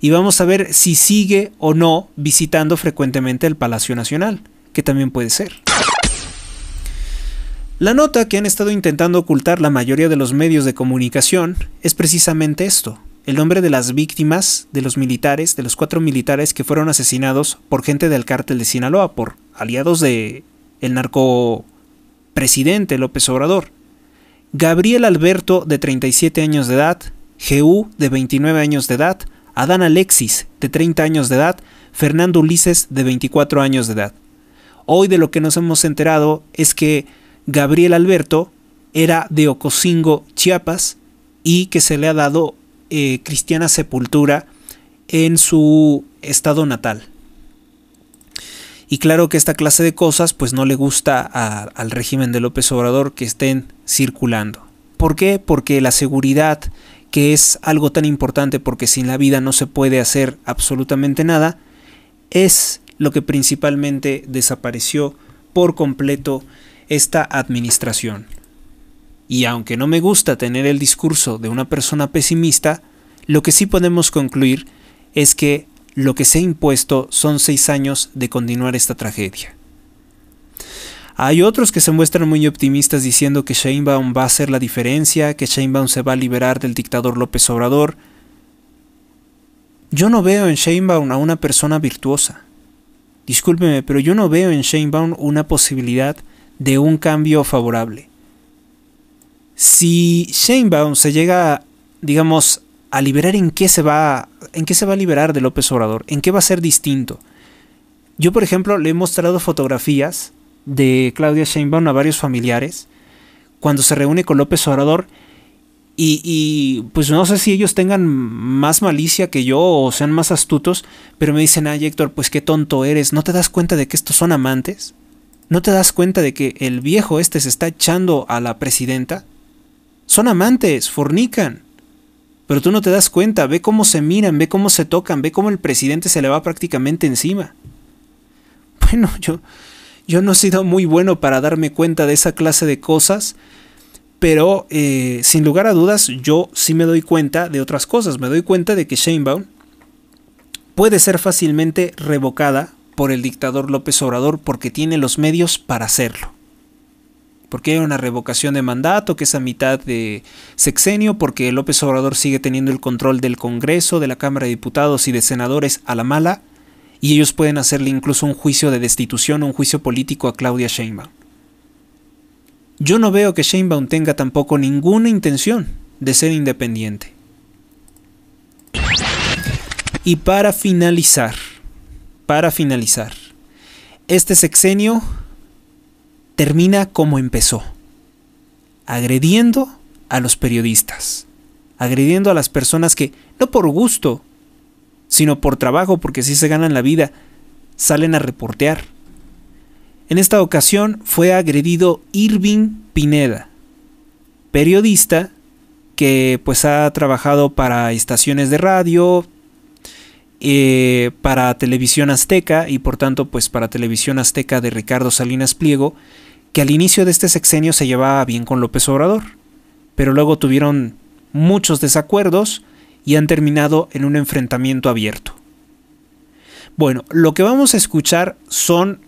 Y vamos a ver si sigue o no visitando frecuentemente el Palacio Nacional, que también puede ser. La nota que han estado intentando ocultar la mayoría de los medios de comunicación es precisamente esto, el nombre de las víctimas de los militares, de los cuatro militares que fueron asesinados por gente del cártel de Sinaloa, por aliados de el narco presidente López Obrador. Gabriel Alberto, de 37 años de edad, GU, de 29 años de edad, Adán Alexis, de 30 años de edad, Fernando Ulises, de 24 años de edad. Hoy de lo que nos hemos enterado es que Gabriel Alberto era de Ocosingo, Chiapas, y que se le ha dado eh, cristiana Sepultura en su estado natal. Y claro que esta clase de cosas pues no le gusta al régimen de López Obrador que estén circulando. ¿Por qué? Porque la seguridad, que es algo tan importante porque sin la vida no se puede hacer absolutamente nada, es lo que principalmente desapareció por completo esta administración. Y aunque no me gusta tener el discurso de una persona pesimista, lo que sí podemos concluir es que lo que se ha impuesto son seis años de continuar esta tragedia. Hay otros que se muestran muy optimistas diciendo que Sheinbaum va a hacer la diferencia, que Sheinbaum se va a liberar del dictador López Obrador. Yo no veo en Sheinbaum a una persona virtuosa. Discúlpeme, pero yo no veo en Sheinbaum una posibilidad de un cambio favorable. Si Sheinbaum se llega, digamos, a liberar en qué se va en qué se va a liberar de López Obrador, en qué va a ser distinto. Yo, por ejemplo, le he mostrado fotografías de Claudia Sheinbaum a varios familiares cuando se reúne con López Obrador y, y, pues no sé si ellos tengan más malicia que yo o sean más astutos, pero me dicen, ay Héctor, pues qué tonto eres, ¿no te das cuenta de que estos son amantes? ¿No te das cuenta de que el viejo este se está echando a la presidenta? Son amantes, fornican. Pero tú no te das cuenta, ve cómo se miran, ve cómo se tocan, ve cómo el presidente se le va prácticamente encima. Bueno, yo, yo no he sido muy bueno para darme cuenta de esa clase de cosas, pero eh, sin lugar a dudas yo sí me doy cuenta de otras cosas. Me doy cuenta de que Sheinbaum puede ser fácilmente revocada por el dictador López Obrador porque tiene los medios para hacerlo porque hay una revocación de mandato que es a mitad de sexenio, porque López Obrador sigue teniendo el control del Congreso, de la Cámara de Diputados y de Senadores a la mala, y ellos pueden hacerle incluso un juicio de destitución, o un juicio político a Claudia Sheinbaum. Yo no veo que Sheinbaum tenga tampoco ninguna intención de ser independiente. Y para finalizar, para finalizar, este sexenio termina como empezó, agrediendo a los periodistas, agrediendo a las personas que, no por gusto, sino por trabajo, porque si se ganan la vida, salen a reportear. En esta ocasión fue agredido Irving Pineda, periodista que pues ha trabajado para estaciones de radio, eh, para Televisión Azteca y por tanto pues para Televisión Azteca de Ricardo Salinas Pliego que al inicio de este sexenio se llevaba bien con López Obrador, pero luego tuvieron muchos desacuerdos y han terminado en un enfrentamiento abierto. Bueno, lo que vamos a escuchar son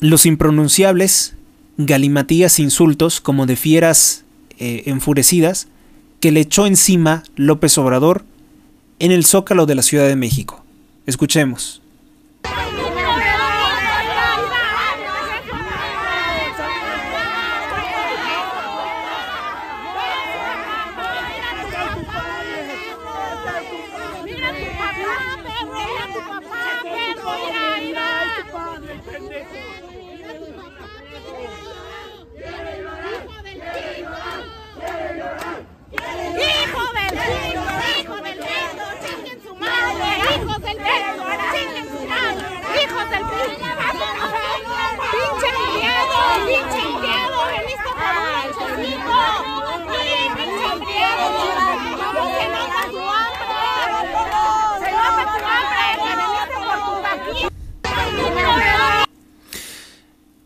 los impronunciables galimatías insultos como de fieras eh, enfurecidas que le echó encima López Obrador en el zócalo de la Ciudad de México. Escuchemos.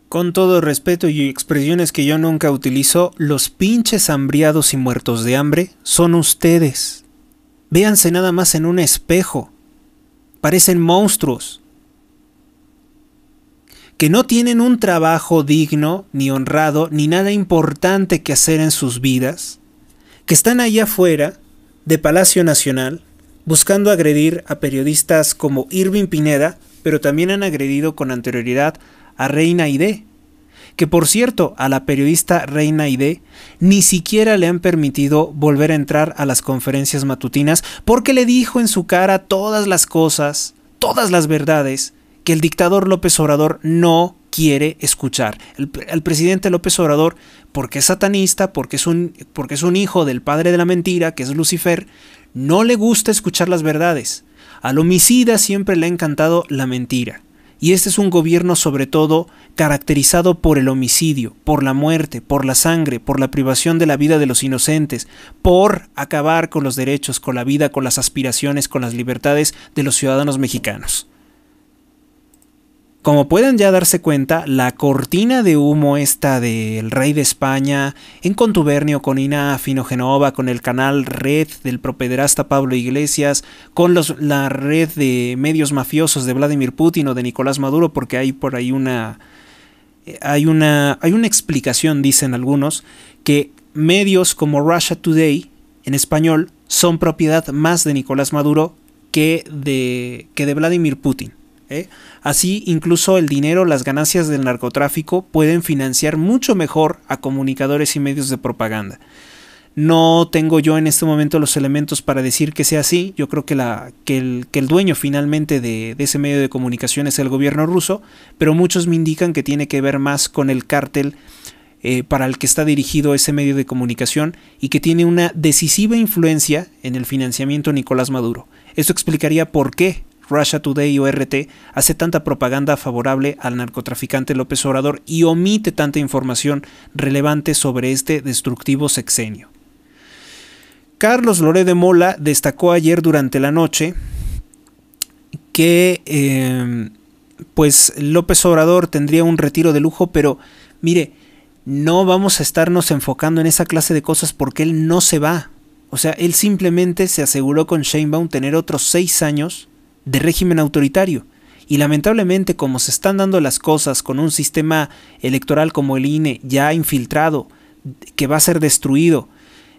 Con todo respeto y expresiones que yo nunca utilizo, los pinches hambriados y muertos de hambre son ustedes. Véanse nada más en un espejo. Parecen monstruos. Que no tienen un trabajo digno, ni honrado, ni nada importante que hacer en sus vidas que están allá afuera de Palacio Nacional buscando agredir a periodistas como Irving Pineda, pero también han agredido con anterioridad a Reina Ide. Que por cierto, a la periodista Reina Ide ni siquiera le han permitido volver a entrar a las conferencias matutinas porque le dijo en su cara todas las cosas, todas las verdades que el dictador López Obrador no quiere escuchar. El, presidente López Obrador, porque es satanista, porque es, un, porque es un hijo del padre de la mentira, que es Lucifer, no le gusta escuchar las verdades. Al homicida siempre le ha encantado la mentira. Y este es un gobierno sobre todo caracterizado por el homicidio, por la muerte, por la sangre, por la privación de la vida de los inocentes, por acabar con los derechos, con la vida, con las aspiraciones, con las libertades de los ciudadanos mexicanos. Como pueden ya darse cuenta, la cortina de humo esta del rey de España, en contubernio con Ina Genova, con el canal Red del propederasta Pablo Iglesias, con los, la red de medios mafiosos de Vladimir Putin o de Nicolás Maduro, porque hay por ahí una... Eh, hay una, hay una explicación, dicen algunos, que medios como Russia Today, en español, son propiedad más de Nicolás Maduro que de, que de Vladimir Putin. ¿eh? Así, incluso el dinero, las ganancias del narcotráfico pueden financiar mucho mejor a comunicadores y medios de propaganda. No tengo yo en este momento los elementos para decir que sea así. Yo creo que, la, que, el, dueño finalmente de, ese medio de comunicación es el gobierno ruso, pero muchos me indican que tiene que ver más con el cártel eh, para el que está dirigido ese medio de comunicación y que tiene una decisiva influencia en el financiamiento de Nicolás Maduro. Esto explicaría por qué Russia Today y RT hace tanta propaganda favorable al narcotraficante López Obrador y omite tanta información relevante sobre este destructivo sexenio. Carlos Loré de Mola destacó ayer durante la noche que em, pues López Obrador tendría un retiro de lujo, pero mire, no vamos a estarnos enfocando en esa clase de cosas porque él no se va. O sea, él simplemente se aseguró con Sheinbaum tener otros seis años de régimen autoritario. Y lamentablemente, como se están dando las cosas con un sistema electoral como el INE ya infiltrado, que va a ser destruido,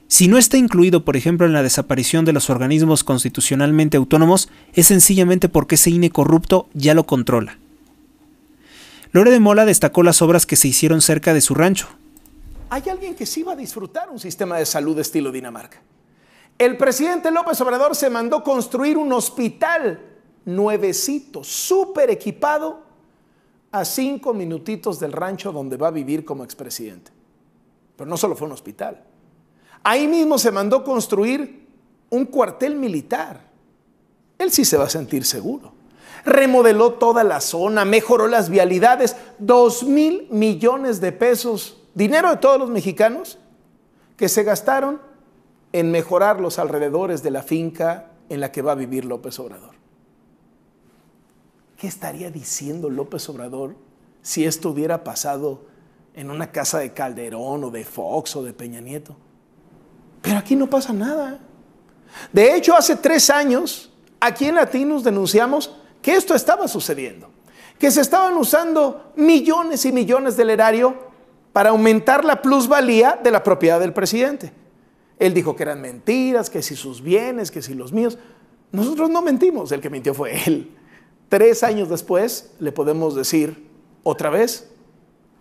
si no está incluido, por ejemplo, en la desaparición de los organismos constitucionalmente autónomos, es sencillamente porque ese INE corrupto ya lo controla. Lore de Mola destacó las obras que se hicieron cerca de su rancho. Hay alguien que sí va a disfrutar un sistema de salud estilo Dinamarca. El presidente López Obrador se mandó construir un hospital nuevecito, súper equipado, a cinco minutitos del rancho donde va a vivir como expresidente. Pero no solo fue un hospital. Ahí mismo se mandó construir un cuartel militar. Él sí se va a sentir seguro. Remodeló toda la zona, mejoró las vialidades, dos mil millones de pesos, dinero de todos los mexicanos, que se gastaron en mejorar los alrededores de la finca en la que va a vivir López Obrador. ¿Qué estaría diciendo López Obrador si esto hubiera pasado en una casa de Calderón o de Fox o de Peña Nieto? Pero aquí no pasa nada. De hecho, hace tres años, aquí en Latinos denunciamos que esto estaba sucediendo, que se estaban usando millones y millones del erario para aumentar la plusvalía de la propiedad del presidente. Él dijo que eran mentiras, que si sus bienes, que si los míos. Nosotros no mentimos, el que mintió fue él. Tres años después le podemos decir otra vez,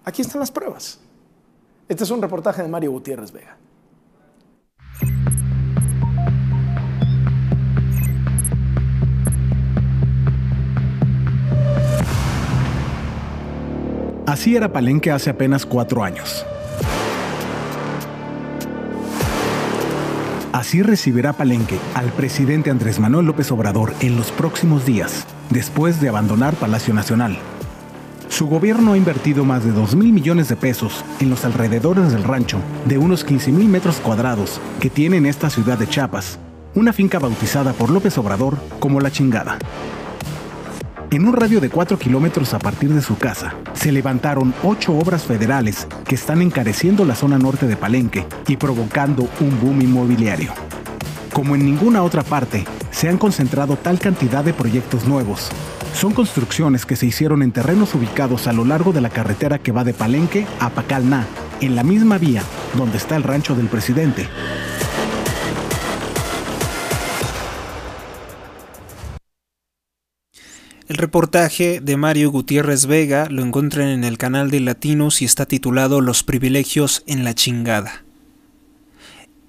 aquí están las pruebas. Este es un reportaje de Mario Gutiérrez Vega. Así era Palenque hace apenas cuatro años. Así recibirá Palenque al presidente Andrés Manuel López Obrador en los próximos días, después de abandonar Palacio Nacional. Su gobierno ha invertido más de 2 mil millones de pesos en los alrededores del rancho de unos 15 mil metros cuadrados que tiene en esta ciudad de Chiapas, una finca bautizada por López Obrador como La Chingada. En un radio de 4 kilómetros a partir de su casa, se levantaron ocho obras federales que están encareciendo la zona norte de Palenque y provocando un boom inmobiliario. Como en ninguna otra parte, se han concentrado tal cantidad de proyectos nuevos. Son construcciones que se hicieron en terrenos ubicados a lo largo de la carretera que va de Palenque a Pacalna, en la misma vía donde está el rancho del presidente. El reportaje de Mario Gutiérrez Vega lo encuentran en el canal de Latinos y está titulado Los privilegios en la chingada.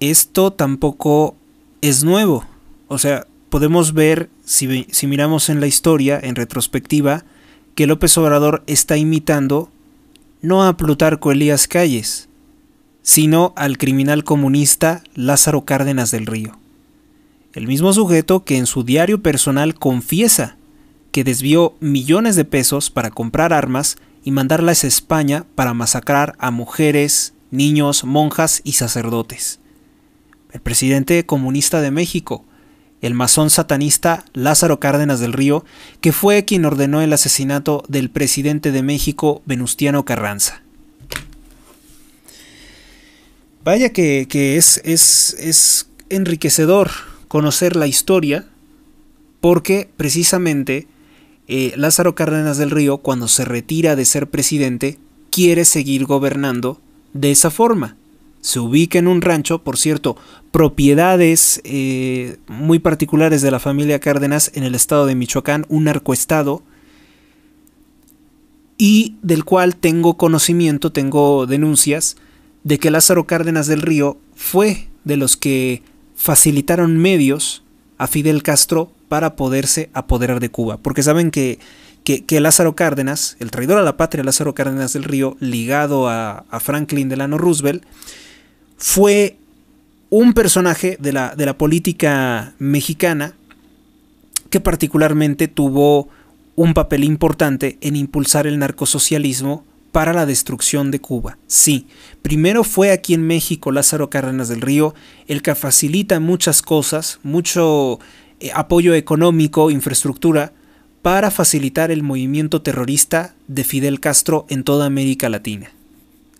Esto tampoco es nuevo. O sea, podemos ver, si, si miramos en la historia, en retrospectiva, que López Obrador está imitando no a Plutarco Elías Calles, sino al criminal comunista Lázaro Cárdenas del Río. El mismo sujeto que en su diario personal confiesa que desvió millones de pesos para comprar armas y mandarlas a España para masacrar a mujeres, niños, monjas y sacerdotes. El presidente comunista de México, el masón satanista Lázaro Cárdenas del Río, que fue quien ordenó el asesinato del presidente de México, Venustiano Carranza. Vaya que, es, es, es enriquecedor conocer la historia porque precisamente eh, Lázaro Cárdenas del Río, cuando se retira de ser presidente, quiere seguir gobernando de esa forma. Se ubica en un rancho, por cierto, propiedades eh, muy particulares de la familia Cárdenas en el estado de Michoacán, un arcoestado, y del cual tengo conocimiento, tengo denuncias, de que Lázaro Cárdenas del Río fue de los que facilitaron medios a Fidel Castro para poderse apoderar de Cuba, porque saben que, que, Lázaro Cárdenas, el traidor a la patria Lázaro Cárdenas del Río, ligado a, Franklin Delano Roosevelt, fue un personaje de la, de la política mexicana que particularmente tuvo un papel importante en impulsar el narcosocialismo para la destrucción de Cuba. Sí, primero fue aquí en México Lázaro Cárdenas del Río el que facilita muchas cosas, mucho eh, apoyo económico, infraestructura, para facilitar el movimiento terrorista de Fidel Castro en toda América Latina.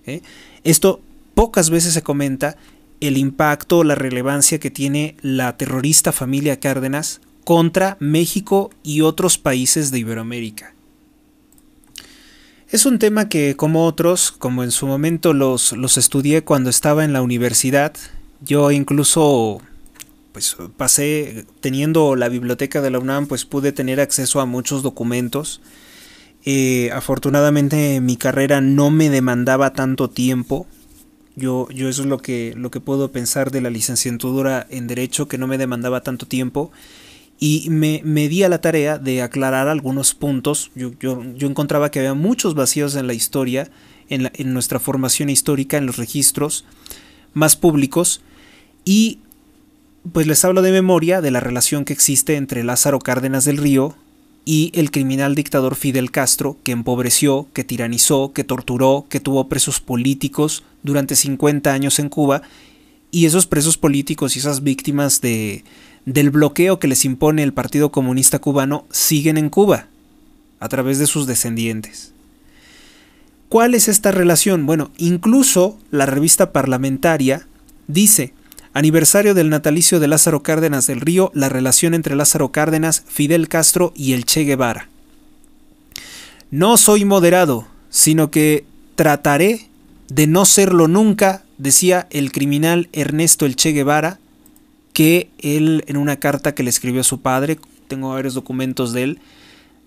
¿eh? Esto pocas veces se comenta el impacto, la relevancia que tiene la terrorista familia Cárdenas contra México y otros países de Iberoamérica. Es un tema que, como otros, como en su momento los, los estudié cuando estaba en la universidad, yo incluso pues pasé, teniendo la biblioteca de la UNAM, pues pude tener acceso a muchos documentos. Eh, afortunadamente mi carrera no me demandaba tanto tiempo. Yo, yo eso es lo que, lo que puedo pensar de la licenciatura en Derecho, que no me demandaba tanto tiempo. Y me, me di a la tarea de aclarar algunos puntos. Yo, yo, yo encontraba que había muchos vacíos en la historia, en, en nuestra formación histórica, en los registros más públicos. Y pues les hablo de memoria de la relación que existe entre Lázaro Cárdenas del Río y el criminal dictador Fidel Castro, que empobreció, que tiranizó, que torturó, que tuvo presos políticos durante 50 años en Cuba, y esos presos políticos y esas víctimas de, del bloqueo que les impone el Partido Comunista Cubano siguen en Cuba, a través de sus descendientes. ¿Cuál es esta relación? Bueno, incluso la revista parlamentaria dice, aniversario del natalicio de Lázaro Cárdenas del Río, la relación entre Lázaro Cárdenas, Fidel Castro y el Che Guevara. No soy moderado, sino que trataré de no serlo nunca, decía el criminal Ernesto el Che Guevara, que él en una carta que le escribió a su padre, tengo varios documentos de él,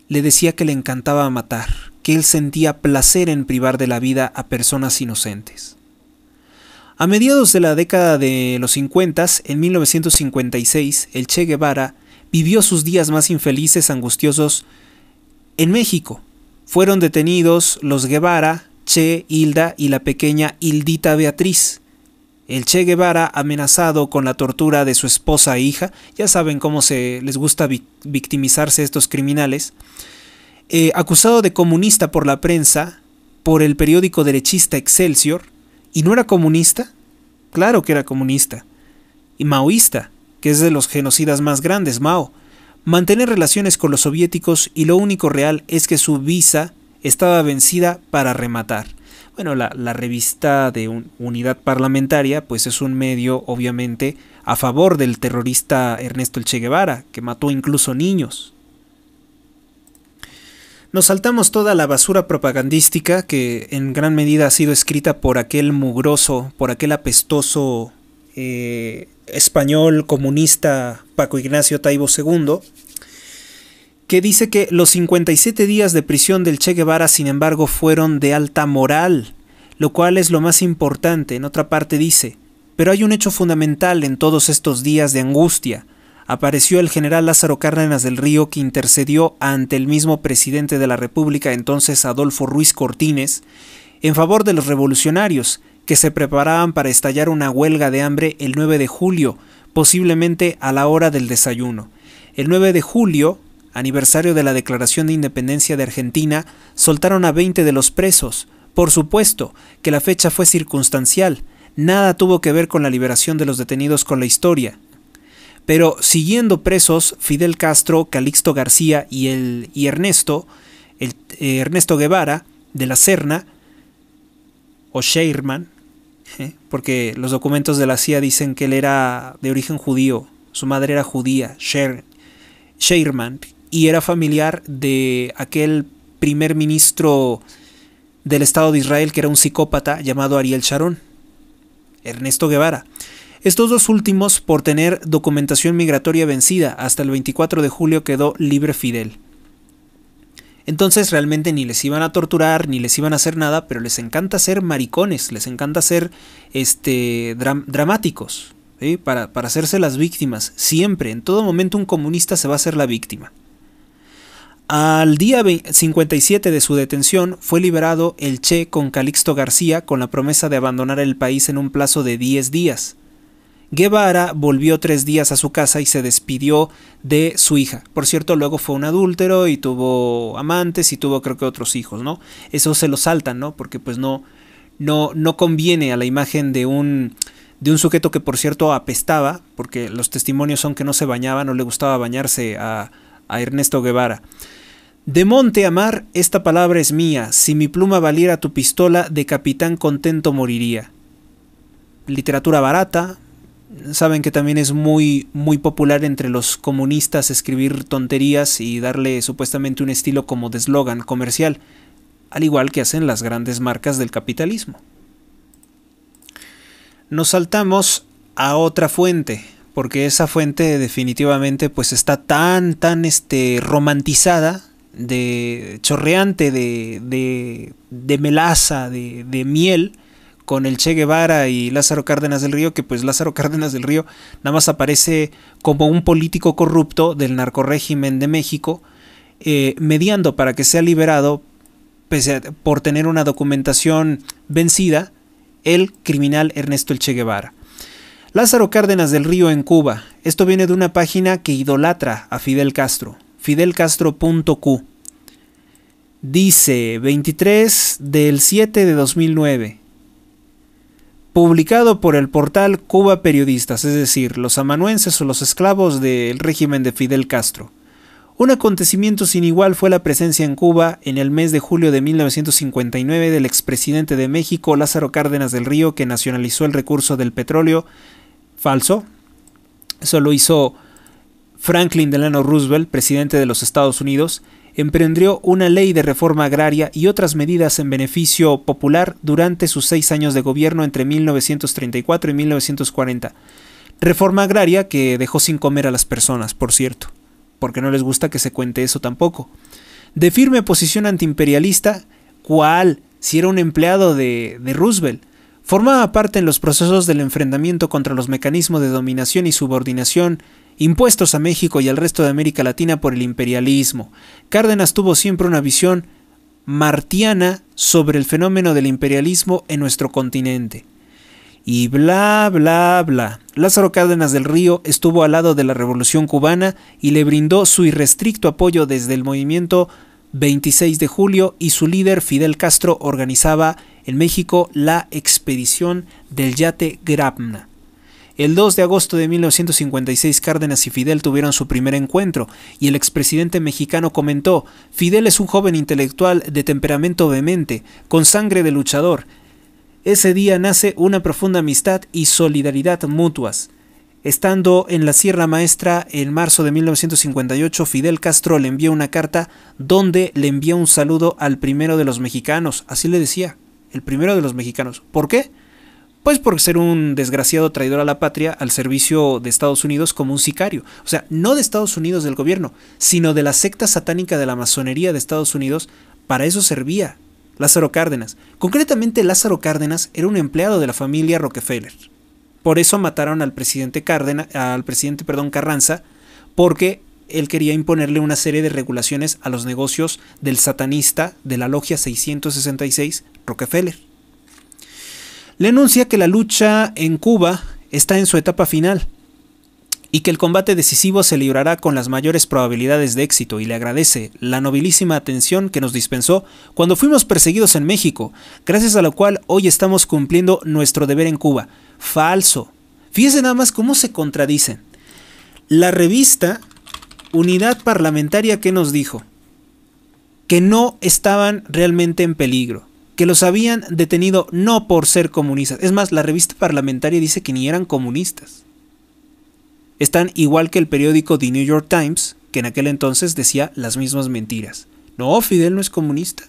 le decía que le encantaba matar, que él sentía placer en privar de la vida a personas inocentes. A mediados de la década de los 50, en 1956, el Che Guevara vivió sus días más infelices, angustiosos en México. Fueron detenidos los Guevara, Che, Hilda y la pequeña Hildita Beatriz. El Che Guevara amenazado con la tortura de su esposa e hija, ya saben cómo se les gusta victimizarse estos criminales, eh, acusado de comunista por la prensa, por el periódico derechista Excelsior, ¿Y no era comunista? Claro que era comunista. Y maoísta, que es de los genocidas más grandes, Mao. Mantener relaciones con los soviéticos y lo único real es que su visa estaba vencida para rematar. Bueno, la, revista de Unidad Parlamentaria, pues es un medio, obviamente, a favor del terrorista Ernesto Elche Che Guevara, que mató incluso niños. Nos saltamos toda la basura propagandística que en gran medida ha sido escrita por aquel mugroso, por aquel apestoso eh, español comunista Paco Ignacio Taibo II, que dice que los 57 días de prisión del Che Guevara, sin embargo, fueron de alta moral, lo cual es lo más importante. En otra parte dice, pero hay un hecho fundamental en todos estos días de angustia, apareció el general Lázaro Cárdenas del Río que intercedió ante el mismo presidente de la República entonces Adolfo Ruiz Cortines en favor de los revolucionarios que se preparaban para estallar una huelga de hambre el 9 de julio, posiblemente a la hora del desayuno. El 9 de julio, aniversario de la Declaración de Independencia de Argentina, soltaron a 20 de los presos. Por supuesto que la fecha fue circunstancial, nada tuvo que ver con la liberación de los detenidos con la historia. Pero siguiendo presos, Fidel Castro, Calixto García y, el, Ernesto, el, eh, Ernesto Guevara de la Serna, o Sheirman, eh, porque los documentos de la CIA dicen que él era de origen judío, su madre era judía, Sherman, y era familiar de aquel primer ministro del Estado de Israel que era un psicópata llamado Ariel Sharon, Ernesto Guevara. Estos dos últimos, por tener documentación migratoria vencida, hasta el 24 de julio quedó libre Fidel. Entonces realmente ni les iban a torturar, ni les iban a hacer nada, pero les encanta ser maricones, les encanta ser este, dramáticos, para, para hacerse las víctimas. Siempre, en todo momento un comunista se va a hacer la víctima. Al día 57 de su detención fue liberado el Che con Calixto García con la promesa de abandonar el país en un plazo de 10 días. Guevara volvió tres días a su casa y se despidió de su hija. Por cierto, luego fue un adúltero y tuvo amantes y tuvo creo que otros hijos, ¿no? Eso se lo saltan, ¿no? Porque pues no, no, no conviene a la imagen de un, de un sujeto que por cierto apestaba, porque los testimonios son que no se bañaba, no le gustaba bañarse a, a Ernesto Guevara. De monte a mar, esta palabra es mía, si mi pluma valiera tu pistola, de capitán contento moriría. Literatura barata, saben que también es muy, muy popular entre los comunistas escribir tonterías y darle supuestamente un estilo como de eslogan comercial, al igual que hacen las grandes marcas del capitalismo. Nos saltamos a otra fuente, porque esa fuente definitivamente pues está tan, tan este, romantizada, de chorreante, de, de, melaza, de miel, con el Che Guevara y Lázaro Cárdenas del Río, que pues Lázaro Cárdenas del Río nada más aparece como un político corrupto del narcorrégimen de México, eh, mediando para que sea liberado, pese por tener una documentación vencida, el criminal Ernesto el Che Guevara. Lázaro Cárdenas del Río en Cuba. Esto viene de una página que idolatra a Fidel Castro, fidelcastro.q. Dice 23 del 7 de 2009 publicado por el portal Cuba Periodistas, es decir, los amanuenses o los esclavos del régimen de Fidel Castro. Un acontecimiento sin igual fue la presencia en Cuba en el mes de julio de 1959 del expresidente de México Lázaro Cárdenas del Río que nacionalizó el recurso del petróleo falso. Eso lo hizo Franklin Delano Roosevelt, presidente de los Estados Unidos, emprendió una ley de reforma agraria y otras medidas en beneficio popular durante sus seis años de gobierno entre 1934 y 1940. Reforma agraria que dejó sin comer a las personas, por cierto, porque no les gusta que se cuente eso tampoco. De firme posición antiimperialista, cual si era un empleado de, de Roosevelt, formaba parte en los procesos del enfrentamiento contra los mecanismos de dominación y subordinación impuestos a México y al resto de América Latina por el imperialismo. Cárdenas tuvo siempre una visión martiana sobre el fenómeno del imperialismo en nuestro continente. Y bla, bla, bla. Lázaro Cárdenas del Río estuvo al lado de la Revolución cubana y le brindó su irrestricto apoyo desde el movimiento 26 de julio y su líder Fidel Castro organizaba en México la expedición del yate Grabna. El 2 de agosto de 1956 Cárdenas y Fidel tuvieron su primer encuentro y el expresidente mexicano comentó, Fidel es un joven intelectual de temperamento vehemente, con sangre de luchador. Ese día nace una profunda amistad y solidaridad mutuas. Estando en la Sierra Maestra en marzo de 1958, Fidel Castro le envió una carta donde le envió un saludo al primero de los mexicanos, así le decía, el primero de los mexicanos. ¿Por qué? Pues por ser un desgraciado traidor a la patria al servicio de Estados Unidos como un sicario. O sea, no de Estados Unidos del gobierno, sino de la secta satánica de la masonería de Estados Unidos. Para eso servía Lázaro Cárdenas. Concretamente, Lázaro Cárdenas era un empleado de la familia Rockefeller. Por eso mataron al presidente al presidente, perdón, Carranza, porque él quería imponerle una serie de regulaciones a los negocios del satanista de la logia 666 Rockefeller. Le anuncia que la lucha en Cuba está en su etapa final y que el combate decisivo se librará con las mayores probabilidades de éxito y le agradece la nobilísima atención que nos dispensó cuando fuimos perseguidos en México, gracias a lo cual hoy estamos cumpliendo nuestro deber en Cuba falso. Fíjense nada más cómo se contradicen. La revista Unidad Parlamentaria que nos dijo que no estaban realmente en peligro, que los habían detenido no por ser comunistas. Es más, la revista parlamentaria dice que ni eran comunistas. Están igual que el periódico The New York Times, que en aquel entonces decía las mismas mentiras. No, Fidel no es comunista.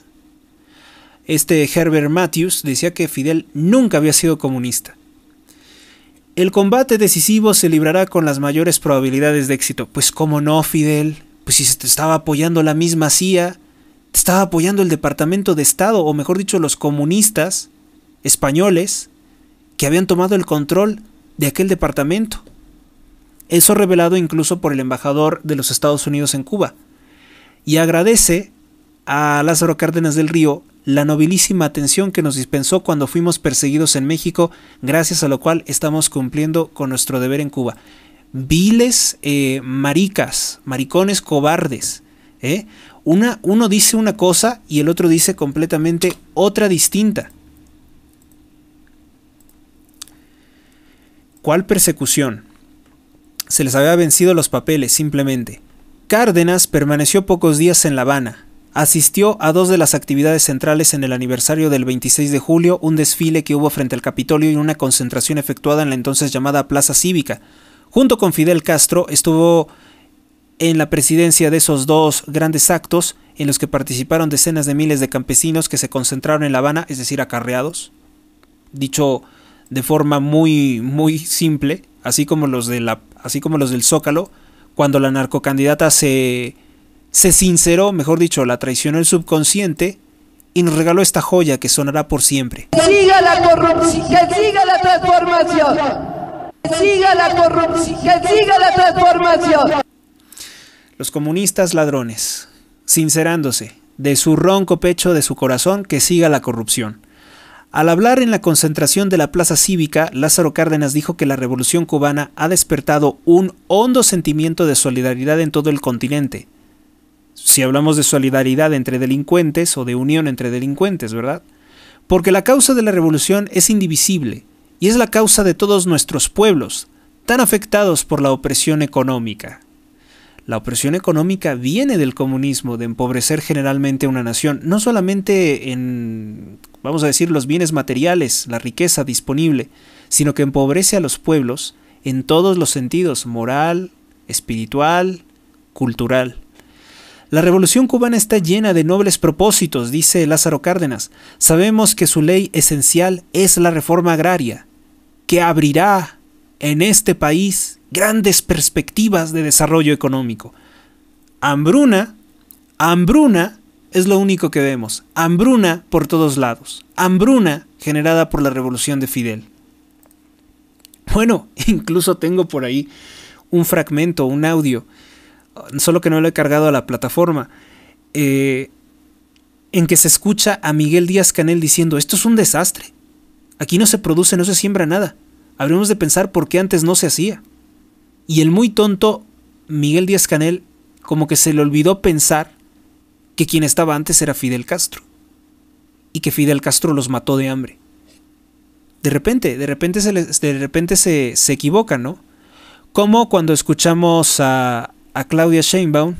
Este Herbert Matthews decía que Fidel nunca había sido comunista. El combate decisivo se librará con las mayores probabilidades de éxito. Pues cómo no, Fidel. Pues si se te estaba apoyando la misma CIA, te estaba apoyando el Departamento de Estado, o mejor dicho, los comunistas españoles que habían tomado el control de aquel departamento. Eso revelado incluso por el embajador de los Estados Unidos en Cuba. Y agradece a Lázaro Cárdenas del Río la nobilísima atención que nos dispensó cuando fuimos perseguidos en México, gracias a lo cual estamos cumpliendo con nuestro deber en Cuba. Viles eh, maricas, maricones cobardes. ¿eh? Una, uno dice una cosa y el otro dice completamente otra distinta. ¿Cuál persecución? Se les había vencido los papeles, simplemente. Cárdenas permaneció pocos días en La Habana, asistió a dos de las actividades centrales en el aniversario del 26 de julio, un desfile que hubo frente al Capitolio y una concentración efectuada en la entonces llamada Plaza Cívica. Junto con Fidel Castro estuvo en la presidencia de esos dos grandes actos en los que participaron decenas de miles de campesinos que se concentraron en La Habana, es decir, acarreados. Dicho de forma muy muy simple, así como los de la así como los del Zócalo, cuando la narcocandidata se se sinceró, mejor dicho, la traicionó el subconsciente y nos regaló esta joya que sonará por siempre. Que siga la corrupción, que siga la transformación. Que siga la corrupción, que siga la transformación. Los comunistas ladrones, sincerándose, de su ronco pecho, de su corazón, que siga la corrupción. Al hablar en la concentración de la Plaza Cívica, Lázaro Cárdenas dijo que la revolución cubana ha despertado un hondo sentimiento de solidaridad en todo el continente, si hablamos de solidaridad entre delincuentes o de unión entre delincuentes, ¿verdad? Porque la causa de la revolución es indivisible y es la causa de todos nuestros pueblos, tan afectados por la opresión económica. La opresión económica viene del comunismo, de empobrecer generalmente una nación, no solamente en, vamos a decir, los bienes materiales, la riqueza disponible, sino que empobrece a los pueblos en todos los sentidos, moral, espiritual, cultural. La revolución cubana está llena de nobles propósitos, dice Lázaro Cárdenas. Sabemos que su ley esencial es la reforma agraria, que abrirá en este país grandes perspectivas de desarrollo económico. Hambruna, hambruna es lo único que vemos. Hambruna por todos lados. Hambruna generada por la revolución de Fidel. Bueno, incluso tengo por ahí un fragmento, un audio solo que no lo he cargado a la plataforma, eh, en que se escucha a Miguel Díaz Canel diciendo, esto es un desastre, aquí no se produce, no se siembra nada, habremos de pensar por qué antes no se hacía. Y el muy tonto Miguel Díaz Canel como que se le olvidó pensar que quien estaba antes era Fidel Castro y que Fidel Castro los mató de hambre. De repente, de repente se, equivoca de repente se, ¿no? Como cuando escuchamos a, a Claudia Sheinbaum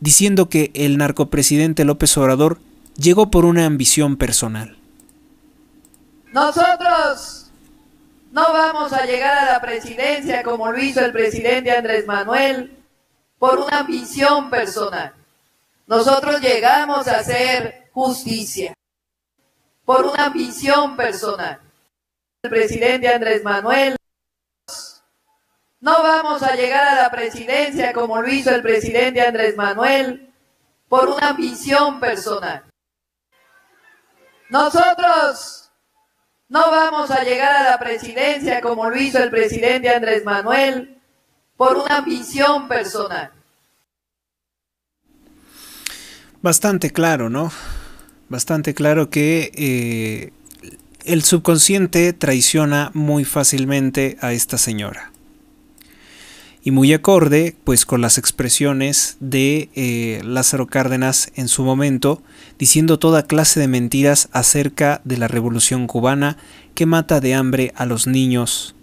diciendo que el narcopresidente López Obrador llegó por una ambición personal. Nosotros no vamos a llegar a la presidencia como lo hizo el presidente Andrés Manuel por una ambición personal. Nosotros llegamos a hacer justicia por una ambición personal. El presidente Andrés Manuel no vamos a llegar a la presidencia como lo hizo el presidente Andrés Manuel por una visión personal. Nosotros no vamos a llegar a la presidencia como lo hizo el presidente Andrés Manuel por una visión personal. Bastante claro, ¿no? Bastante claro que eh, el subconsciente traiciona muy fácilmente a esta señora y muy acorde pues con las expresiones de eh, Lázaro Cárdenas en su momento, diciendo toda clase de mentiras acerca de la revolución cubana que mata de hambre a los niños,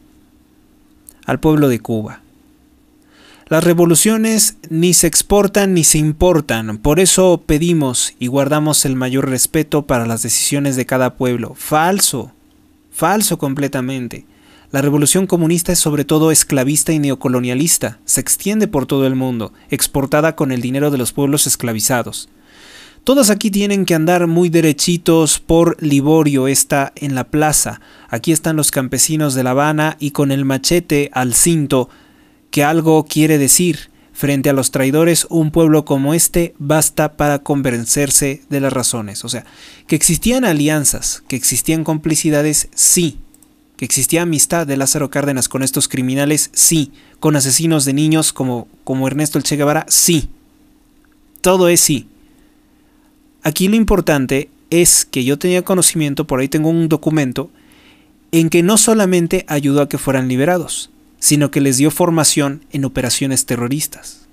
al pueblo de Cuba. Las revoluciones ni se exportan ni se importan, por eso pedimos y guardamos el mayor respeto para las decisiones de cada pueblo. Falso, falso completamente. La revolución comunista es sobre todo esclavista y neocolonialista, se extiende por todo el mundo, exportada con el dinero de los pueblos esclavizados. Todos aquí tienen que andar muy derechitos por Liborio, está en la plaza. Aquí están los campesinos de La Habana y con el machete al cinto, que algo quiere decir. Frente a los traidores, un pueblo como este basta para convencerse de las razones. O sea, que existían alianzas, que existían complicidades, sí, que existía amistad de Lázaro Cárdenas con estos criminales, sí. Con asesinos de niños como, como Ernesto Elche Guevara, sí. Todo es sí. Aquí lo importante es que yo tenía conocimiento, por ahí tengo un documento, en que no solamente ayudó a que fueran liberados, sino que les dio formación en operaciones terroristas.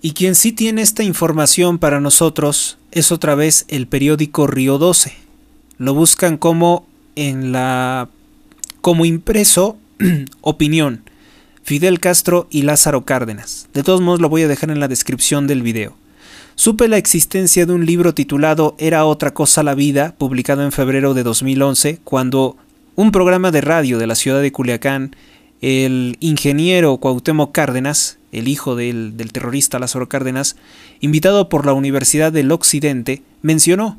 Y quien sí tiene esta información para nosotros es otra vez el periódico Río 12. Lo buscan como en la como impreso opinión Fidel Castro y Lázaro Cárdenas. De todos modos lo voy a dejar en la descripción del video. Supe la existencia de un libro titulado Era otra cosa la vida, publicado en febrero de 2011, cuando un programa de radio de la ciudad de Culiacán, el ingeniero Cuauhtémoc Cárdenas, el hijo del, del terrorista Lázaro Cárdenas, invitado por la Universidad del Occidente, mencionó.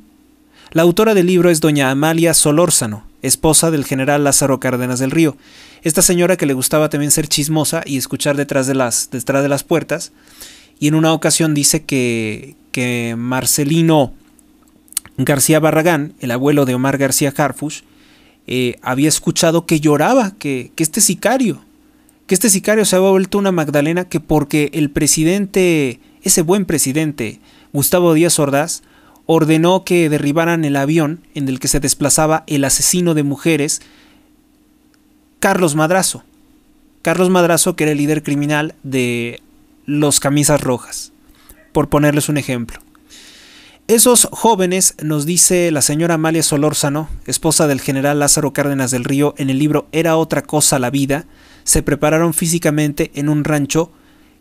La autora del libro es doña Amalia Solórzano, esposa del general Lázaro Cárdenas del Río. Esta señora que le gustaba también ser chismosa y escuchar detrás de las, detrás de las puertas. Y en una ocasión dice que, que Marcelino García Barragán, el abuelo de Omar García Harfush, eh, había escuchado que lloraba, que, que, este sicario, que este sicario se había vuelto una Magdalena, que porque el presidente, ese buen presidente, Gustavo Díaz Ordaz, ordenó que derribaran el avión en el que se desplazaba el asesino de mujeres, Carlos Madrazo. Carlos Madrazo, que era el líder criminal de los Camisas Rojas, por ponerles un ejemplo. Esos jóvenes, nos dice la señora Amalia Solórzano, esposa del general Lázaro Cárdenas del Río, en el libro Era otra cosa la vida, se prepararon físicamente en un rancho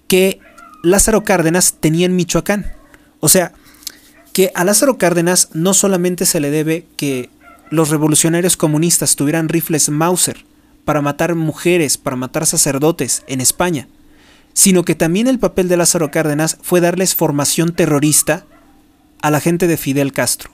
que Lázaro Cárdenas tenía en Michoacán. O sea, que a Lázaro Cárdenas no solamente se le debe que los revolucionarios comunistas tuvieran rifles Mauser para matar mujeres, para matar sacerdotes en España, sino que también el papel de Lázaro Cárdenas fue darles formación terrorista a la gente de Fidel Castro.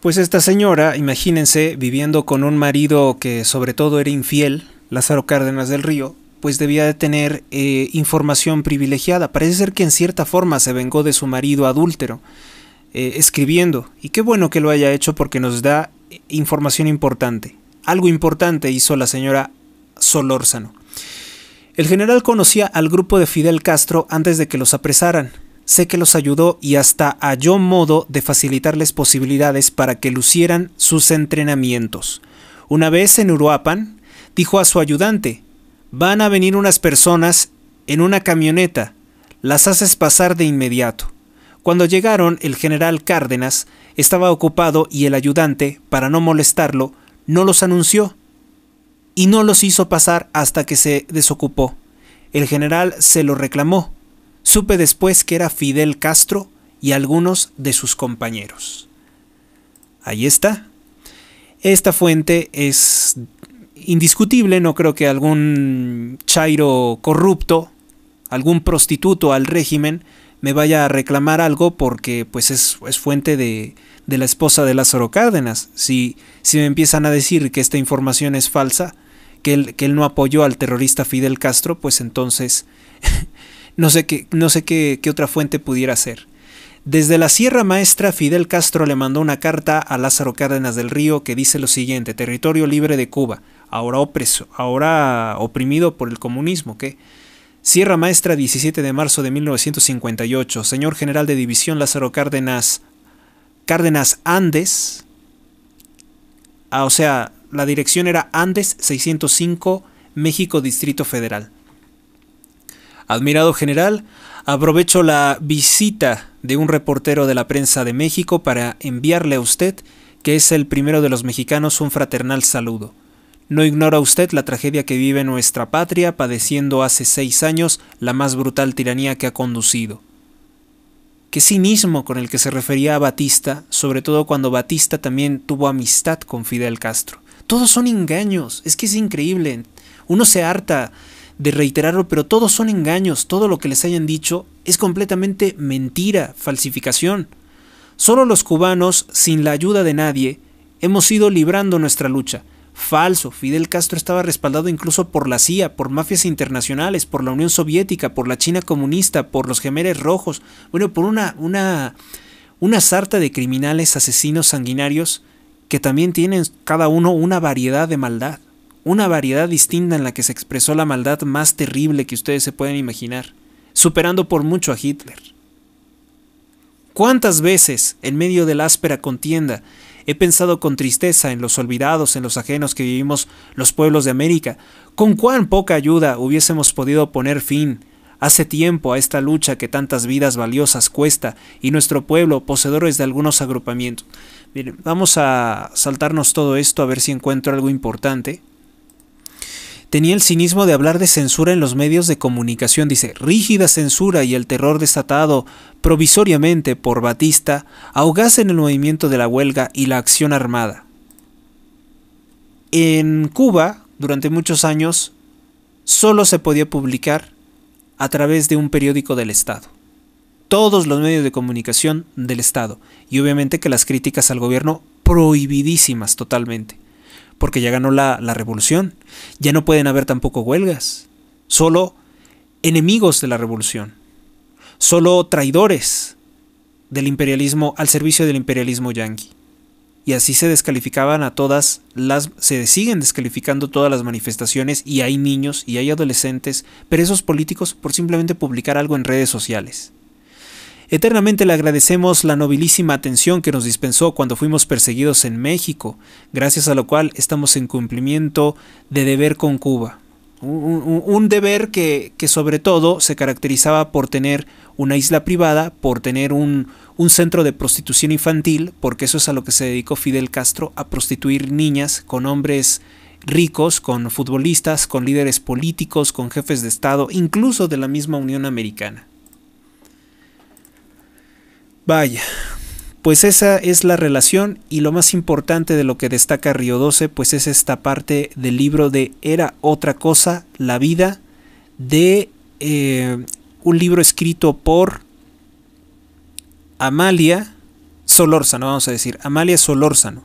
Pues esta señora, imagínense, viviendo con un marido que sobre todo era infiel, Lázaro Cárdenas del Río, pues debía de tener eh, información privilegiada. Parece ser que en cierta forma se vengó de su marido adúltero, eh, escribiendo, y qué bueno que lo haya hecho porque nos da eh, información importante. Algo importante hizo la señora Solórzano. El general conocía al grupo de Fidel Castro antes de que los apresaran. Sé que los ayudó y hasta halló modo de facilitarles posibilidades para que lucieran sus entrenamientos. Una vez en Uruapan, dijo a su ayudante, Van a venir unas personas en una camioneta. Las haces pasar de inmediato. Cuando llegaron, el general Cárdenas estaba ocupado y el ayudante, para no molestarlo, no los anunció. Y no los hizo pasar hasta que se desocupó. El general se lo reclamó. Supe después que era Fidel Castro y algunos de sus compañeros. Ahí está. Esta fuente es indiscutible, no creo que algún chairo corrupto, algún prostituto al régimen, me vaya a reclamar algo porque pues es, fuente de, la esposa de Lázaro Cárdenas. Si, si me empiezan a decir que esta información es falsa, que él, no apoyó al terrorista Fidel Castro, pues entonces no sé, qué, no sé qué otra fuente pudiera ser. Desde la Sierra Maestra, Fidel Castro le mandó una carta a Lázaro Cárdenas del Río que dice lo siguiente, Territorio Libre de Cuba ahora, opreso, ahora oprimido por el comunismo, que... Sierra Maestra, 17 de marzo de 1958. Señor General de División Lázaro Cárdenas, Cárdenas Andes. Ah, o sea, la dirección era Andes 605, México, Distrito Federal. Admirado General, aprovecho la visita de un reportero de la prensa de México para enviarle a usted, que es el primero de los mexicanos, un fraternal saludo. No ignora usted la tragedia que vive nuestra patria padeciendo hace seis años la más brutal tiranía que ha conducido. Qué cinismo con el que se refería a Batista, sobre todo cuando Batista también tuvo amistad con Fidel Castro. Todos son engaños, es que es increíble. Uno se harta de reiterarlo, pero todos son engaños, todo lo que les hayan dicho es completamente mentira, falsificación. Solo los cubanos, sin la ayuda de nadie, hemos ido librando nuestra lucha Falso, Fidel Castro estaba respaldado incluso por la CIA, por mafias internacionales, por la Unión Soviética, por la China comunista, por los gemeres rojos, bueno, por una, una, una sarta de criminales, asesinos sanguinarios, que también tienen cada uno una variedad de maldad, una variedad distinta en la que se expresó la maldad más terrible que ustedes se pueden imaginar, superando por mucho a Hitler. ¿Cuántas veces, en medio de la áspera contienda, He pensado con tristeza en los olvidados, en los ajenos que vivimos los pueblos de América. Con cuán poca ayuda hubiésemos podido poner fin hace tiempo a esta lucha que tantas vidas valiosas cuesta y nuestro pueblo, poseedores de algunos agrupamientos. Miren, vamos a saltarnos todo esto a ver si encuentro algo importante tenía el cinismo de hablar de censura en los medios de comunicación, dice, rígida censura y el terror desatado provisoriamente por Batista ahogasen el movimiento de la huelga y la acción armada. En Cuba, durante muchos años, solo se podía publicar a través de un periódico del Estado. Todos los medios de comunicación del Estado. Y obviamente que las críticas al gobierno prohibidísimas totalmente porque ya ganó la, revolución. Ya no pueden haber tampoco huelgas. Solo enemigos de la revolución. Solo traidores del imperialismo al servicio del imperialismo yanqui. Y así se descalificaban a todas las. se siguen descalificando todas las manifestaciones y hay niños y hay adolescentes presos políticos por simplemente publicar algo en redes sociales. Eternamente le agradecemos la nobilísima atención que nos dispensó cuando fuimos perseguidos en México, gracias a lo cual estamos en cumplimiento de deber con Cuba. Un, deber que, que, sobre todo se caracterizaba por tener una isla privada, por tener un centro de prostitución infantil, porque eso es a lo que se dedicó Fidel Castro, a prostituir niñas con hombres ricos, con futbolistas, con líderes políticos, con jefes de Estado, incluso de la misma Unión Americana. Vaya, pues esa es la relación y lo más importante de lo que destaca Río 12, pues es esta parte del libro de Era otra cosa, la vida, de eh, un libro escrito por Amalia Solórzano, vamos a decir, Amalia Solórzano,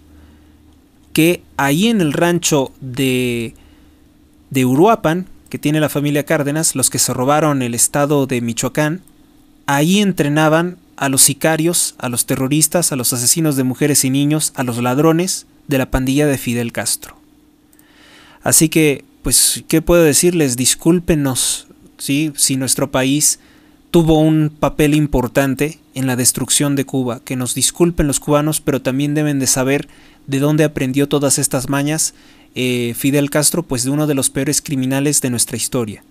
que ahí en el rancho de, de Uruapan, que tiene la familia Cárdenas, los que se robaron el estado de Michoacán, ahí entrenaban a los sicarios, a los terroristas, a los asesinos de mujeres y niños, a los ladrones de la pandilla de Fidel Castro. Así que, pues, ¿qué puedo decirles? Discúlpenos, ¿sí? Si nuestro país tuvo un papel importante en la destrucción de Cuba, que nos disculpen los cubanos, pero también deben de saber de dónde aprendió todas estas mañas eh, Fidel Castro, pues de uno de los peores criminales de nuestra historia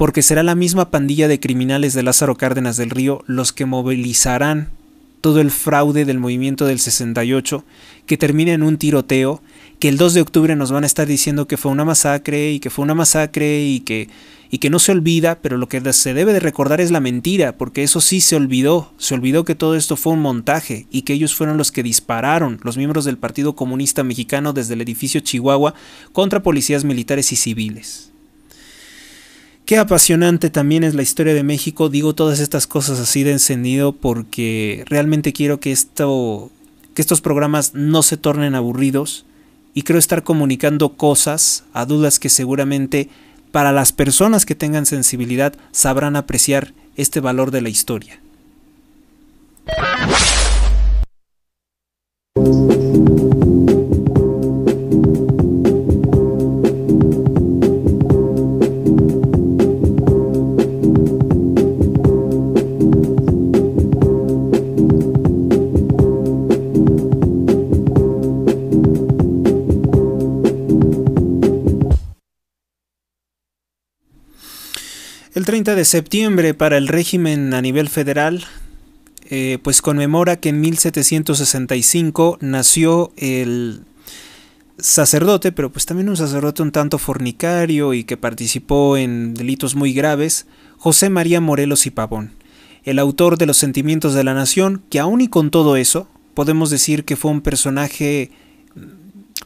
porque será la misma pandilla de criminales de Lázaro Cárdenas del Río los que movilizarán todo el fraude del movimiento del 68, que termina en un tiroteo, que el 2 de octubre nos van a estar diciendo que fue una masacre y que fue una masacre y que, y que no se olvida, pero lo que se debe de recordar es la mentira, porque eso sí se olvidó, se olvidó que todo esto fue un montaje y que ellos fueron los que dispararon, los miembros del Partido Comunista Mexicano desde el edificio Chihuahua, contra policías militares y civiles. Qué apasionante también es la historia de México. Digo todas estas cosas así de encendido porque realmente quiero que, esto, que estos programas no se tornen aburridos y creo estar comunicando cosas a dudas que seguramente para las personas que tengan sensibilidad sabrán apreciar este valor de la historia. El 30 de septiembre para el régimen a nivel federal, eh, pues conmemora que en 1765 nació el sacerdote, pero pues también un sacerdote un tanto fornicario y que participó en delitos muy graves, José María Morelos y Pavón, el autor de Los Sentimientos de la Nación, que aún y con todo eso, podemos decir que fue un personaje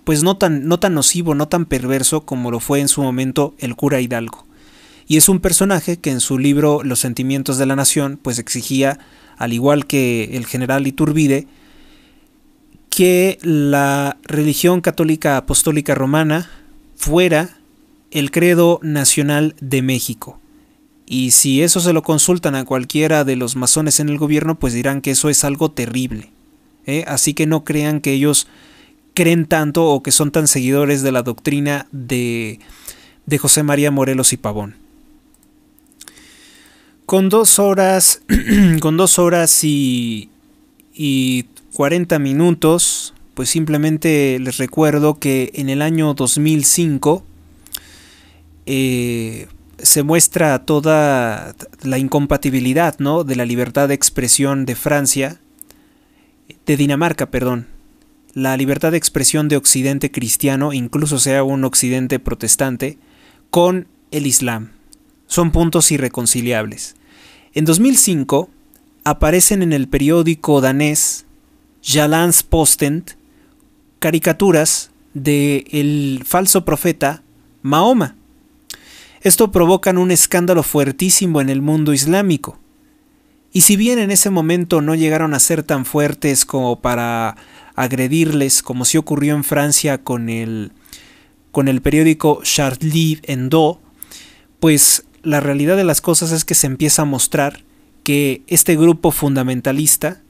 pues no tan, no tan nocivo, no tan perverso como lo fue en su momento el cura Hidalgo y es un personaje que en su libro Los sentimientos de la nación pues exigía, al igual que el general Iturbide, que la religión católica apostólica romana fuera el credo nacional de México. Y si eso se lo consultan a cualquiera de los masones en el gobierno, pues dirán que eso es algo terrible. ¿eh? Así que no crean que ellos creen tanto o que son tan seguidores de la doctrina de José María Morelos y Pavón con dos horas, con horas y, cuarenta 40 minutos, pues simplemente les recuerdo que en el año 2005 eh, se muestra toda la incompatibilidad ¿no? de la libertad de expresión de Francia, de Dinamarca, perdón. La libertad de expresión de Occidente cristiano, incluso sea un Occidente protestante, con el Islam. Son puntos irreconciliables. En 2005 aparecen en el periódico danés Postent caricaturas de el falso profeta Mahoma. Esto provocan un escándalo fuertísimo en el mundo islámico. Y si bien en ese momento no llegaron a ser tan fuertes como para agredirles, como se ocurrió en Francia con el, con el periódico Charlie Hebdo, pues la realidad de las cosas es que se empieza a mostrar que este grupo fundamentalista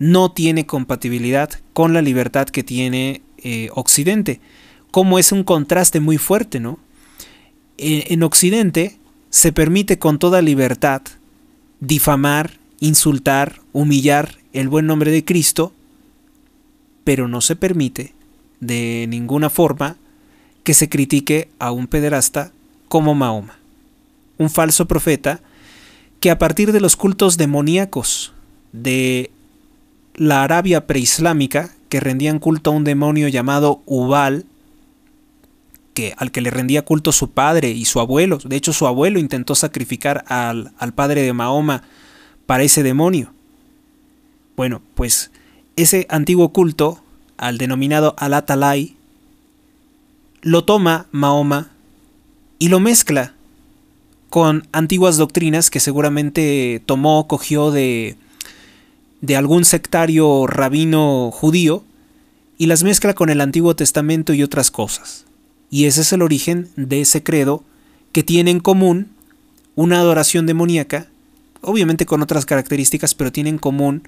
no tiene compatibilidad con la libertad que tiene eh, Occidente, como es un contraste muy fuerte, ¿no? E, en Occidente se permite con toda libertad difamar, insultar, humillar el buen nombre de Cristo, pero no se permite de ninguna forma que se critique a un pederasta como Mahoma un falso profeta, que a partir de los cultos demoníacos de la Arabia preislámica, que rendían culto a un demonio llamado Ubal, que, al que le rendía culto su padre y su abuelo. De hecho, su abuelo intentó sacrificar al, al padre de Mahoma para ese demonio. Bueno, pues ese antiguo culto, al denominado Al-Atalay, lo toma Mahoma y lo mezcla con antiguas doctrinas que seguramente tomó, cogió de, de algún sectario rabino judío y las mezcla con el Antiguo Testamento y otras cosas. Y ese es el origen de ese credo que tiene en común una adoración demoníaca, obviamente con otras características, pero tiene en común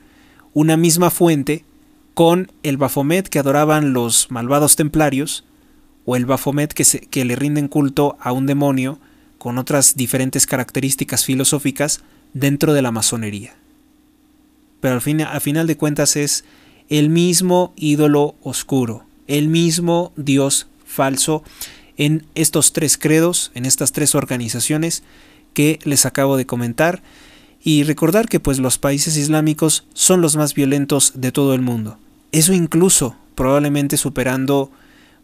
una misma fuente con el Bafomet que adoraban los malvados templarios, o el Bafomet que, que le rinden culto a un demonio con otras diferentes características filosóficas dentro de la masonería. Pero al, al final de cuentas es el mismo ídolo oscuro, el mismo Dios falso en estos tres credos, en estas tres organizaciones que les acabo de comentar y recordar que pues los países islámicos son los más violentos de todo el mundo. Eso incluso probablemente superando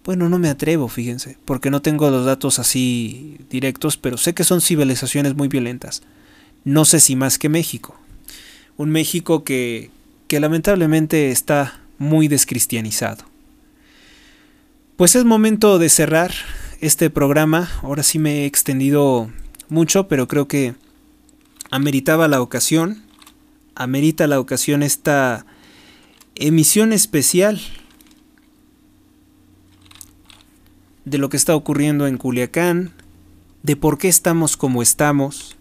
bueno, no me atrevo, fíjense, porque no tengo los datos así directos, pero sé que son civilizaciones muy violentas. No sé si más que México. Un México que, que lamentablemente está muy descristianizado. Pues es momento de cerrar este programa. Ahora sí me he extendido mucho, pero creo que ameritaba la ocasión. Amerita la ocasión esta emisión especial de lo que está ocurriendo en Culiacán, de por qué estamos como estamos.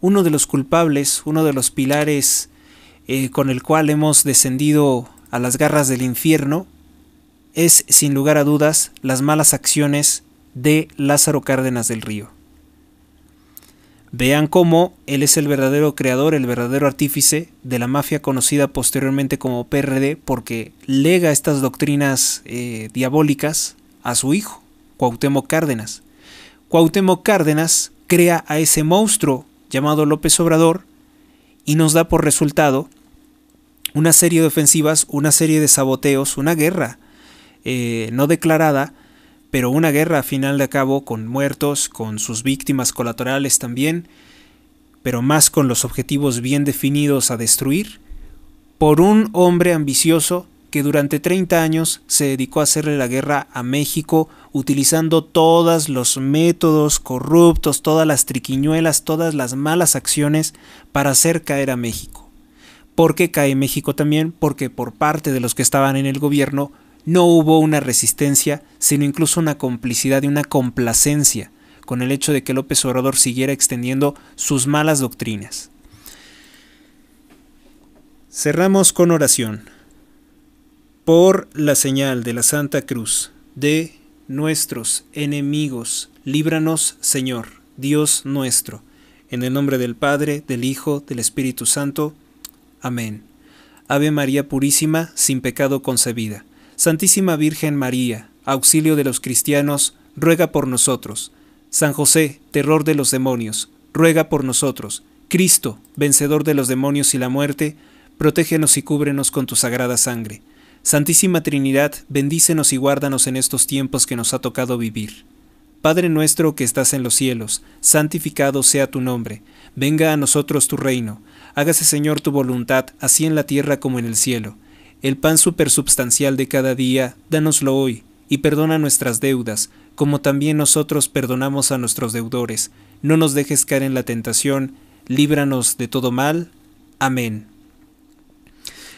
Uno de los culpables, uno de los pilares eh, con el cual hemos descendido a las garras del infierno, es sin lugar a dudas las malas acciones de Lázaro Cárdenas del Río. Vean cómo él es el verdadero creador, el verdadero artífice de la mafia conocida posteriormente como PRD, porque lega estas doctrinas eh, diabólicas a su hijo, Cuauhtémoc Cárdenas. Cuauhtémoc Cárdenas crea a ese monstruo llamado López Obrador y nos da por resultado una serie de ofensivas, una serie de saboteos, una guerra eh, no declarada, pero una guerra a final de cabo con muertos, con sus víctimas colaterales también, pero más con los objetivos bien definidos a destruir, por un hombre ambicioso que durante 30 años se dedicó a hacerle la guerra a México utilizando todos los métodos corruptos, todas las triquiñuelas, todas las malas acciones para hacer caer a México. ¿Por qué cae México también? Porque por parte de los que estaban en el gobierno no hubo una resistencia, sino incluso una complicidad y una complacencia con el hecho de que López Obrador siguiera extendiendo sus malas doctrinas. Cerramos con oración por la señal de la Santa Cruz de nuestros enemigos. Líbranos, Señor, Dios nuestro, en el nombre del Padre, del Hijo, del Espíritu Santo. Amén. Ave María Purísima, sin pecado concebida. Santísima Virgen María, auxilio de los cristianos, ruega por nosotros. San José, terror de los demonios, ruega por nosotros. Cristo, vencedor de los demonios y la muerte, protégenos y cúbrenos con tu sagrada sangre Santísima Trinidad, bendícenos y guárdanos en estos tiempos que nos ha tocado vivir. Padre nuestro que estás en los cielos, santificado sea tu nombre, venga a nosotros tu reino, hágase Señor tu voluntad, así en la tierra como en el cielo. El pan supersubstancial de cada día, dánoslo hoy, y perdona nuestras deudas, como también nosotros perdonamos a nuestros deudores. No nos dejes caer en la tentación, líbranos de todo mal. Amén.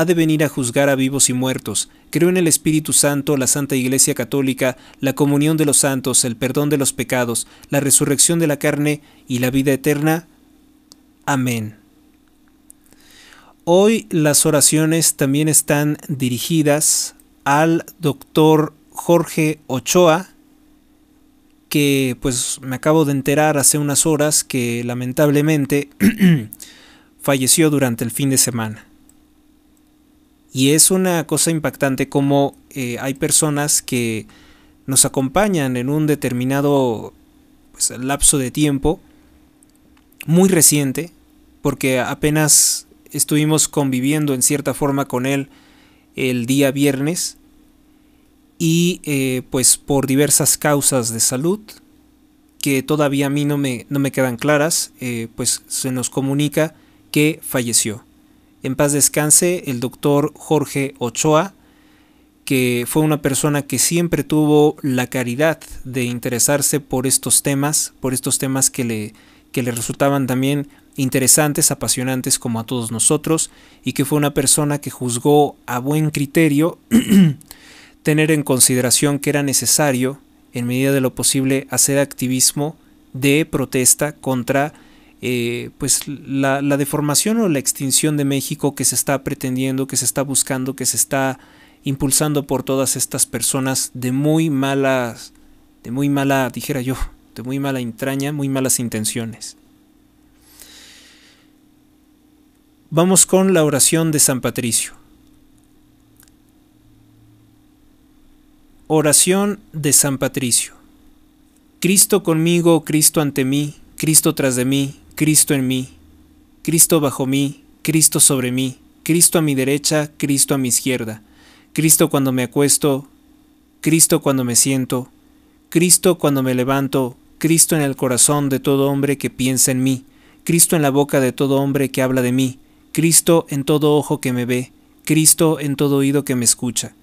ha de venir a juzgar a vivos y muertos. Creo en el Espíritu Santo, la Santa Iglesia Católica, la comunión de los santos, el perdón de los pecados, la resurrección de la carne y la vida eterna. Amén. Hoy las oraciones también están dirigidas al doctor Jorge Ochoa, que pues me acabo de enterar hace unas horas que lamentablemente falleció durante el fin de semana. Y es una cosa impactante como eh, hay personas que nos acompañan en un determinado pues, lapso de tiempo muy reciente, porque apenas estuvimos conviviendo en cierta forma con él el día viernes y eh, pues por diversas causas de salud que todavía a mí no me, no me quedan claras, eh, pues se nos comunica que falleció en paz descanse, el doctor Jorge Ochoa, que fue una persona que siempre tuvo la caridad de interesarse por estos temas, por estos temas que le, que le resultaban también interesantes, apasionantes como a todos nosotros, y que fue una persona que juzgó a buen criterio tener en consideración que era necesario, en medida de lo posible, hacer activismo de protesta contra eh, pues la, la, deformación o la extinción de México que se está pretendiendo, que se está buscando, que se está impulsando por todas estas personas de muy malas, de muy mala, dijera yo, de muy mala entraña, muy malas intenciones. Vamos con la oración de San Patricio. Oración de San Patricio. Cristo conmigo, Cristo ante mí, Cristo tras de mí, Cristo en mí, Cristo bajo mí, Cristo sobre mí, Cristo a mi derecha, Cristo a mi izquierda, Cristo cuando me acuesto, Cristo cuando me siento, Cristo cuando me levanto, Cristo en el corazón de todo hombre que piensa en mí, Cristo en la boca de todo hombre que habla de mí, Cristo en todo ojo que me ve, Cristo en todo oído que me escucha.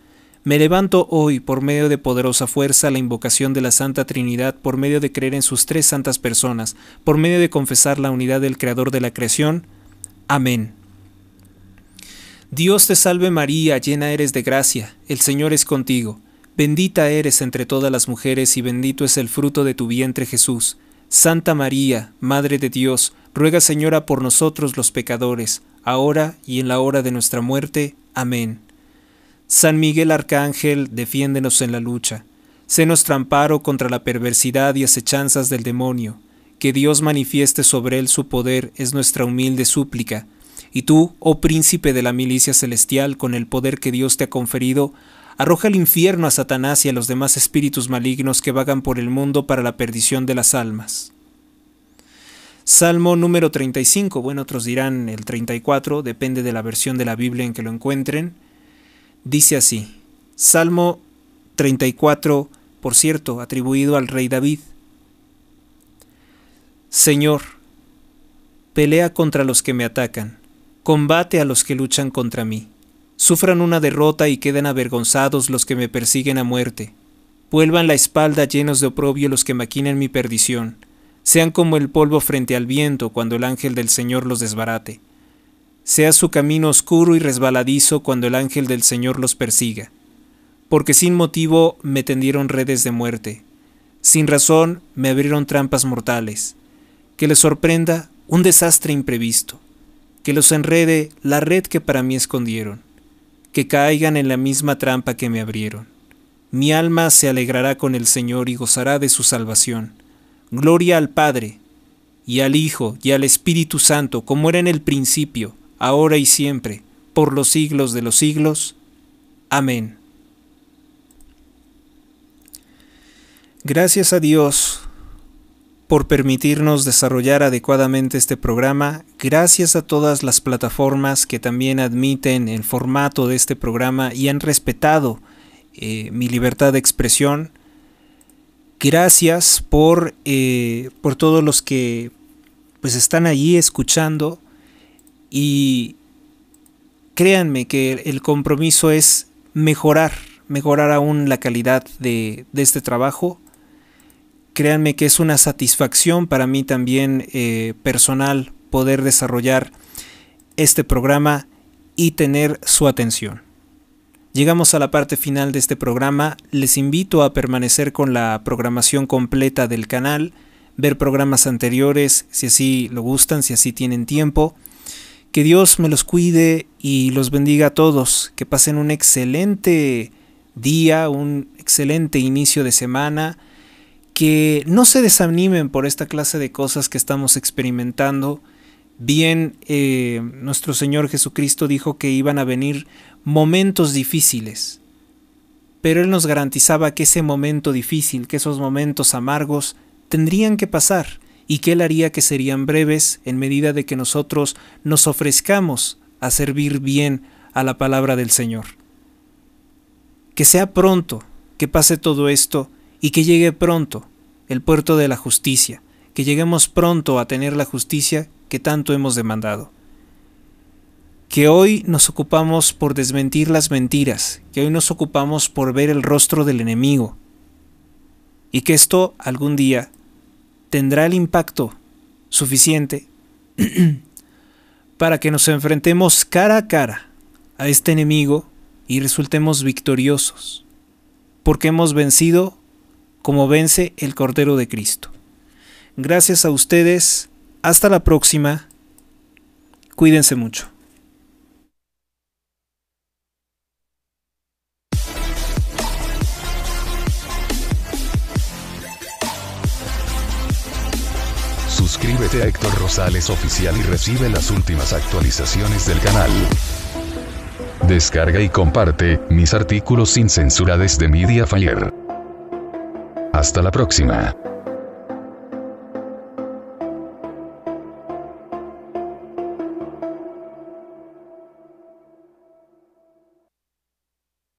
Me levanto hoy por medio de poderosa fuerza la invocación de la Santa Trinidad, por medio de creer en sus tres santas personas, por medio de confesar la unidad del Creador de la creación. Amén. Dios te salve María, llena eres de gracia, el Señor es contigo, bendita eres entre todas las mujeres y bendito es el fruto de tu vientre Jesús. Santa María, Madre de Dios, ruega Señora por nosotros los pecadores, ahora y en la hora de nuestra muerte. Amén. San Miguel Arcángel, defiéndenos en la lucha. Sé nuestro amparo contra la perversidad y acechanzas del demonio. Que Dios manifieste sobre él su poder es nuestra humilde súplica. Y tú, oh príncipe de la milicia celestial, con el poder que Dios te ha conferido, arroja al infierno a Satanás y a los demás espíritus malignos que vagan por el mundo para la perdición de las almas. Salmo número 35, bueno, otros dirán el 34, depende de la versión de la Biblia en que lo encuentren. Dice así, Salmo 34, por cierto, atribuido al rey David. Señor, pelea contra los que me atacan, combate a los que luchan contra mí. Sufran una derrota y queden avergonzados los que me persiguen a muerte. Vuelvan la espalda llenos de oprobio los que maquinan mi perdición. Sean como el polvo frente al viento cuando el ángel del Señor los desbarate sea su camino oscuro y resbaladizo cuando el ángel del Señor los persiga, porque sin motivo me tendieron redes de muerte, sin razón me abrieron trampas mortales, que les sorprenda un desastre imprevisto, que los enrede la red que para mí escondieron, que caigan en la misma trampa que me abrieron. Mi alma se alegrará con el Señor y gozará de su salvación. Gloria al Padre, y al Hijo, y al Espíritu Santo, como era en el principio, ahora y siempre, por los siglos de los siglos. Amén. Gracias a Dios por permitirnos desarrollar adecuadamente este programa, gracias a todas las plataformas que también admiten el formato de este programa y han respetado eh, mi libertad de expresión. Gracias por, eh, por todos los que pues están allí escuchando y créanme que el compromiso es mejorar, mejorar aún la calidad de, este trabajo. Créanme que es una satisfacción para mí también eh, personal poder desarrollar este programa y tener su atención. Llegamos a la parte final de este programa, les invito a permanecer con la programación completa del canal, ver programas anteriores si así lo gustan, si así tienen tiempo. Que Dios me los cuide y los bendiga a todos. Que pasen un excelente día, un excelente inicio de semana. Que no se desanimen por esta clase de cosas que estamos experimentando. Bien, eh, nuestro Señor Jesucristo dijo que iban a venir momentos difíciles, pero Él nos garantizaba que ese momento difícil, que esos momentos amargos, tendrían que pasar y que él haría que serían breves en medida de que nosotros nos ofrezcamos a servir bien a la palabra del Señor. Que sea pronto, que pase todo esto y que llegue pronto el puerto de la justicia, que lleguemos pronto a tener la justicia que tanto hemos demandado. Que hoy nos ocupamos por desmentir las mentiras, que hoy nos ocupamos por ver el rostro del enemigo, y que esto algún día tendrá el impacto suficiente para que nos enfrentemos cara a cara a este enemigo y resultemos victoriosos, porque hemos vencido como vence el Cordero de Cristo. Gracias a ustedes, hasta la próxima, cuídense mucho. Suscríbete a Héctor Rosales Oficial y recibe las últimas actualizaciones del canal. Descarga y comparte mis artículos sin censura desde Mediafire. Hasta la próxima.